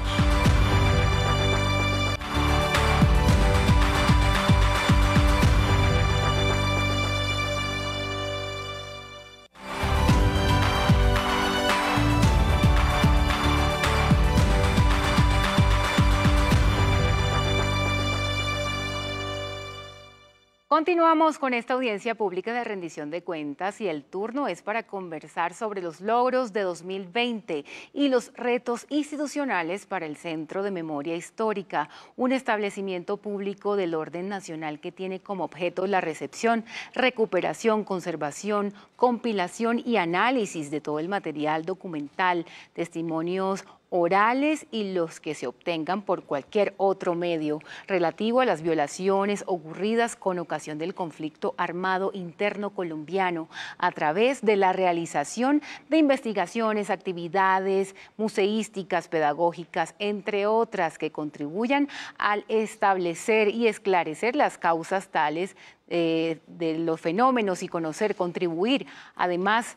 Continuamos con esta audiencia pública de rendición de cuentas y el turno es para conversar sobre los logros de 2020 y los retos institucionales para el Centro de Memoria Histórica, un establecimiento público del orden nacional que tiene como objeto la recepción, recuperación, conservación, compilación y análisis de todo el material documental, testimonios orales y los que se obtengan por cualquier otro medio relativo a las violaciones ocurridas con ocasión del conflicto armado interno colombiano a través de la realización de investigaciones, actividades museísticas, pedagógicas, entre otras que contribuyan al establecer y esclarecer las causas tales eh, de los fenómenos y conocer, contribuir además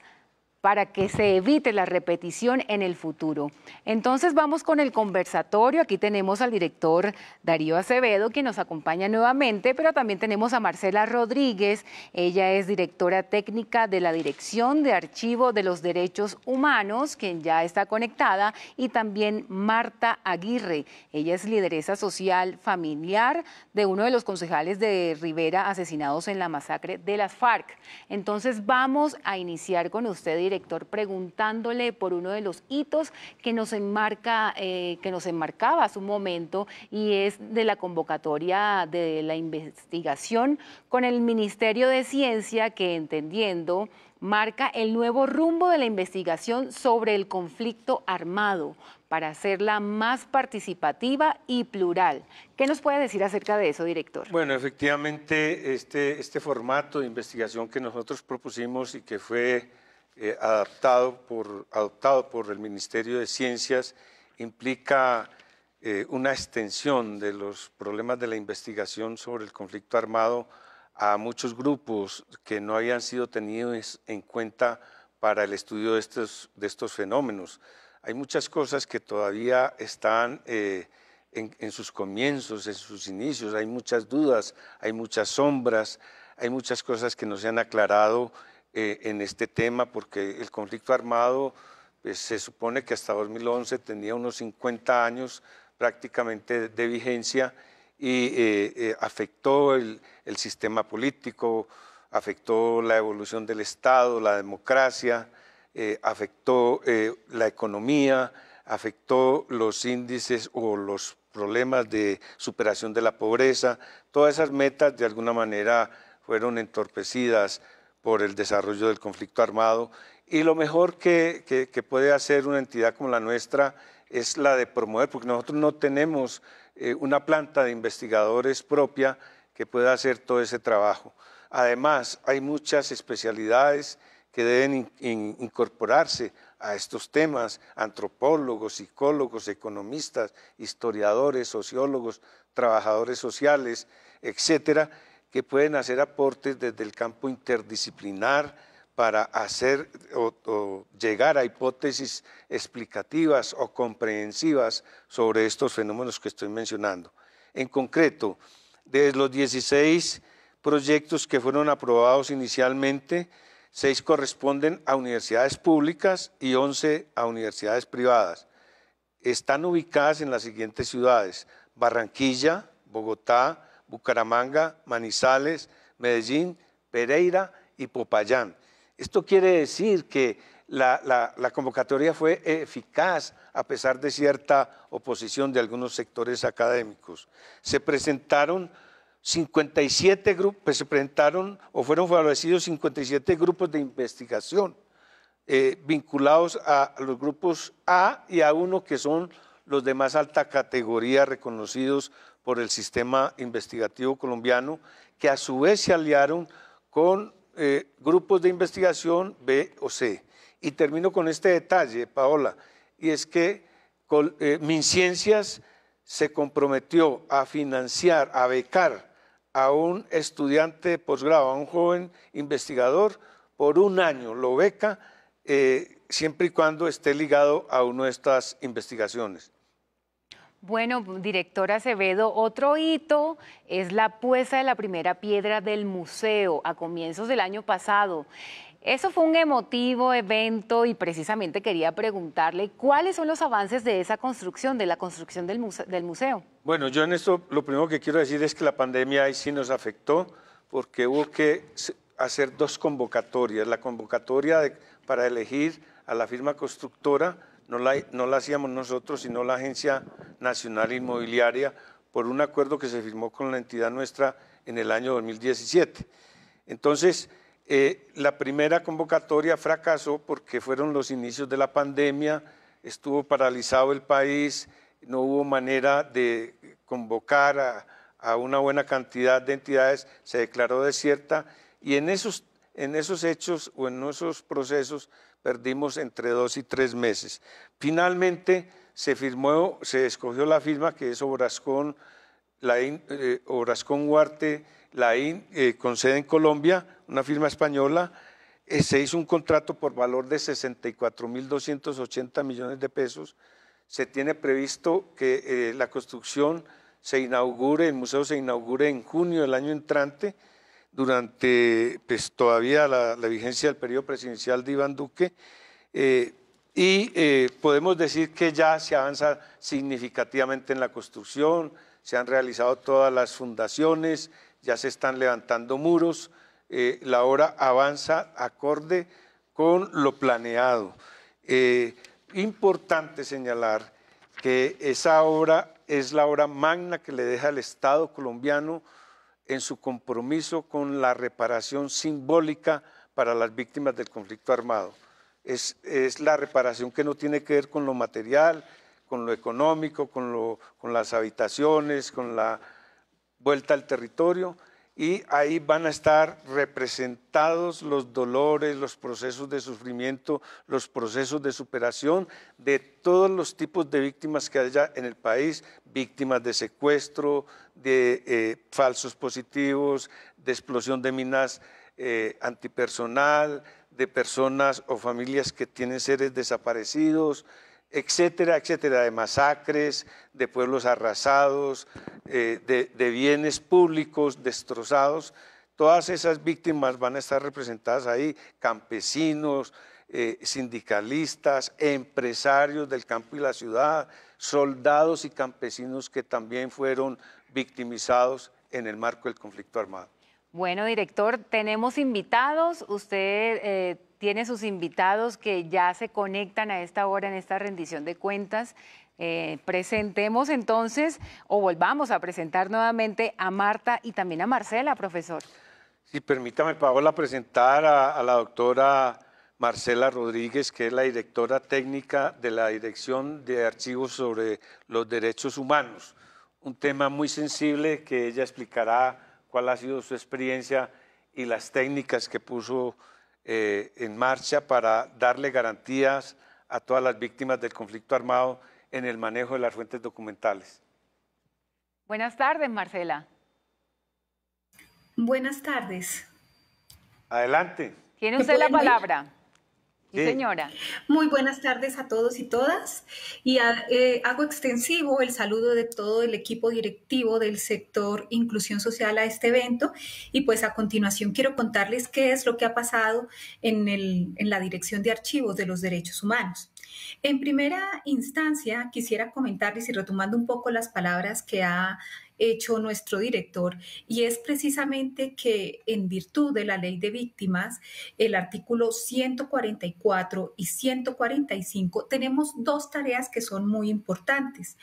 para que se evite la repetición en el futuro. Entonces vamos con el conversatorio. Aquí tenemos al director Darío Acevedo, quien nos acompaña nuevamente, pero también tenemos a Marcela Rodríguez. Ella es directora técnica de la Dirección de Archivo de los Derechos Humanos, quien ya está conectada, y también Marta Aguirre. Ella es lideresa social familiar de uno de los concejales de Rivera asesinados en la masacre de las FARC. Entonces vamos a iniciar con usted, director director preguntándole por uno de los hitos que nos enmarca, eh, que nos enmarcaba a su momento y es de la convocatoria de la investigación con el Ministerio de Ciencia que entendiendo marca el nuevo rumbo de la investigación sobre el conflicto armado para hacerla más participativa y plural. ¿Qué nos puede decir acerca de eso, director? Bueno, efectivamente, este, este formato de investigación que nosotros propusimos y que fue eh, adaptado, por, adoptado por el Ministerio de Ciencias implica eh, una extensión de los problemas de la investigación sobre el conflicto armado a muchos grupos que no habían sido tenidos en cuenta para el estudio de estos, fenómenos. Hay muchas cosas que todavía están eh, en, en sus comienzos, en sus inicios, hay muchas dudas, hay muchas sombras, hay muchas cosas que no se han aclarado eh, en este tema, porque el conflicto armado pues, se supone que hasta 2011 tenía unos 50 años prácticamente de, vigencia y eh, eh, afectó el, sistema político, afectó la evolución del Estado, la democracia, afectó la economía, afectó los índices o los problemas de superación de la pobreza. Todas esas metas de alguna manera fueron entorpecidas por el desarrollo del conflicto armado. Y lo mejor que, puede hacer una entidad como la nuestra es la de promover, porque nosotros no tenemos eh, una planta de investigadores propia que pueda hacer todo ese trabajo. Además, hay muchas especialidades que deben incorporarse a estos temas, antropólogos, psicólogos, economistas, historiadores, sociólogos, trabajadores sociales, etcétera, que pueden hacer aportes desde el campo interdisciplinar para hacer llegar a hipótesis explicativas o comprensivas sobre estos fenómenos que estoy mencionando. En concreto, de los 16 proyectos que fueron aprobados inicialmente, 6 corresponden a universidades públicas y 11 a universidades privadas. Están ubicadas en las siguientes ciudades, Barranquilla, Bogotá, Bucaramanga, Manizales, Medellín, Pereira y Popayán. Esto quiere decir que la, convocatoria fue eficaz a pesar de cierta oposición de algunos sectores académicos. Se presentaron 57 grupos, pues, se presentaron o fueron favorecidos 57 grupos de investigación eh, vinculados a los grupos A y A1 que son los de más alta categoría reconocidos por el sistema investigativo colombiano, que a su vez se aliaron con eh, grupos de investigación B o C. Y termino con este detalle, Paola, y es que eh, MinCiencias se comprometió a financiar, a becar a un estudiante de posgrado, a un joven investigador, por un año, lo beca, eh, siempre y cuando esté ligado a una de estas investigaciones. Bueno, directora Acevedo, otro hito es la puesta de la primera piedra del museo a comienzos del año pasado. Eso fue un emotivo evento y precisamente quería preguntarle cuáles son los avances de esa construcción, de la construcción del, museo. Bueno, yo en esto lo primero que quiero decir es que la pandemia ahí sí nos afectó porque hubo que hacer dos convocatorias. La convocatoria para elegir a la firma constructora no la, hacíamos nosotros, sino la Agencia Nacional Inmobiliaria, por un acuerdo que se firmó con la entidad nuestra en el año 2017. Entonces, eh, la primera convocatoria fracasó porque fueron los inicios de la pandemia, estuvo paralizado el país, no hubo manera de convocar a, una buena cantidad de entidades, se declaró desierta y en esos, en esos hechos o en esos procesos perdimos entre dos y tres meses. Finalmente se firmó, se escogió la firma que es Obrascón, eh, Huarte, la in, eh, con sede en Colombia, una firma española. Eh, se hizo un contrato por valor de 64.280 millones de pesos. Se tiene previsto que la construcción se inaugure, el museo se inaugure en junio del año entrante durante pues, todavía la, vigencia del periodo presidencial de Iván Duque. Eh, y eh, podemos decir que ya se avanza significativamente en la construcción, se han realizado todas las fundaciones, ya se están levantando muros, eh, la obra avanza acorde con lo planeado. importante señalar que esa obra es la obra magna que le deja al Estado colombiano en su compromiso con la reparación simbólica para las víctimas del conflicto armado. Es, la reparación que no tiene que ver con lo material, con lo económico, con las habitaciones, con la vuelta al territorio, y ahí van a estar representados los dolores, los procesos de sufrimiento, los procesos de superación de todos los tipos de víctimas que haya en el país, víctimas de secuestro, de eh, falsos positivos, de explosión de minas eh, antipersonal, de personas o familias que tienen seres desaparecidos, etcétera, etcétera, de masacres, de pueblos arrasados, eh, de, bienes públicos destrozados. Todas esas víctimas van a estar representadas ahí, campesinos, eh, sindicalistas, empresarios del campo y la ciudad, soldados y campesinos que también fueron victimizados en el marco del conflicto armado. Bueno, director, tenemos invitados. Usted eh, tiene sus invitados que ya se conectan a esta hora en esta rendición de cuentas. Eh, presentemos entonces o volvamos a presentar nuevamente a Marta y también a Marcela, profesor. Sí, permítame, Paola, presentar a, la doctora Marcela Rodríguez, que es la directora técnica de la Dirección de Archivos sobre los Derechos Humanos. Un tema muy sensible que ella explicará cuál ha sido su experiencia y las técnicas que puso eh, en marcha para darle garantías a todas las víctimas del conflicto armado en el manejo de las fuentes documentales. Buenas tardes, Marcela. Buenas tardes. Adelante. Tiene usted la palabra. Eh, señora. Muy buenas tardes a todos y todas. Y ah, eh, hago extensivo el saludo de todo el equipo directivo del sector inclusión social a este evento. Y pues a continuación quiero contarles qué es lo que ha pasado en, en la Dirección de Archivos de los Derechos Humanos. En primera instancia, quisiera comentarles y retomando un poco las palabras que ha hecho nuestro director y es precisamente que en virtud de la ley de víctimas, el artículo 144 y 145, tenemos dos tareas que son muy importantes.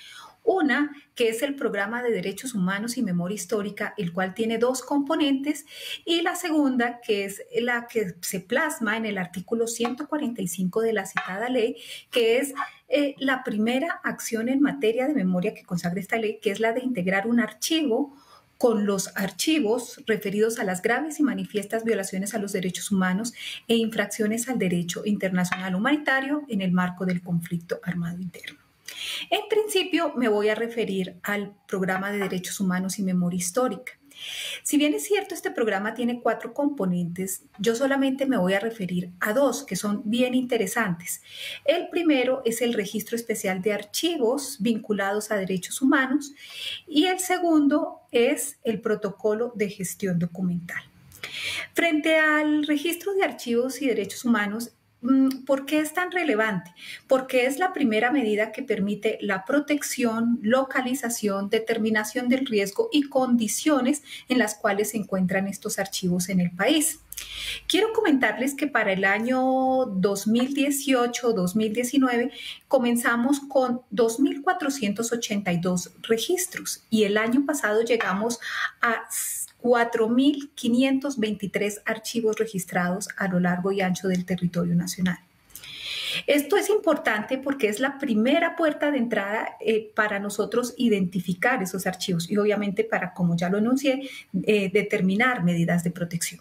Una, que es el programa de derechos humanos y memoria histórica, el cual tiene dos componentes, y la segunda, que es la que se plasma en el artículo 145 de la citada ley, que es eh, la primera acción en materia de memoria que consagra esta ley, que es la de integrar un archivo con los archivos referidos a las graves y manifiestas violaciones a los derechos humanos e infracciones al derecho internacional humanitario en el marco del conflicto armado interno. En principio me voy a referir al programa de derechos humanos y memoria histórica. Si bien es cierto, este programa tiene cuatro componentes, yo solamente me voy a referir a dos que son bien interesantes. El primero es el registro especial de archivos vinculados a derechos humanos y el segundo es el protocolo de gestión documental. Frente al registro de archivos y derechos humanos, Mm, ¿Por qué es tan relevante? Porque es la primera medida que permite la protección, localización, determinación del riesgo y condiciones en las cuales se encuentran estos archivos en el país. Quiero comentarles que para el año 2018-2019 comenzamos con 2.482 registros y el año pasado llegamos a 4.523 archivos registrados a lo largo y ancho del territorio nacional. Esto es importante porque es la primera puerta de entrada eh, para nosotros identificar esos archivos y obviamente para, como ya lo anuncié, eh, determinar medidas de protección.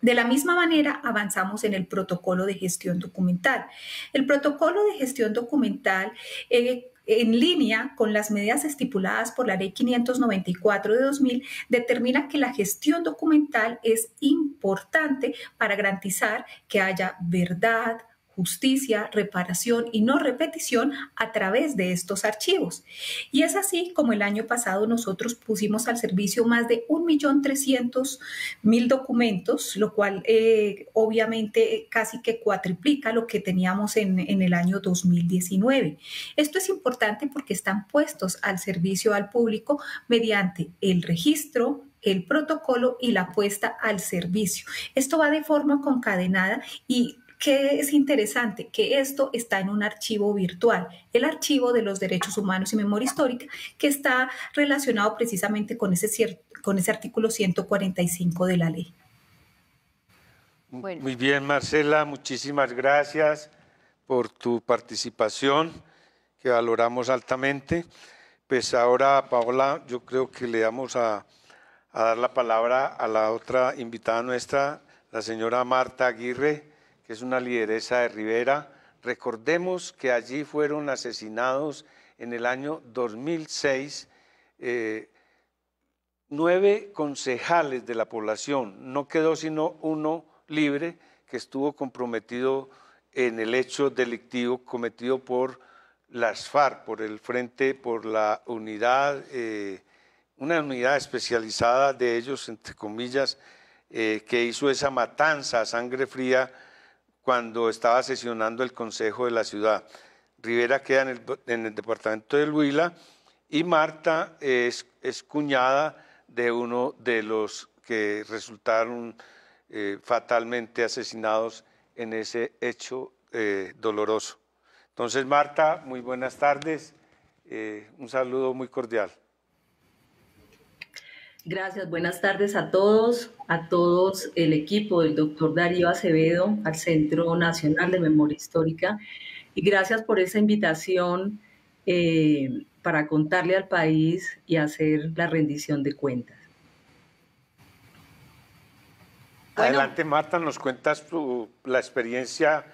De la misma manera, avanzamos en el protocolo de gestión documental. El protocolo de gestión documental eh, en línea con las medidas estipuladas por la Ley 594 de 2000, determina que la gestión documental es importante para garantizar que haya verdad, justicia, reparación y no repetición a través de estos archivos. Y es así como el año pasado nosotros pusimos al servicio más de 1.300.000 documentos, lo cual eh, obviamente casi que cuatriplica lo que teníamos en, en el año 2019. Esto es importante porque están puestos al servicio al público mediante el registro, el protocolo y la puesta al servicio. Esto va de forma concadenada y ¿Qué es interesante? Que esto está en un archivo virtual, el archivo de los derechos humanos y memoria histórica, que está relacionado precisamente con ese, con ese artículo 145 de la ley. Muy bien, Marcela, muchísimas gracias por tu participación, que valoramos altamente. Pues ahora, Paola, yo creo que le damos a dar la palabra a la otra invitada nuestra, la señora Marta Aguirre es una lideresa de Rivera. Recordemos que allí fueron asesinados en el año 2006 eh, nueve concejales de la población. No quedó sino uno libre que estuvo comprometido en el hecho delictivo cometido por las FARC, por el Frente, por la unidad, eh, una unidad especializada de ellos, entre comillas, eh, que hizo esa matanza a sangre fría cuando estaba sesionando el Consejo de la Ciudad. Rivera queda en el, departamento del Huila y Marta es, cuñada de uno de los que resultaron eh, fatalmente asesinados en ese hecho eh, doloroso. Entonces, Marta, muy buenas tardes. Eh, un saludo muy cordial. Gracias, buenas tardes a todos, a todos el equipo del doctor Darío Acevedo, al Centro Nacional de Memoria Histórica, y gracias por esa invitación eh, para contarle al país y hacer la rendición de cuentas. Adelante, Marta, nos cuentas la experiencia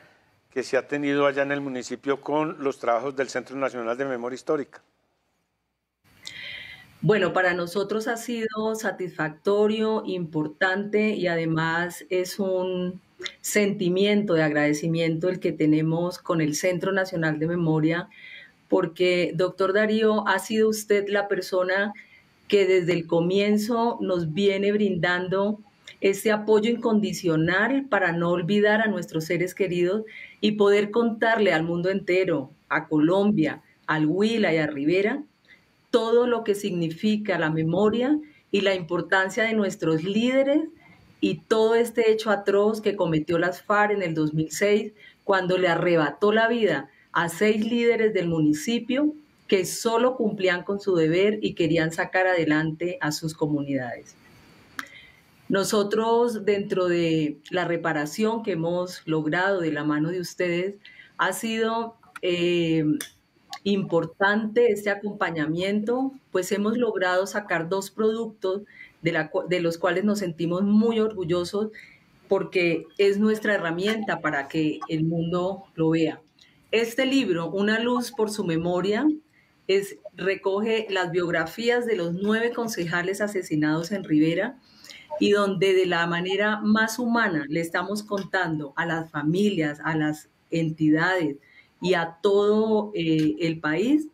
que se ha tenido allá en el municipio con los trabajos del Centro Nacional de Memoria Histórica. Bueno, para nosotros ha sido satisfactorio, importante y además es un sentimiento de agradecimiento el que tenemos con el Centro Nacional de Memoria, porque, doctor Darío, ha sido usted la persona que desde el comienzo nos viene brindando ese apoyo incondicional para no olvidar a nuestros seres queridos y poder contarle al mundo entero, a Colombia, al Huila y a Rivera, todo lo que significa la memoria y la importancia de nuestros líderes y todo este hecho atroz que cometió las FARC en el 2006 cuando le arrebató la vida a seis líderes del municipio que solo cumplían con su deber y querían sacar adelante a sus comunidades. Nosotros, dentro de la reparación que hemos logrado de la mano de ustedes, ha sido eh, importante este acompañamiento, pues hemos logrado sacar dos productos de, los cuales nos sentimos muy orgullosos porque es nuestra herramienta para que el mundo lo vea. Este libro, Una luz por su memoria, recoge las biografías de los nueve concejales asesinados en Rivera y donde de la manera más humana le estamos contando a las familias, a las entidades, y a todo eh, el país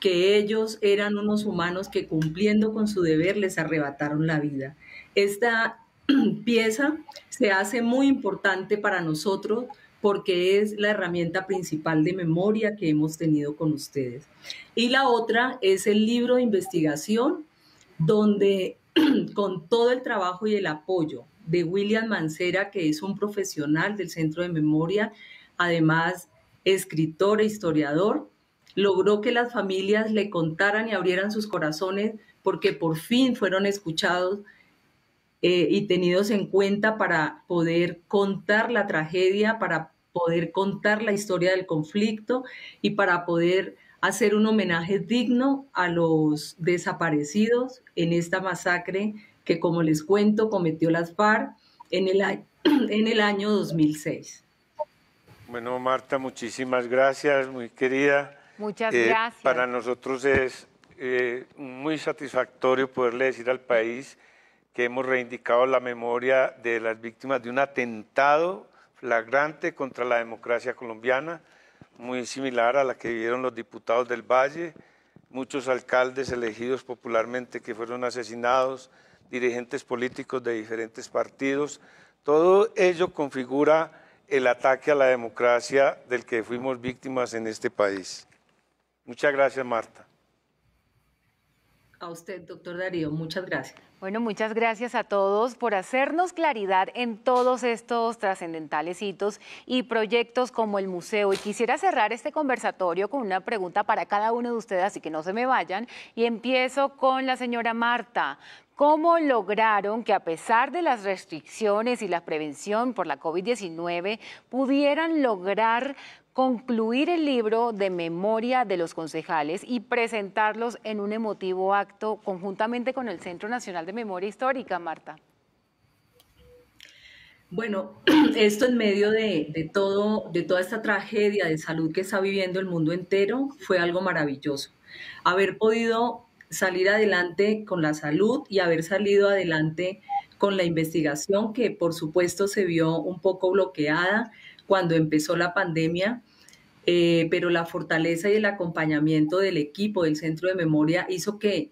que ellos eran unos humanos que cumpliendo con su deber les arrebataron la vida. Esta pieza se hace muy importante para nosotros porque es la herramienta principal de memoria que hemos tenido con ustedes. Y la otra es el libro de investigación, donde con todo el trabajo y el apoyo de William Mancera, que es un profesional del Centro de Memoria, además escritor e historiador, logró que las familias le contaran y abrieran sus corazones porque por fin fueron escuchados eh, y tenidos en cuenta para poder contar la tragedia, para poder contar la historia del conflicto y para poder hacer un homenaje digno a los desaparecidos en esta masacre que, como les cuento, cometió las FARC en el, en el año 2006. Bueno, Marta, muchísimas gracias, muy querida. Muchas eh, gracias. Para nosotros es eh, muy satisfactorio poderle decir al país que hemos reivindicado la memoria de las víctimas de un atentado flagrante contra la democracia colombiana, muy similar a la que vivieron los diputados del Valle, muchos alcaldes elegidos popularmente que fueron asesinados, dirigentes políticos de diferentes partidos. Todo ello configura el ataque a la democracia del que fuimos víctimas en este país. Muchas gracias, Marta. A usted, doctor Darío, muchas gracias. Bueno, muchas gracias a todos por hacernos claridad en todos estos trascendentales hitos y proyectos como el museo. Y quisiera cerrar este conversatorio con una pregunta para cada uno de ustedes, así que no se me vayan. Y empiezo con la señora Marta. ¿Cómo lograron que a pesar de las restricciones y la prevención por la COVID-19 pudieran lograr concluir el libro de memoria de los concejales y presentarlos en un emotivo acto conjuntamente con el Centro Nacional de Memoria Histórica, Marta? Bueno, esto en medio de, todo, de toda esta tragedia de salud que está viviendo el mundo entero fue algo maravilloso. Haber podido salir adelante con la salud y haber salido adelante con la investigación que por supuesto se vio un poco bloqueada cuando empezó la pandemia, eh, pero la fortaleza y el acompañamiento del equipo del Centro de Memoria hizo que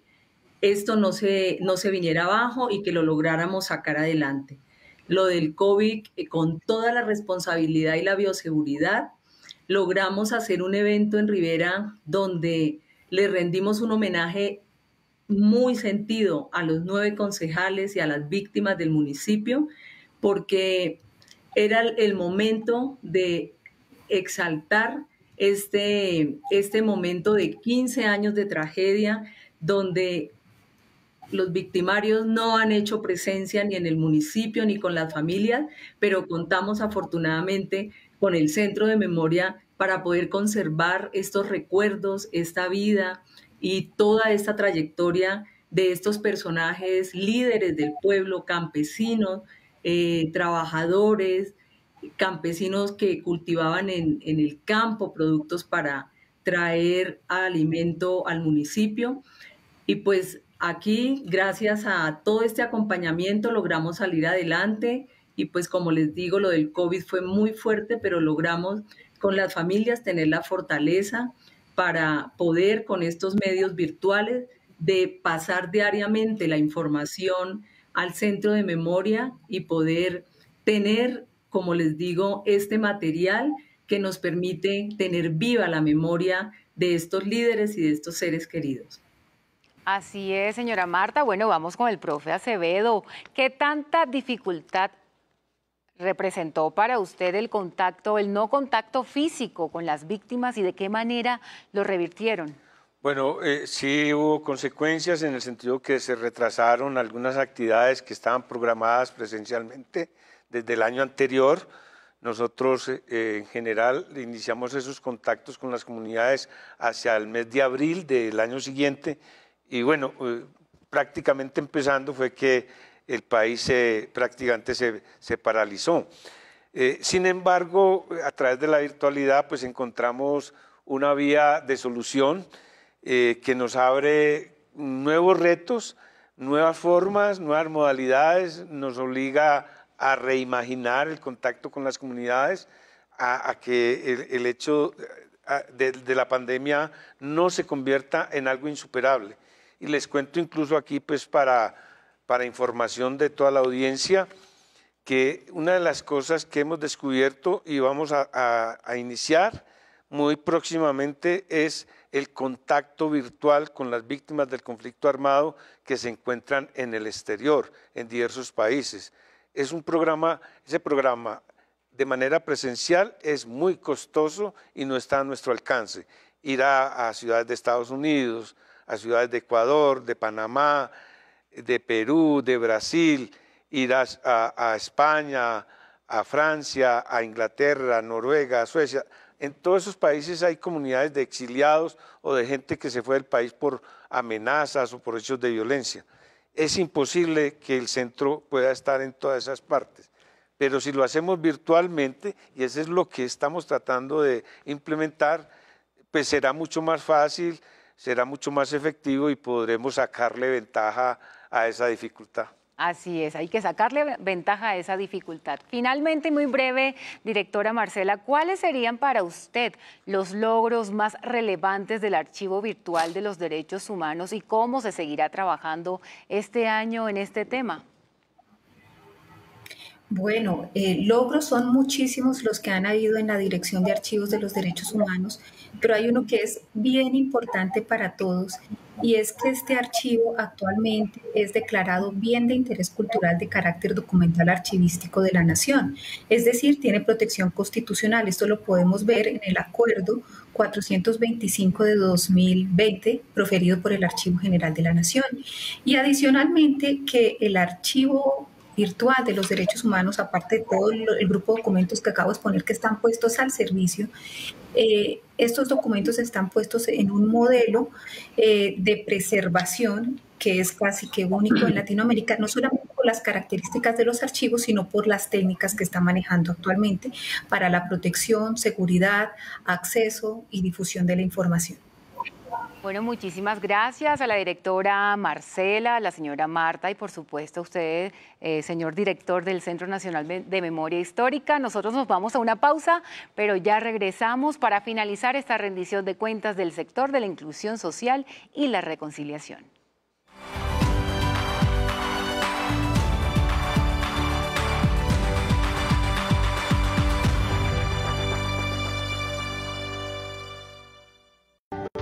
esto no se, no se viniera abajo y que lo lográramos sacar adelante. Lo del COVID, eh, con toda la responsabilidad y la bioseguridad, logramos hacer un evento en Rivera donde le rendimos un homenaje muy sentido a los nueve concejales y a las víctimas del municipio, porque era el momento de exaltar este, este momento de 15 años de tragedia donde los victimarios no han hecho presencia ni en el municipio ni con las familias, pero contamos afortunadamente con el Centro de Memoria para poder conservar estos recuerdos, esta vida, y toda esta trayectoria de estos personajes líderes del pueblo, campesinos, eh, trabajadores, campesinos que cultivaban en, en, el campo productos para traer alimento al municipio. Y pues aquí, gracias a todo este acompañamiento, logramos salir adelante. Y pues como les digo, lo del COVID fue muy fuerte, pero logramos con las familias tener la fortaleza para poder con estos medios virtuales de pasar diariamente la información al centro de memoria y poder tener, como les digo, este material que nos permite tener viva la memoria de estos líderes y de estos seres queridos. Así es, señora Marta. Bueno, vamos con el profe Acevedo. ¿Qué tanta dificultad representó para usted el contacto, el no contacto físico con las víctimas y de qué manera lo revirtieron? Bueno, eh, sí hubo consecuencias en el sentido que se retrasaron algunas actividades que estaban programadas presencialmente desde el año anterior. Nosotros eh, en general iniciamos esos contactos con las comunidades hacia el mes de abril del año siguiente y bueno, eh, prácticamente empezando fue que el país prácticamente se, paralizó. Eh, sin embargo, a través de la virtualidad, pues encontramos una vía de solución eh, que nos abre nuevos retos, nuevas formas, nuevas modalidades, nos obliga a reimaginar el contacto con las comunidades, a, que el, hecho eh, de, de, la pandemia no se convierta en algo insuperable. Y les cuento incluso aquí, pues para para información de toda la audiencia, que una de las cosas que hemos descubierto y vamos a, iniciar muy próximamente es el contacto virtual con las víctimas del conflicto armado que se encuentran en el exterior, en diversos países. Es un programa, ese programa de manera presencial es muy costoso y no está a nuestro alcance. Ir a ciudades de Estados Unidos, a ciudades de Ecuador, de Panamá, de Perú, de Brasil, ir a, España, a Francia, a Inglaterra, a Noruega, a Suecia. En todos esos países hay comunidades de exiliados o de gente que se fue del país por amenazas o por hechos de violencia. Es imposible que el centro pueda estar en todas esas partes, pero si lo hacemos virtualmente, y eso es lo que estamos tratando de implementar, pues será mucho más fácil, será mucho más efectivo y podremos sacarle ventaja a esa dificultad. Así es, hay que sacarle ventaja a esa dificultad. Finalmente, muy breve, directora Marcela, ¿cuáles serían para usted los logros más relevantes del Archivo Virtual de los Derechos Humanos y cómo se seguirá trabajando este año en este tema? Bueno, eh, logros son muchísimos los que han habido en la Dirección de Archivos de los Derechos Humanos, pero hay uno que es bien importante para todos y es que este archivo actualmente es declarado bien de interés cultural de carácter documental archivístico de la Nación, es decir, tiene protección constitucional. Esto lo podemos ver en el acuerdo 425 de 2020 proferido por el Archivo General de la Nación. Y adicionalmente que el archivo virtual de los derechos humanos, aparte de todo el grupo de documentos que acabo de exponer que están puestos al servicio, eh, estos documentos están puestos en un modelo eh, de preservación que es casi que único en Latinoamérica, no solamente por las características de los archivos, sino por las técnicas que está manejando actualmente para la protección, seguridad, acceso y difusión de la información. Bueno, muchísimas gracias a la directora Marcela, a la señora Marta y por supuesto a usted, eh, señor director del Centro Nacional de Memoria Histórica. Nosotros nos vamos a una pausa, pero ya regresamos para finalizar esta rendición de cuentas del sector de la inclusión social y la reconciliación.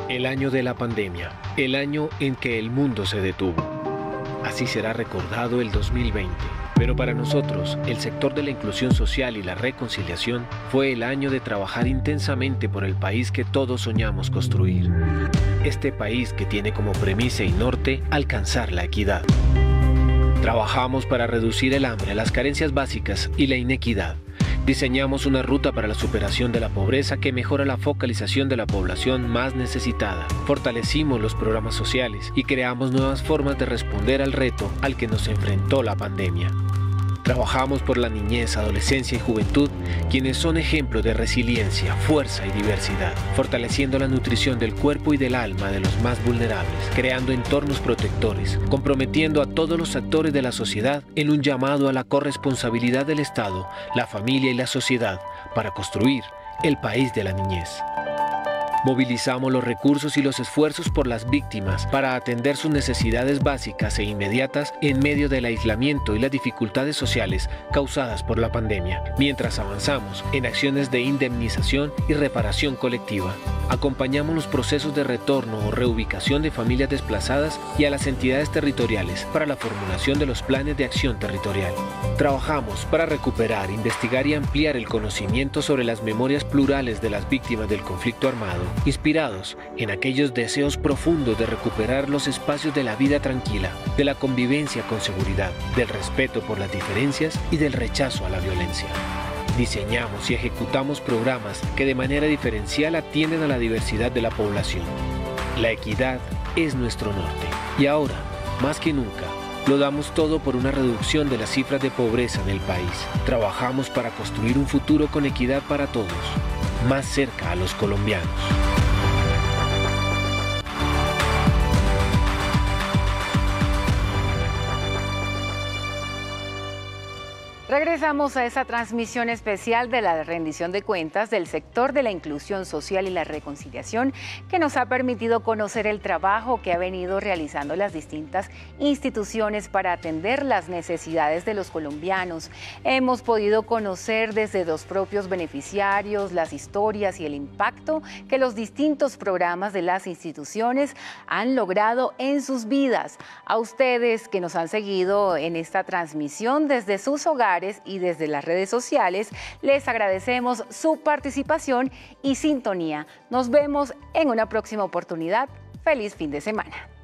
El año de la pandemia, el año en que el mundo se detuvo. Así será recordado el 2020. Pero para nosotros, el sector de la inclusión social y la reconciliación fue el año de trabajar intensamente por el país que todos soñamos construir. Este país que tiene como premisa y norte alcanzar la equidad. Trabajamos para reducir el hambre, las carencias básicas y la inequidad diseñamos una ruta para la superación de la pobreza que mejora la focalización de la población más necesitada. Fortalecimos los programas sociales y creamos nuevas formas de responder al reto al que nos enfrentó la pandemia. Trabajamos por la niñez, adolescencia y juventud, quienes son ejemplos de resiliencia, fuerza y diversidad, fortaleciendo la nutrición del cuerpo y del alma de los más vulnerables, creando entornos protectores, comprometiendo a todos los actores de la sociedad en un llamado a la corresponsabilidad del Estado, la familia y la sociedad para construir el país de la niñez. Movilizamos los recursos y los esfuerzos por las víctimas para atender sus necesidades básicas e inmediatas en medio del aislamiento y las dificultades sociales causadas por la pandemia, mientras avanzamos en acciones de indemnización y reparación colectiva. Acompañamos los procesos de retorno o reubicación de familias desplazadas y a las entidades territoriales para la formulación de los planes de acción territorial. Trabajamos para recuperar, investigar y ampliar el conocimiento sobre las memorias plurales de las víctimas del conflicto armado inspirados en aquellos deseos profundos de recuperar los espacios de la vida tranquila, de la convivencia con seguridad, del respeto por las diferencias y del rechazo a la violencia. Diseñamos y ejecutamos programas que de manera diferencial atienden a la diversidad de la población. La equidad es nuestro norte y ahora, más que nunca, lo damos todo por una reducción de las cifras de pobreza en el país. Trabajamos para construir un futuro con equidad para todos, más cerca a los colombianos. Regresamos a esa transmisión especial de la rendición de cuentas del sector de la inclusión social y la reconciliación que nos ha permitido conocer el trabajo que ha venido realizando las distintas instituciones para atender las necesidades de los colombianos. Hemos podido conocer desde los propios beneficiarios las historias y el impacto que los distintos programas de las instituciones han logrado en sus vidas. A ustedes que nos han seguido en esta transmisión desde sus hogares, y desde las redes sociales. Les agradecemos su participación y sintonía. Nos vemos en una próxima oportunidad. Feliz fin de semana.